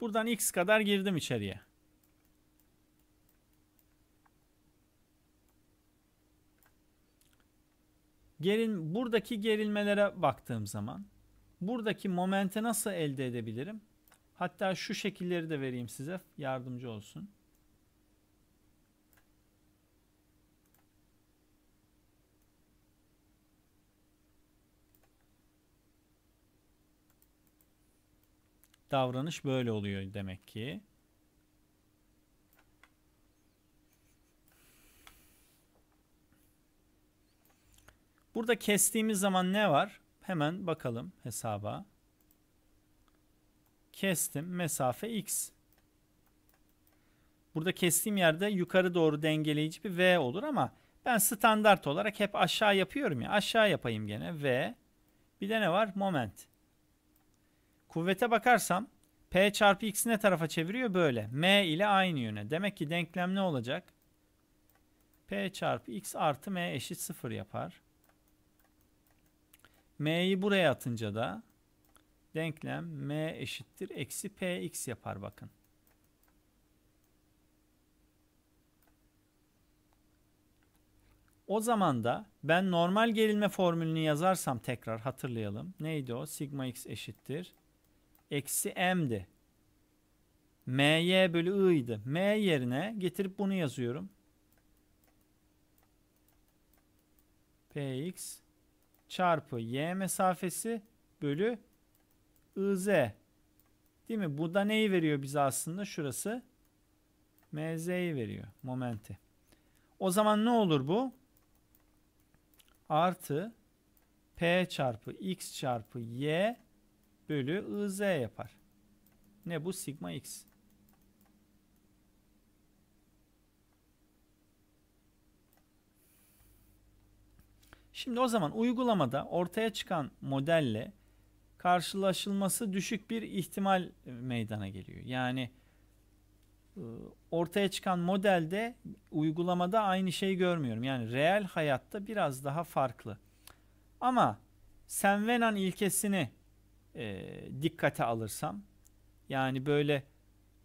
Buradan x kadar girdim içeriye. Gerin, buradaki gerilmelere baktığım zaman buradaki momente nasıl elde edebilirim? Hatta şu şekilleri de vereyim size yardımcı olsun. Davranış böyle oluyor demek ki. Burada kestiğimiz zaman ne var? Hemen bakalım hesaba. Kestim. Mesafe x. Burada kestiğim yerde yukarı doğru dengeleyici bir v olur ama ben standart olarak hep aşağı yapıyorum ya. Aşağı yapayım gene v. Bir de ne var? Moment. Kuvvete bakarsam P çarpı x ne tarafa çeviriyor? Böyle. M ile aynı yöne. Demek ki denklem ne olacak? P çarpı x artı M eşit 0 yapar. M'yi buraya atınca da denklem M eşittir. Eksi Px yapar bakın. O zaman da ben normal gerilme formülünü yazarsam tekrar hatırlayalım. Neydi o? Sigma x eşittir. Eksi m'di. my bölü i'ydi. m yerine getirip bunu yazıyorum. px çarpı y mesafesi bölü iz. Değil mi? Bu da neyi veriyor bize aslında? Şurası mz'yi veriyor. Momenti. O zaman ne olur bu? Artı p çarpı x çarpı y bölü iz yapar. Ne bu? Sigma x. Şimdi o zaman uygulamada ortaya çıkan modelle karşılaşılması düşük bir ihtimal e, meydana geliyor. Yani e, ortaya çıkan modelde uygulamada aynı şeyi görmüyorum. Yani reel hayatta biraz daha farklı. Ama Senvenan ilkesini e, dikkate alırsam yani böyle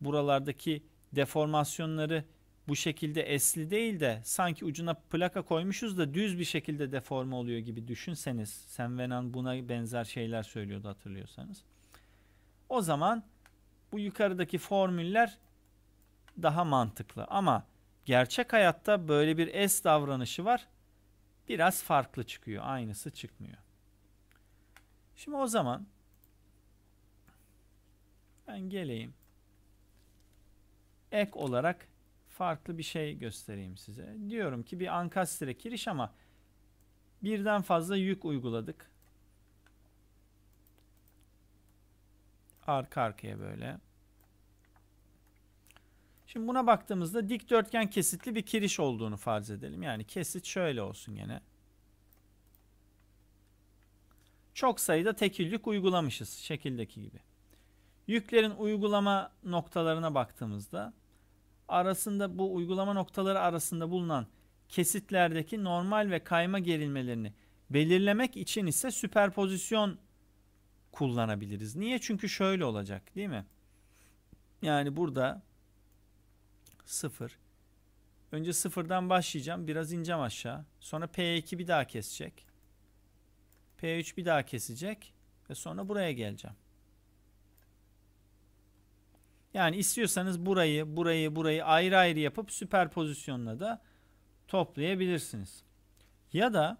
buralardaki deformasyonları bu şekilde esli değil de sanki ucuna plaka koymuşuz da düz bir şekilde deforme oluyor gibi düşünseniz. Sen Venan buna benzer şeyler söylüyordu hatırlıyorsanız. O zaman bu yukarıdaki formüller daha mantıklı ama gerçek hayatta böyle bir S davranışı var. Biraz farklı çıkıyor. Aynısı çıkmıyor. Şimdi o zaman ben geleyim. Ek olarak farklı bir şey göstereyim size. Diyorum ki bir ankastre kiriş ama birden fazla yük uyguladık. Arka arkaya böyle. Şimdi buna baktığımızda dikdörtgen kesitli bir kiriş olduğunu farz edelim. Yani kesit şöyle olsun gene. Çok sayıda tekil yük uygulamışız şekildeki gibi. Yüklerin uygulama noktalarına baktığımızda arasında bu uygulama noktaları arasında bulunan kesitlerdeki normal ve kayma gerilmelerini belirlemek için ise süperpozisyon kullanabiliriz. Niye? Çünkü şöyle olacak değil mi? Yani burada 0 önce sıfırdan başlayacağım biraz ineceğim aşağı sonra P2 bir daha kesecek P3 bir daha kesecek ve sonra buraya geleceğim. Yani istiyorsanız burayı, burayı, burayı ayrı ayrı yapıp süper pozisyonla da toplayabilirsiniz. Ya da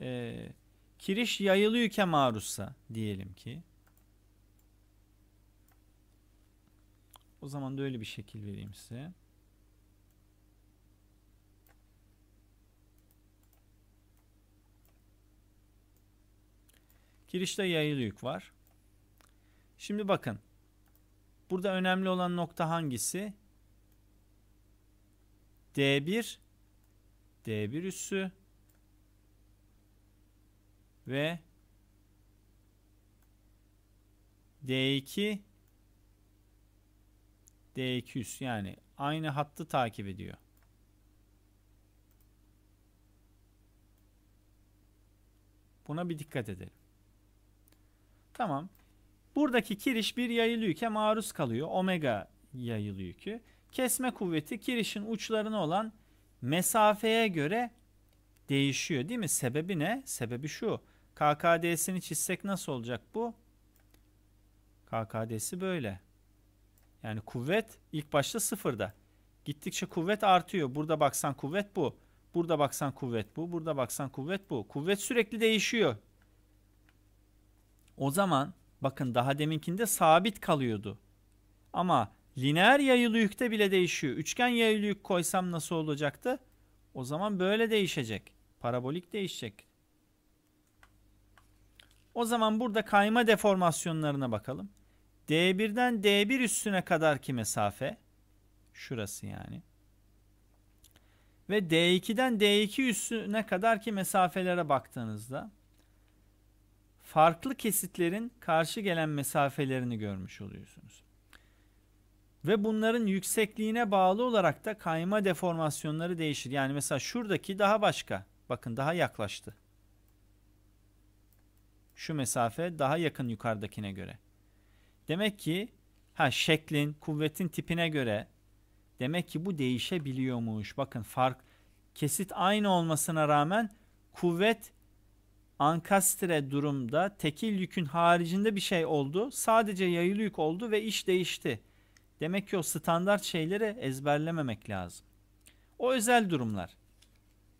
e, kiriş yayılı yüke maruzsa diyelim ki o zaman da öyle bir şekil vereyim size. Kirişte yayılı yük var. Şimdi bakın Burada önemli olan nokta hangisi? D1 D1 üssü ve D2 D2 üs yani aynı hattı takip ediyor. Buna bir dikkat edelim. Tamam. Buradaki kiriş bir yayılı yüke maruz kalıyor. Omega yayılı yükü. Kesme kuvveti kirişin uçlarına olan mesafeye göre değişiyor değil mi? Sebebi ne? Sebebi şu. KKD'sini çizsek nasıl olacak bu? KKD'si böyle. Yani kuvvet ilk başta sıfırda. Gittikçe kuvvet artıyor. Burada baksan kuvvet bu. Burada baksan kuvvet bu. Burada baksan kuvvet bu. Kuvvet sürekli değişiyor. O zaman Bakın daha deminkinde sabit kalıyordu. Ama lineer yayılı yükte bile değişiyor. Üçgen yayılı yük koysam nasıl olacaktı? O zaman böyle değişecek. Parabolik değişecek. O zaman burada kayma deformasyonlarına bakalım. D1'den D1 üstüne kadar ki mesafe. Şurası yani. Ve D2'den D2 üstüne kadar ki mesafelere baktığınızda farklı kesitlerin karşı gelen mesafelerini görmüş oluyorsunuz. Ve bunların yüksekliğine bağlı olarak da kayma deformasyonları değişir. Yani mesela şuradaki daha başka. Bakın daha yaklaştı. Şu mesafe daha yakın yukarıdakine göre. Demek ki ha şeklin, kuvvetin tipine göre demek ki bu değişebiliyormuş. Bakın fark kesit aynı olmasına rağmen kuvvet ankastre durumda tekil yükün haricinde bir şey oldu. Sadece yayılı yük oldu ve iş değişti. Demek ki o standart şeyleri ezberlememek lazım. O özel durumlar.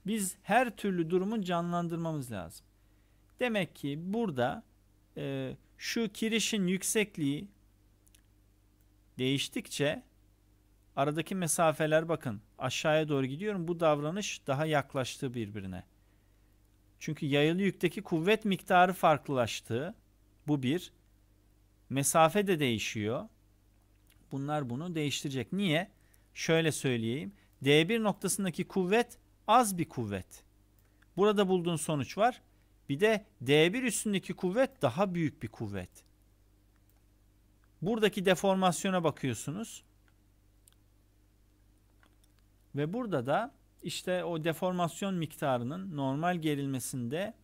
Biz her türlü durumu canlandırmamız lazım. Demek ki burada e, şu kirişin yüksekliği değiştikçe aradaki mesafeler bakın aşağıya doğru gidiyorum. Bu davranış daha yaklaştı birbirine. Çünkü yayılı yükteki kuvvet miktarı farklılaştı. Bu bir. Mesafe de değişiyor. Bunlar bunu değiştirecek. Niye? Şöyle söyleyeyim. D1 noktasındaki kuvvet az bir kuvvet. Burada bulduğun sonuç var. Bir de D1 üstündeki kuvvet daha büyük bir kuvvet. Buradaki deformasyona bakıyorsunuz. Ve burada da işte o deformasyon miktarının normal gerilmesinde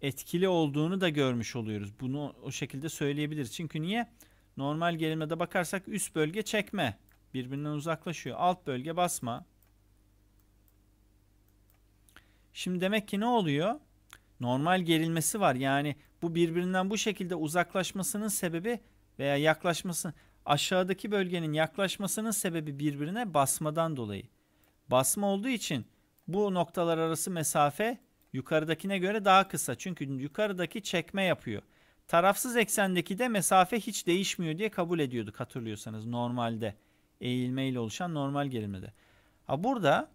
etkili olduğunu da görmüş oluyoruz. Bunu o şekilde söyleyebiliriz. Çünkü niye? Normal gerilmede bakarsak üst bölge çekme. Birbirinden uzaklaşıyor. Alt bölge basma. Şimdi demek ki ne oluyor? Normal gerilmesi var. Yani bu birbirinden bu şekilde uzaklaşmasının sebebi veya yaklaşması aşağıdaki bölgenin yaklaşmasının sebebi birbirine basmadan dolayı basma olduğu için bu noktalar arası mesafe yukarıdakine göre daha kısa. Çünkü yukarıdaki çekme yapıyor. Tarafsız eksendeki de mesafe hiç değişmiyor diye kabul ediyorduk hatırlıyorsanız normalde. Eğilme ile oluşan normal gerilmede. Ha burada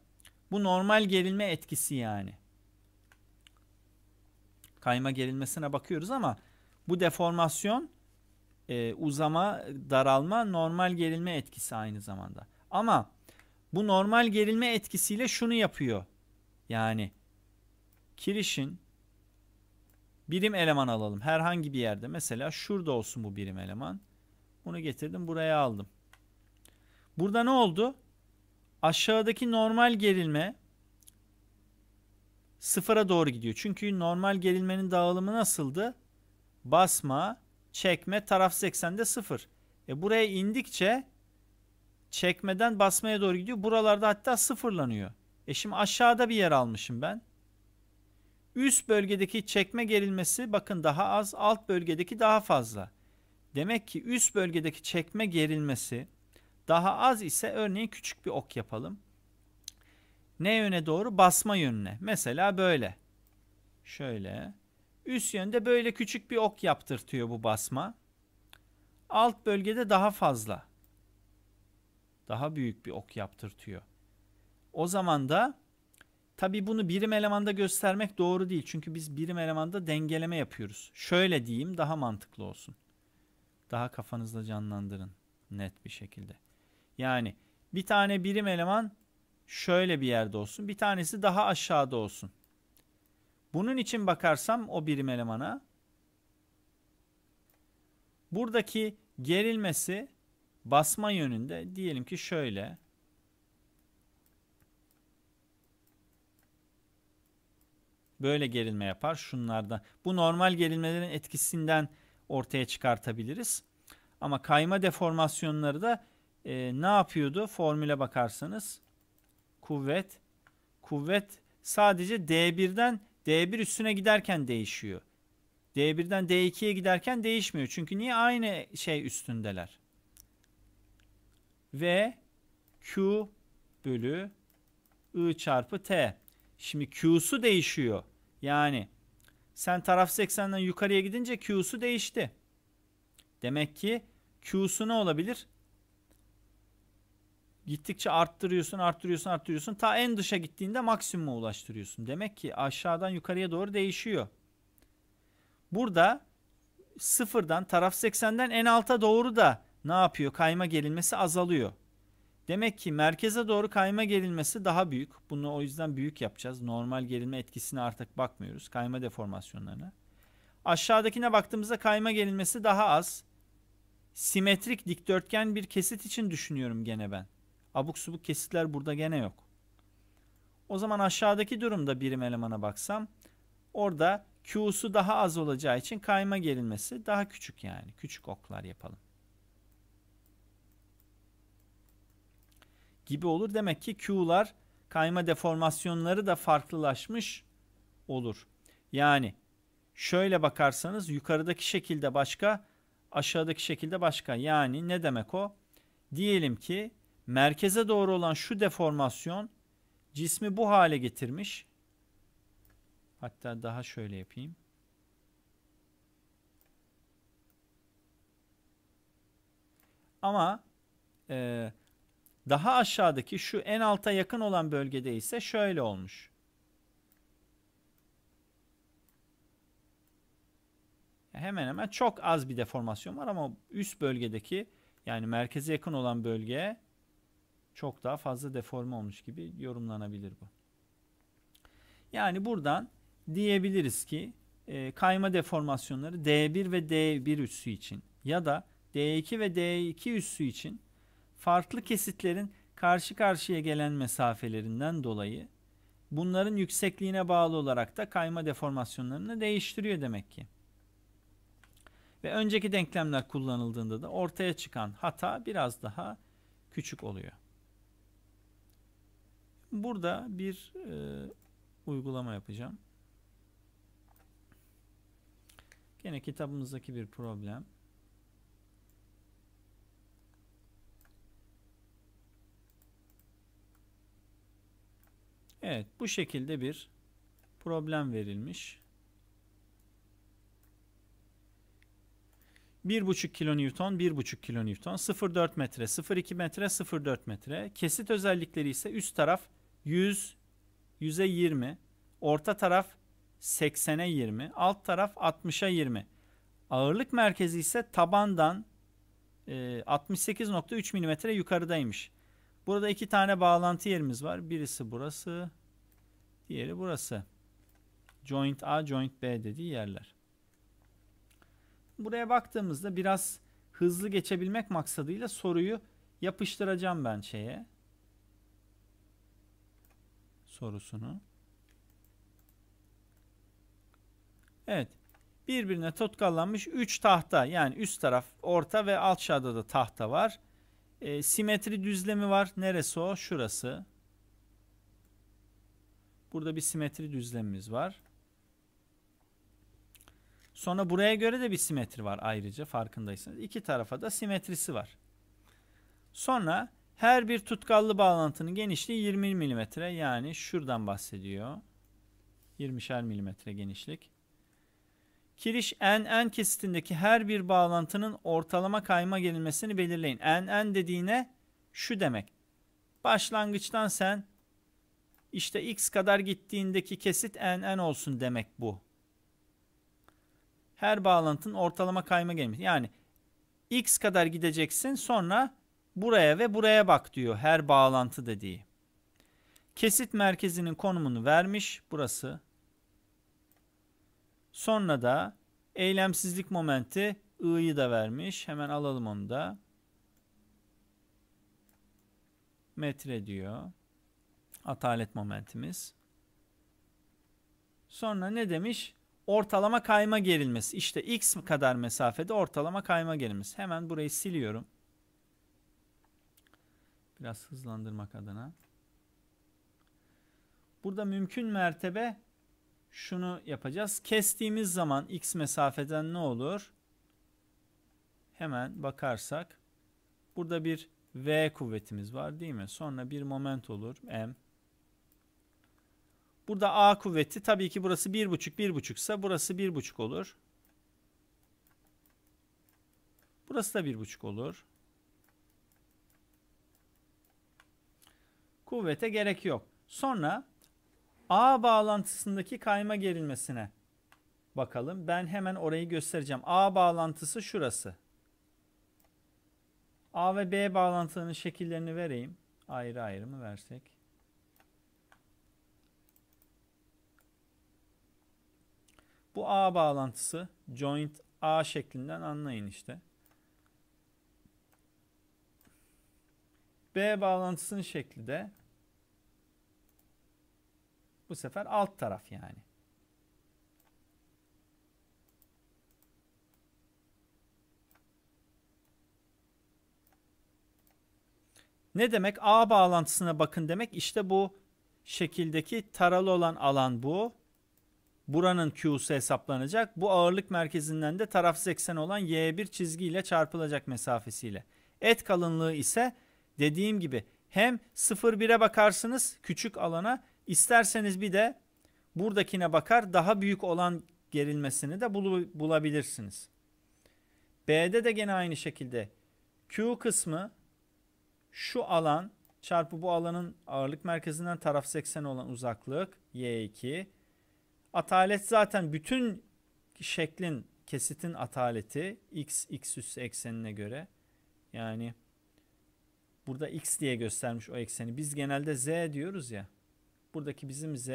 bu normal gerilme etkisi yani. Kayma gerilmesine bakıyoruz ama bu deformasyon e, uzama, daralma normal gerilme etkisi aynı zamanda. Ama bu normal gerilme etkisiyle şunu yapıyor. Yani kirişin birim eleman alalım. Herhangi bir yerde mesela şurada olsun bu birim eleman. Bunu getirdim buraya aldım. Burada ne oldu? Aşağıdaki normal gerilme sıfıra doğru gidiyor. Çünkü normal gerilmenin dağılımı nasıldı? Basma, çekme, taraf 80'de sıfır. E buraya indikçe çekmeden basmaya doğru gidiyor. Buralarda hatta sıfırlanıyor. E şimdi aşağıda bir yer almışım ben. Üst bölgedeki çekme gerilmesi bakın daha az, alt bölgedeki daha fazla. Demek ki üst bölgedeki çekme gerilmesi daha az ise örneğin küçük bir ok yapalım. Ne yöne doğru? Basma yönüne. Mesela böyle. Şöyle. Üst yönde böyle küçük bir ok yaptırtıyor bu basma. Alt bölgede daha fazla daha büyük bir ok yaptırtıyor. O zaman da tabii bunu birim elemanda göstermek doğru değil. Çünkü biz birim elemanda dengeleme yapıyoruz. Şöyle diyeyim daha mantıklı olsun. Daha kafanızda canlandırın net bir şekilde. Yani bir tane birim eleman şöyle bir yerde olsun. Bir tanesi daha aşağıda olsun. Bunun için bakarsam o birim elemana buradaki gerilmesi basma yönünde diyelim ki şöyle. Böyle gerilme yapar şunlarda. Bu normal gerilmelerin etkisinden ortaya çıkartabiliriz. Ama kayma deformasyonları da e, ne yapıyordu? Formüle bakarsanız kuvvet kuvvet sadece D1'den D1 üstüne giderken değişiyor. D1'den D2'ye giderken değişmiyor. Çünkü niye aynı şey üstündeler? ve Q bölü I çarpı T. Şimdi Q'su değişiyor. Yani sen taraf 80'den yukarıya gidince Q'su değişti. Demek ki Q'su ne olabilir? Gittikçe arttırıyorsun, arttırıyorsun, arttırıyorsun. Ta en dışa gittiğinde maksimuma ulaştırıyorsun. Demek ki aşağıdan yukarıya doğru değişiyor. Burada sıfırdan taraf 80'den en alta doğru da ne yapıyor? Kayma gerilmesi azalıyor. Demek ki merkeze doğru kayma gerilmesi daha büyük. Bunu o yüzden büyük yapacağız. Normal gerilme etkisine artık bakmıyoruz. Kayma deformasyonlarına. Aşağıdakine baktığımızda kayma gerilmesi daha az. Simetrik dikdörtgen bir kesit için düşünüyorum gene ben. Abuk subuk kesitler burada gene yok. O zaman aşağıdaki durumda birim elemana baksam orada Q'su daha az olacağı için kayma gerilmesi daha küçük yani. Küçük oklar yapalım. gibi olur. Demek ki Q'lar kayma deformasyonları da farklılaşmış olur. Yani şöyle bakarsanız yukarıdaki şekilde başka, aşağıdaki şekilde başka. Yani ne demek o? Diyelim ki merkeze doğru olan şu deformasyon cismi bu hale getirmiş. Hatta daha şöyle yapayım. Ama e, daha aşağıdaki şu en alta yakın olan bölgede ise şöyle olmuş. Hemen hemen çok az bir deformasyon var ama üst bölgedeki yani merkeze yakın olan bölge çok daha fazla deforme olmuş gibi yorumlanabilir bu. Yani buradan diyebiliriz ki e, kayma deformasyonları D1 ve D1 üssü için ya da D2 ve D2 üssü için farklı kesitlerin karşı karşıya gelen mesafelerinden dolayı bunların yüksekliğine bağlı olarak da kayma deformasyonlarını değiştiriyor demek ki. Ve önceki denklemler kullanıldığında da ortaya çıkan hata biraz daha küçük oluyor. Burada bir e, uygulama yapacağım. Gene kitabımızdaki bir problem. Evet bu şekilde bir problem verilmiş. 1,5 kilonewton, 1,5 kilonewton, 0,4 metre, 0,2 metre, 0,4 metre. Kesit özellikleri ise üst taraf 100, 100'e 20, orta taraf 80'e 20, alt taraf 60'a 20. Ağırlık merkezi ise tabandan 68.3 e, milimetre yukarıdaymış. Burada iki tane bağlantı yerimiz var. Birisi burası, Diğeri burası. Joint A, joint B dediği yerler. Buraya baktığımızda biraz hızlı geçebilmek maksadıyla soruyu yapıştıracağım ben şeye. Sorusunu. Evet. Birbirine tutkallanmış 3 tahta yani üst taraf orta ve alt aşağıda da tahta var. E, simetri düzlemi var. Neresi o? Şurası. Burada bir simetri düzlemimiz var. Sonra buraya göre de bir simetri var ayrıca farkındaysanız. İki tarafa da simetrisi var. Sonra her bir tutkallı bağlantının genişliği 20 mm yani şuradan bahsediyor. 20'şer mm genişlik. Kiriş NN kesitindeki her bir bağlantının ortalama kayma gerilmesini belirleyin. NN dediğine şu demek. Başlangıçtan sen işte x kadar gittiğindeki kesit n n olsun demek bu. Her bağlantının ortalama kayma gelmiş. Yani x kadar gideceksin sonra buraya ve buraya bak diyor her bağlantı dediği. Kesit merkezinin konumunu vermiş burası. Sonra da eylemsizlik momenti i'yi da vermiş. Hemen alalım onu da. Metre diyor atalet momentimiz. Sonra ne demiş? Ortalama kayma gerilmesi. İşte x kadar mesafede ortalama kayma gerilmesi. Hemen burayı siliyorum. Biraz hızlandırmak adına. Burada mümkün mertebe şunu yapacağız. Kestiğimiz zaman x mesafeden ne olur? Hemen bakarsak burada bir V kuvvetimiz var değil mi? Sonra bir moment olur m. Burada A kuvveti tabii ki burası 1,5 1,5 ise burası 1,5 olur. Burası da 1,5 olur. Kuvvete gerek yok. Sonra A bağlantısındaki kayma gerilmesine bakalım. Ben hemen orayı göstereceğim. A bağlantısı şurası. A ve B bağlantılarının şekillerini vereyim. Ayrı ayrı mı versek? Bu A bağlantısı joint A şeklinden anlayın işte. B bağlantısının şekli de bu sefer alt taraf yani. Ne demek? A bağlantısına bakın demek. İşte bu şekildeki taralı olan alan bu. Buranın Q'su hesaplanacak. Bu ağırlık merkezinden de tarafsız eksen olan Y1 çizgiyle çarpılacak mesafesiyle. Et kalınlığı ise dediğim gibi hem 0-1'e bakarsınız küçük alana isterseniz bir de buradakine bakar daha büyük olan gerilmesini de bul bulabilirsiniz. B'de de gene aynı şekilde Q kısmı şu alan çarpı bu alanın ağırlık merkezinden taraf 80 olan uzaklık Y2 Atalet zaten bütün şeklin, kesitin ataleti x, x üssü eksenine göre. Yani burada x diye göstermiş o ekseni. Biz genelde z diyoruz ya. Buradaki bizim z,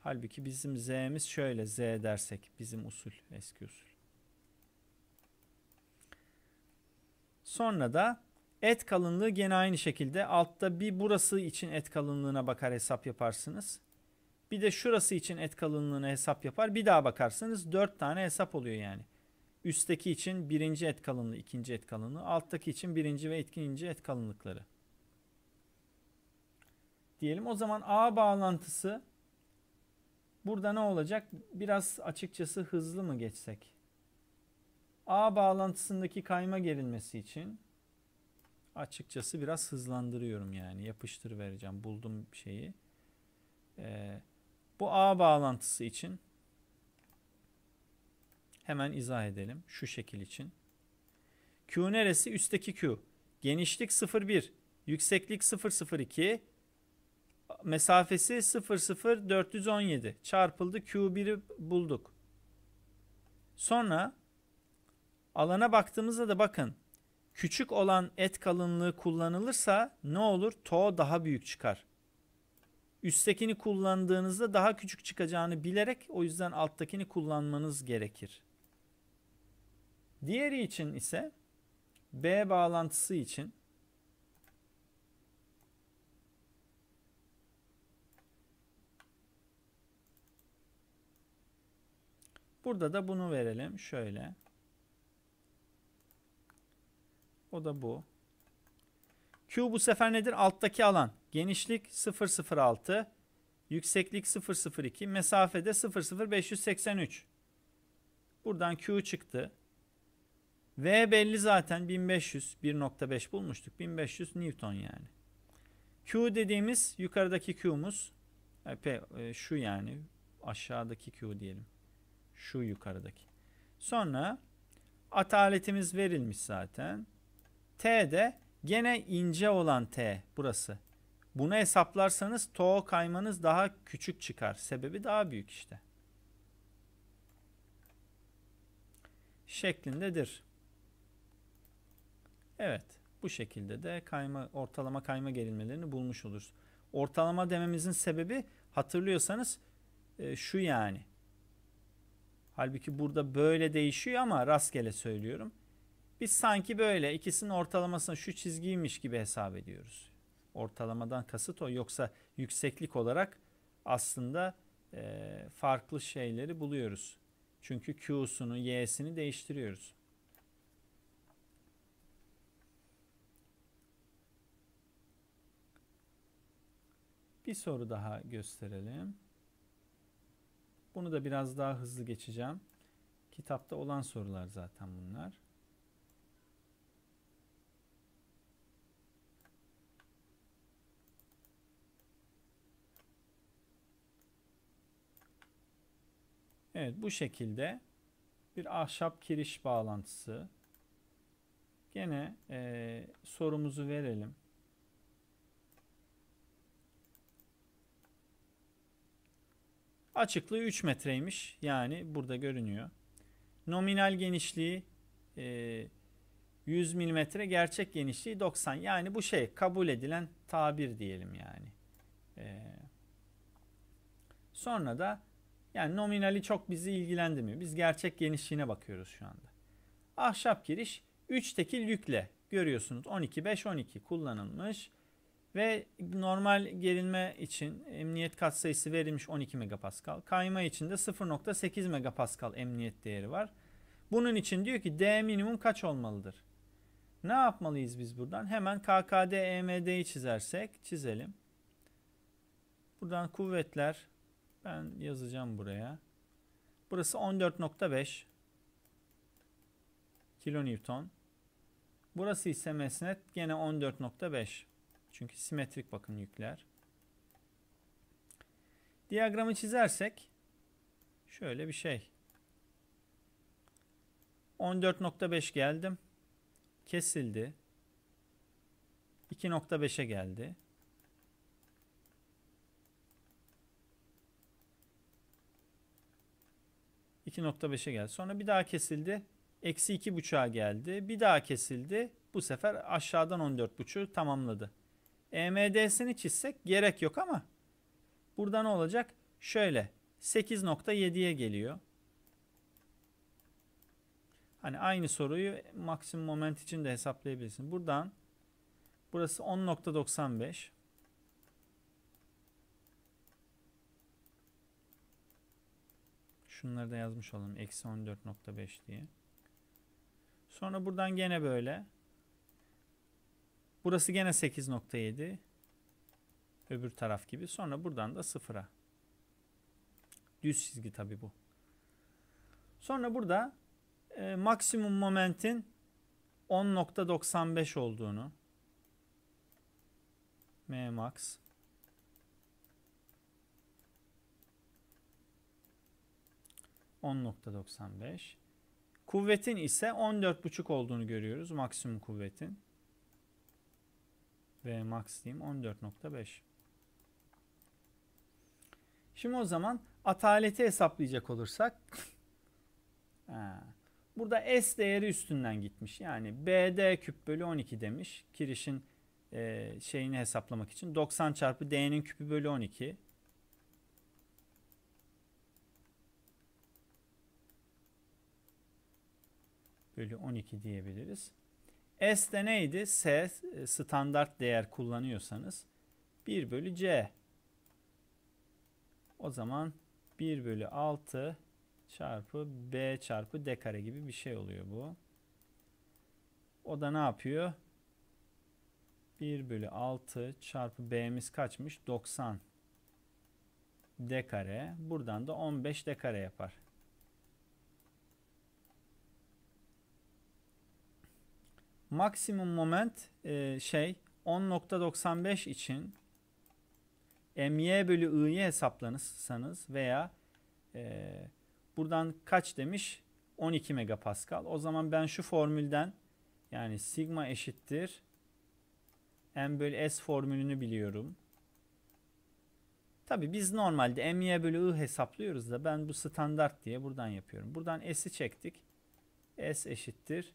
halbuki bizim z'miz şöyle z dersek bizim usul, eski usul. Sonra da et kalınlığı gene aynı şekilde altta bir burası için et kalınlığına bakar hesap yaparsınız. Bir de şurası için et kalınlığını hesap yapar. Bir daha bakarsanız 4 tane hesap oluyor yani. Üstteki için birinci et kalınlığı, ikinci et kalınlığı. Alttaki için birinci ve ikinci et kalınlıkları. Diyelim o zaman A bağlantısı burada ne olacak? Biraz açıkçası hızlı mı geçsek? A bağlantısındaki kayma gerilmesi için açıkçası biraz hızlandırıyorum yani. Yapıştır vereceğim. Buldum şeyi. Ee, bu A bağlantısı için hemen izah edelim şu şekil için. Q neresi? Üstteki Q. Genişlik 0,1, yükseklik 0,02, mesafesi 00417 çarpıldı Q1'i bulduk. Sonra alana baktığımızda da bakın küçük olan et kalınlığı kullanılırsa ne olur? To daha büyük çıkar üsttekini kullandığınızda daha küçük çıkacağını bilerek o yüzden alttakini kullanmanız gerekir. Diğeri için ise B bağlantısı için Burada da bunu verelim. Şöyle. O da bu. Q bu sefer nedir? Alttaki alan. Genişlik 006, yükseklik 002, mesafede 00583. Buradan Q çıktı. V belli zaten 1500, 1.5 bulmuştuk. 1500 Newton yani. Q dediğimiz yukarıdaki Q'muz. E, e, şu yani aşağıdaki Q diyelim. Şu yukarıdaki. Sonra ataletimiz verilmiş zaten. T de Gene ince olan T burası. Bunu hesaplarsanız to kaymanız daha küçük çıkar. Sebebi daha büyük işte. Şeklindedir. Evet. Bu şekilde de kayma ortalama kayma gerilmelerini bulmuş oluruz. Ortalama dememizin sebebi hatırlıyorsanız e, şu yani. Halbuki burada böyle değişiyor ama rastgele söylüyorum. Biz sanki böyle ikisinin ortalamasını şu çizgiymiş gibi hesap ediyoruz. Ortalamadan kasıt o yoksa yükseklik olarak aslında e, farklı şeyleri buluyoruz. Çünkü Q'sunu, Y'sini değiştiriyoruz. Bir soru daha gösterelim. Bunu da biraz daha hızlı geçeceğim. Kitapta olan sorular zaten bunlar. Evet bu şekilde bir ahşap kiriş bağlantısı. Gene e, sorumuzu verelim. Açıklığı 3 metreymiş. Yani burada görünüyor. Nominal genişliği e, 100 milimetre. Gerçek genişliği 90. Yani bu şey kabul edilen tabir diyelim yani. E, sonra da yani nominali çok bizi ilgilendirmiyor. Biz gerçek genişliğine bakıyoruz şu anda. Ahşap giriş 3 tekil yükle görüyorsunuz 12 5 12 kullanılmış ve normal gerilme için emniyet katsayısı verilmiş 12 megapascal. Kayma için de 0.8 megapascal emniyet değeri var. Bunun için diyor ki D minimum kaç olmalıdır? Ne yapmalıyız biz buradan? Hemen KKD EMD'yi çizersek çizelim. Buradan kuvvetler ben yazacağım buraya. Burası 14.5 kilonewton. Burası ise mesnet gene 14.5. Çünkü simetrik bakın yükler. Diyagramı çizersek şöyle bir şey. 14.5 geldim. Kesildi. 2.5'e geldi. 2.5'e geldi. Sonra bir daha kesildi. Eksi 2.5'a geldi. Bir daha kesildi. Bu sefer aşağıdan 14.5'ü tamamladı. EMD'sini çizsek gerek yok ama burada ne olacak? Şöyle 8.7'ye geliyor. Hani aynı soruyu maksimum moment için de hesaplayabilirsin. Buradan burası 10.95 Şunları da yazmış olalım. Eksi 14.5 diye. Sonra buradan gene böyle. Burası gene 8.7. Öbür taraf gibi. Sonra buradan da sıfıra. Düz çizgi tabi bu. Sonra burada e, maksimum momentin 10.95 olduğunu M max 10.95. Kuvvetin ise 14.5 olduğunu görüyoruz. Maksimum kuvvetin. Ve max diyeyim 14.5. Şimdi o zaman ataleti hesaplayacak olursak. Burada S değeri üstünden gitmiş. Yani BD küp bölü 12 demiş. Kirişin e, şeyini hesaplamak için. 90 çarpı D'nin küpü bölü 12. bölü 12 diyebiliriz. S de neydi? S e, standart değer kullanıyorsanız 1 bölü C. O zaman 1 bölü 6 çarpı B çarpı D kare gibi bir şey oluyor bu. O da ne yapıyor? 1 bölü 6 çarpı B'miz kaçmış? 90 D kare. Buradan da 15 D kare yapar. maksimum moment e, şey 10.95 için my bölü i'yi hesaplanırsanız veya e, buradan kaç demiş 12 megapascal. O zaman ben şu formülden yani sigma eşittir m bölü s formülünü biliyorum. Tabi biz normalde my bölü i hesaplıyoruz da ben bu standart diye buradan yapıyorum. Buradan s'i çektik. s eşittir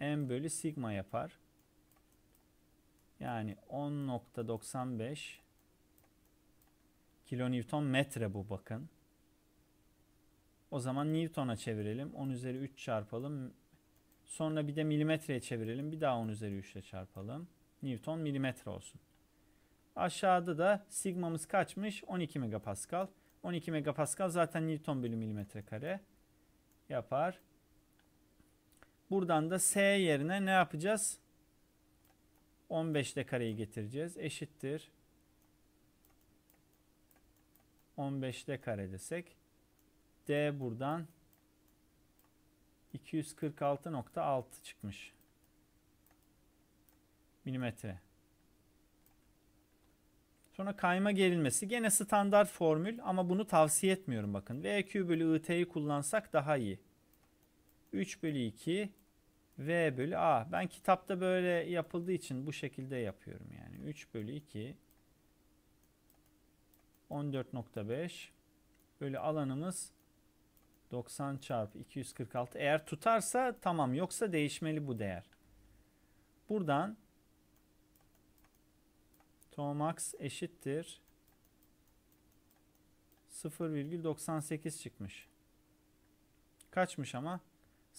m bölü sigma yapar. Yani 10.95 kilonewton metre bu bakın. O zaman Newton'a çevirelim. 10 üzeri 3 çarpalım. Sonra bir de milimetreye çevirelim. Bir daha 10 üzeri 3 ile çarpalım. Newton milimetre olsun. Aşağıda da sigmamız kaçmış? 12 megapascal. 12 megapascal zaten Newton bölü milimetre kare yapar. Buradan da S yerine ne yapacağız? 15 kareyi getireceğiz. Eşittir. 15 dekare desek. D buradan 246.6 çıkmış. Milimetre. Sonra kayma gerilmesi. Gene standart formül ama bunu tavsiye etmiyorum bakın. VQ bölü IT'yi kullansak daha iyi. 3 bölü 2 V bölü A. Ben kitapta böyle yapıldığı için bu şekilde yapıyorum yani. 3 bölü 2 14.5 bölü alanımız 90 çarpı 246. Eğer tutarsa tamam yoksa değişmeli bu değer. Buradan Tomax eşittir 0,98 çıkmış. Kaçmış ama?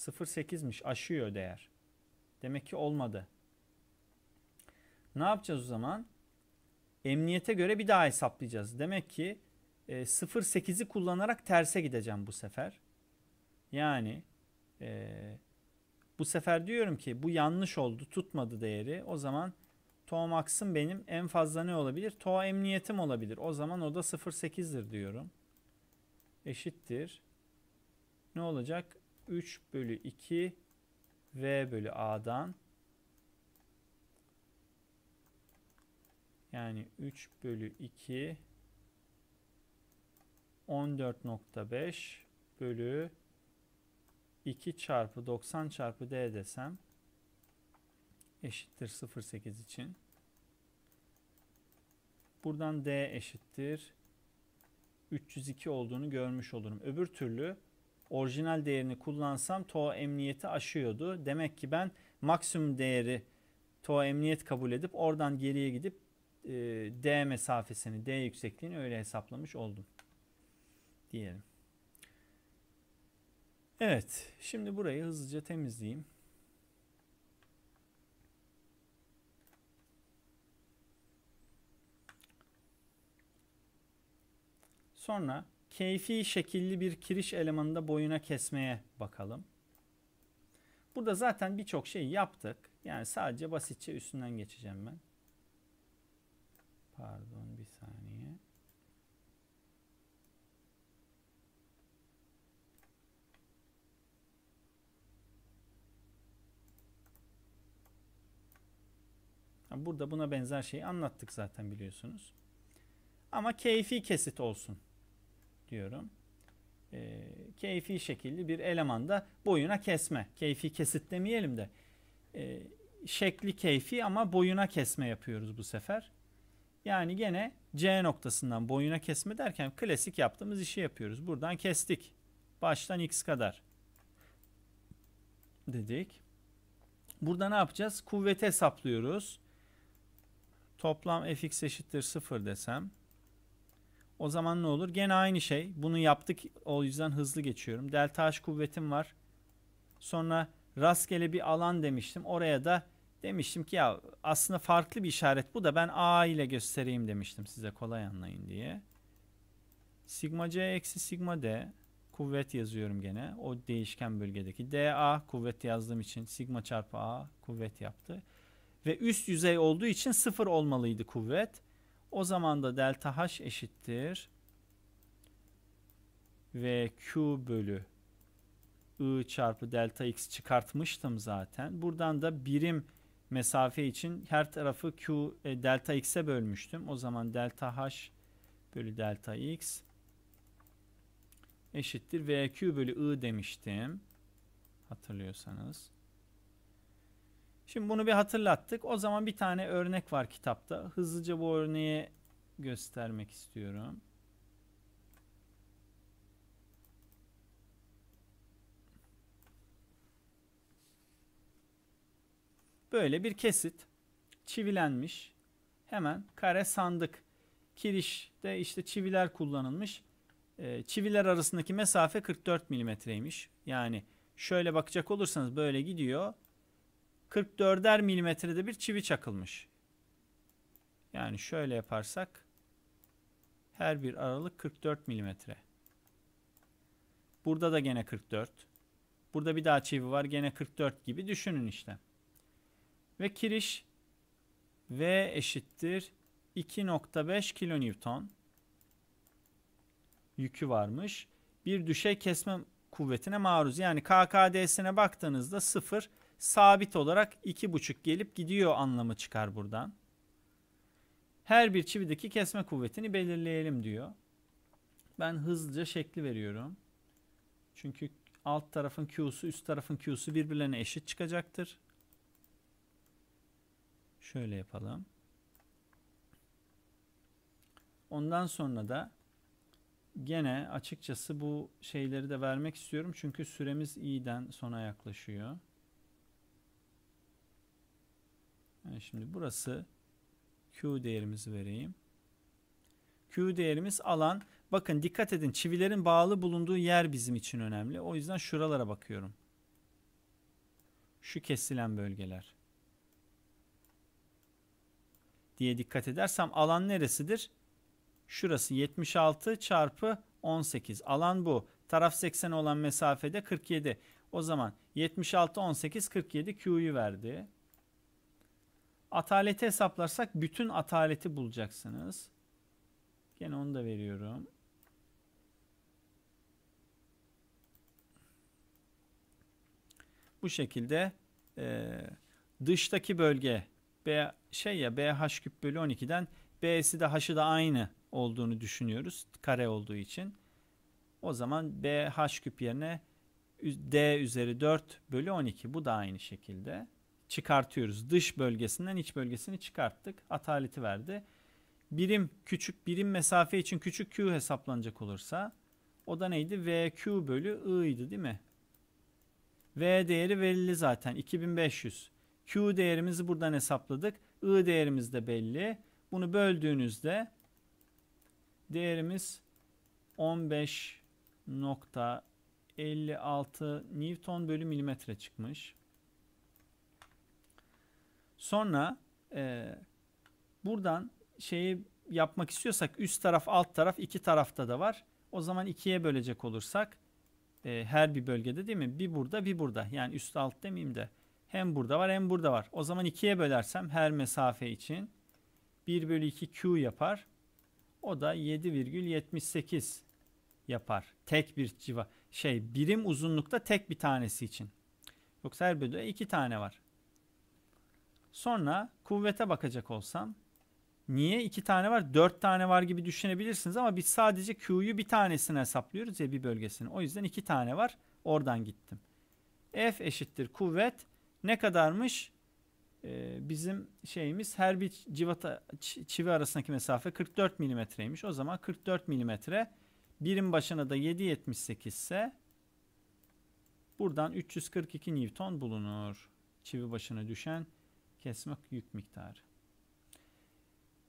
0.8'miş. Aşıyor değer. Demek ki olmadı. Ne yapacağız o zaman? Emniyete göre bir daha hesaplayacağız. Demek ki 0.8'i e, kullanarak terse gideceğim bu sefer. Yani e, bu sefer diyorum ki bu yanlış oldu tutmadı değeri. O zaman toa max'ım benim en fazla ne olabilir? Toa emniyetim olabilir. O zaman o da 0.8'dir diyorum. Eşittir. Ne olacak? 3 bölü 2 V bölü A'dan yani 3 bölü 2 14.5 bölü 2 çarpı 90 çarpı D desem eşittir 0.8 için. Buradan D eşittir 302 olduğunu görmüş olurum. Öbür türlü orijinal değerini kullansam TOA emniyeti aşıyordu. Demek ki ben maksimum değeri TOA emniyet kabul edip oradan geriye gidip e, D mesafesini, D yüksekliğini öyle hesaplamış oldum. Diyelim. Evet, şimdi burayı hızlıca temizleyeyim. Sonra keyfi şekilli bir kiriş elemanında boyuna kesmeye bakalım. Burada zaten birçok şey yaptık. Yani sadece basitçe üstünden geçeceğim ben. Pardon bir saniye. Burada buna benzer şeyi anlattık zaten biliyorsunuz. Ama keyfi kesit olsun diyorum. E, keyfi şekilli bir elemanda boyuna kesme. Keyfi kesit demeyelim de. E, şekli keyfi ama boyuna kesme yapıyoruz bu sefer. Yani gene C noktasından boyuna kesme derken klasik yaptığımız işi yapıyoruz. Buradan kestik. Baştan x kadar dedik. Burada ne yapacağız? Kuvveti hesaplıyoruz. Toplam fx eşittir 0 desem o zaman ne olur? Gene aynı şey. Bunu yaptık. O yüzden hızlı geçiyorum. Delta H kuvvetim var. Sonra rastgele bir alan demiştim. Oraya da demiştim ki ya aslında farklı bir işaret bu da ben A ile göstereyim demiştim size kolay anlayın diye. Sigma C eksi sigma D kuvvet yazıyorum gene. O değişken bölgedeki DA kuvvet yazdığım için sigma çarpı A kuvvet yaptı. Ve üst yüzey olduğu için sıfır olmalıydı kuvvet. O zaman da delta H eşittir. Ve Q bölü I çarpı delta X çıkartmıştım zaten. Buradan da birim mesafe için her tarafı Q e, delta X'e bölmüştüm. O zaman delta H bölü delta X eşittir. q bölü I demiştim. Hatırlıyorsanız. Şimdi bunu bir hatırlattık. O zaman bir tane örnek var kitapta. Hızlıca bu örneği göstermek istiyorum. Böyle bir kesit çivilenmiş. Hemen kare sandık. Kirişte işte çiviler kullanılmış. Ee, çiviler arasındaki mesafe 44 milimetreymiş. Yani şöyle bakacak olursanız böyle gidiyor. 44'er milimetrede bir çivi çakılmış. Yani şöyle yaparsak her bir aralık 44 milimetre. Burada da gene 44. Burada bir daha çivi var gene 44 gibi düşünün işte. Ve kiriş V eşittir 2.5 kilonewton yükü varmış. Bir düşey kesme kuvvetine maruz. Yani KKD'sine baktığınızda 0 sabit olarak 2,5 gelip gidiyor anlamı çıkar buradan. Her bir çivideki kesme kuvvetini belirleyelim diyor. Ben hızlıca şekli veriyorum. Çünkü alt tarafın Q'su üst tarafın Q'su birbirlerine eşit çıkacaktır. Şöyle yapalım. Ondan sonra da gene açıkçası bu şeyleri de vermek istiyorum. Çünkü süremiz iyiden sona yaklaşıyor. Yani şimdi burası Q değerimizi vereyim. Q değerimiz alan. Bakın dikkat edin çivilerin bağlı bulunduğu yer bizim için önemli. O yüzden şuralara bakıyorum. Şu kesilen bölgeler. Diye dikkat edersem alan neresidir? Şurası 76 çarpı 18. Alan bu. Taraf 80 olan mesafede 47. O zaman 76, 18, 47 Q'yu verdi. Ataleti hesaplarsak bütün ataleti bulacaksınız. Gene onu da veriyorum. Bu şekilde e, dıştaki bölge B, şey ya BH küp bölü 12'den B'si de H'ı da aynı olduğunu düşünüyoruz. Kare olduğu için. O zaman BH küp yerine D üzeri 4 bölü 12. Bu da aynı şekilde çıkartıyoruz. Dış bölgesinden iç bölgesini çıkarttık. Ataleti verdi. Birim küçük birim mesafe için küçük Q hesaplanacak olursa o da neydi? VQ bölü I idi değil mi? V değeri belli zaten 2500. Q değerimizi buradan hesapladık. I değerimiz de belli. Bunu böldüğünüzde değerimiz 15.56 Newton bölü milimetre çıkmış. Sonra e, buradan şeyi yapmak istiyorsak üst taraf alt taraf iki tarafta da var. O zaman ikiye bölecek olursak e, her bir bölgede değil mi? Bir burada bir burada. Yani üst alt demeyeyim de hem burada var hem burada var. O zaman ikiye bölersem her mesafe için 1 bölü 2 Q yapar. O da 7,78 yapar. Tek bir civa şey birim uzunlukta tek bir tanesi için. Yoksa her bölüde iki tane var. Sonra kuvvete bakacak olsam niye iki tane var dört tane var gibi düşünebilirsiniz ama biz sadece Q'yu bir tanesini hesaplıyoruz ya bir bölgesini. O yüzden iki tane var oradan gittim. F eşittir kuvvet ne kadarmış? Ee, bizim şeyimiz her bir civata, çivi arasındaki mesafe 44 milimetreymiş. O zaman 44 milimetre birim başına da 7.78 ise buradan 342 Newton bulunur. Çivi başına düşen kesmek yük miktarı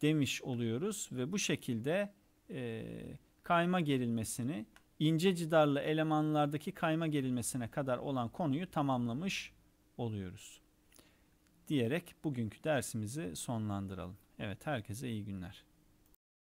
demiş oluyoruz ve bu şekilde e, kayma gerilmesini ince cidarlı elemanlardaki kayma gerilmesine kadar olan konuyu tamamlamış oluyoruz. Diyerek bugünkü dersimizi sonlandıralım. Evet herkese iyi günler.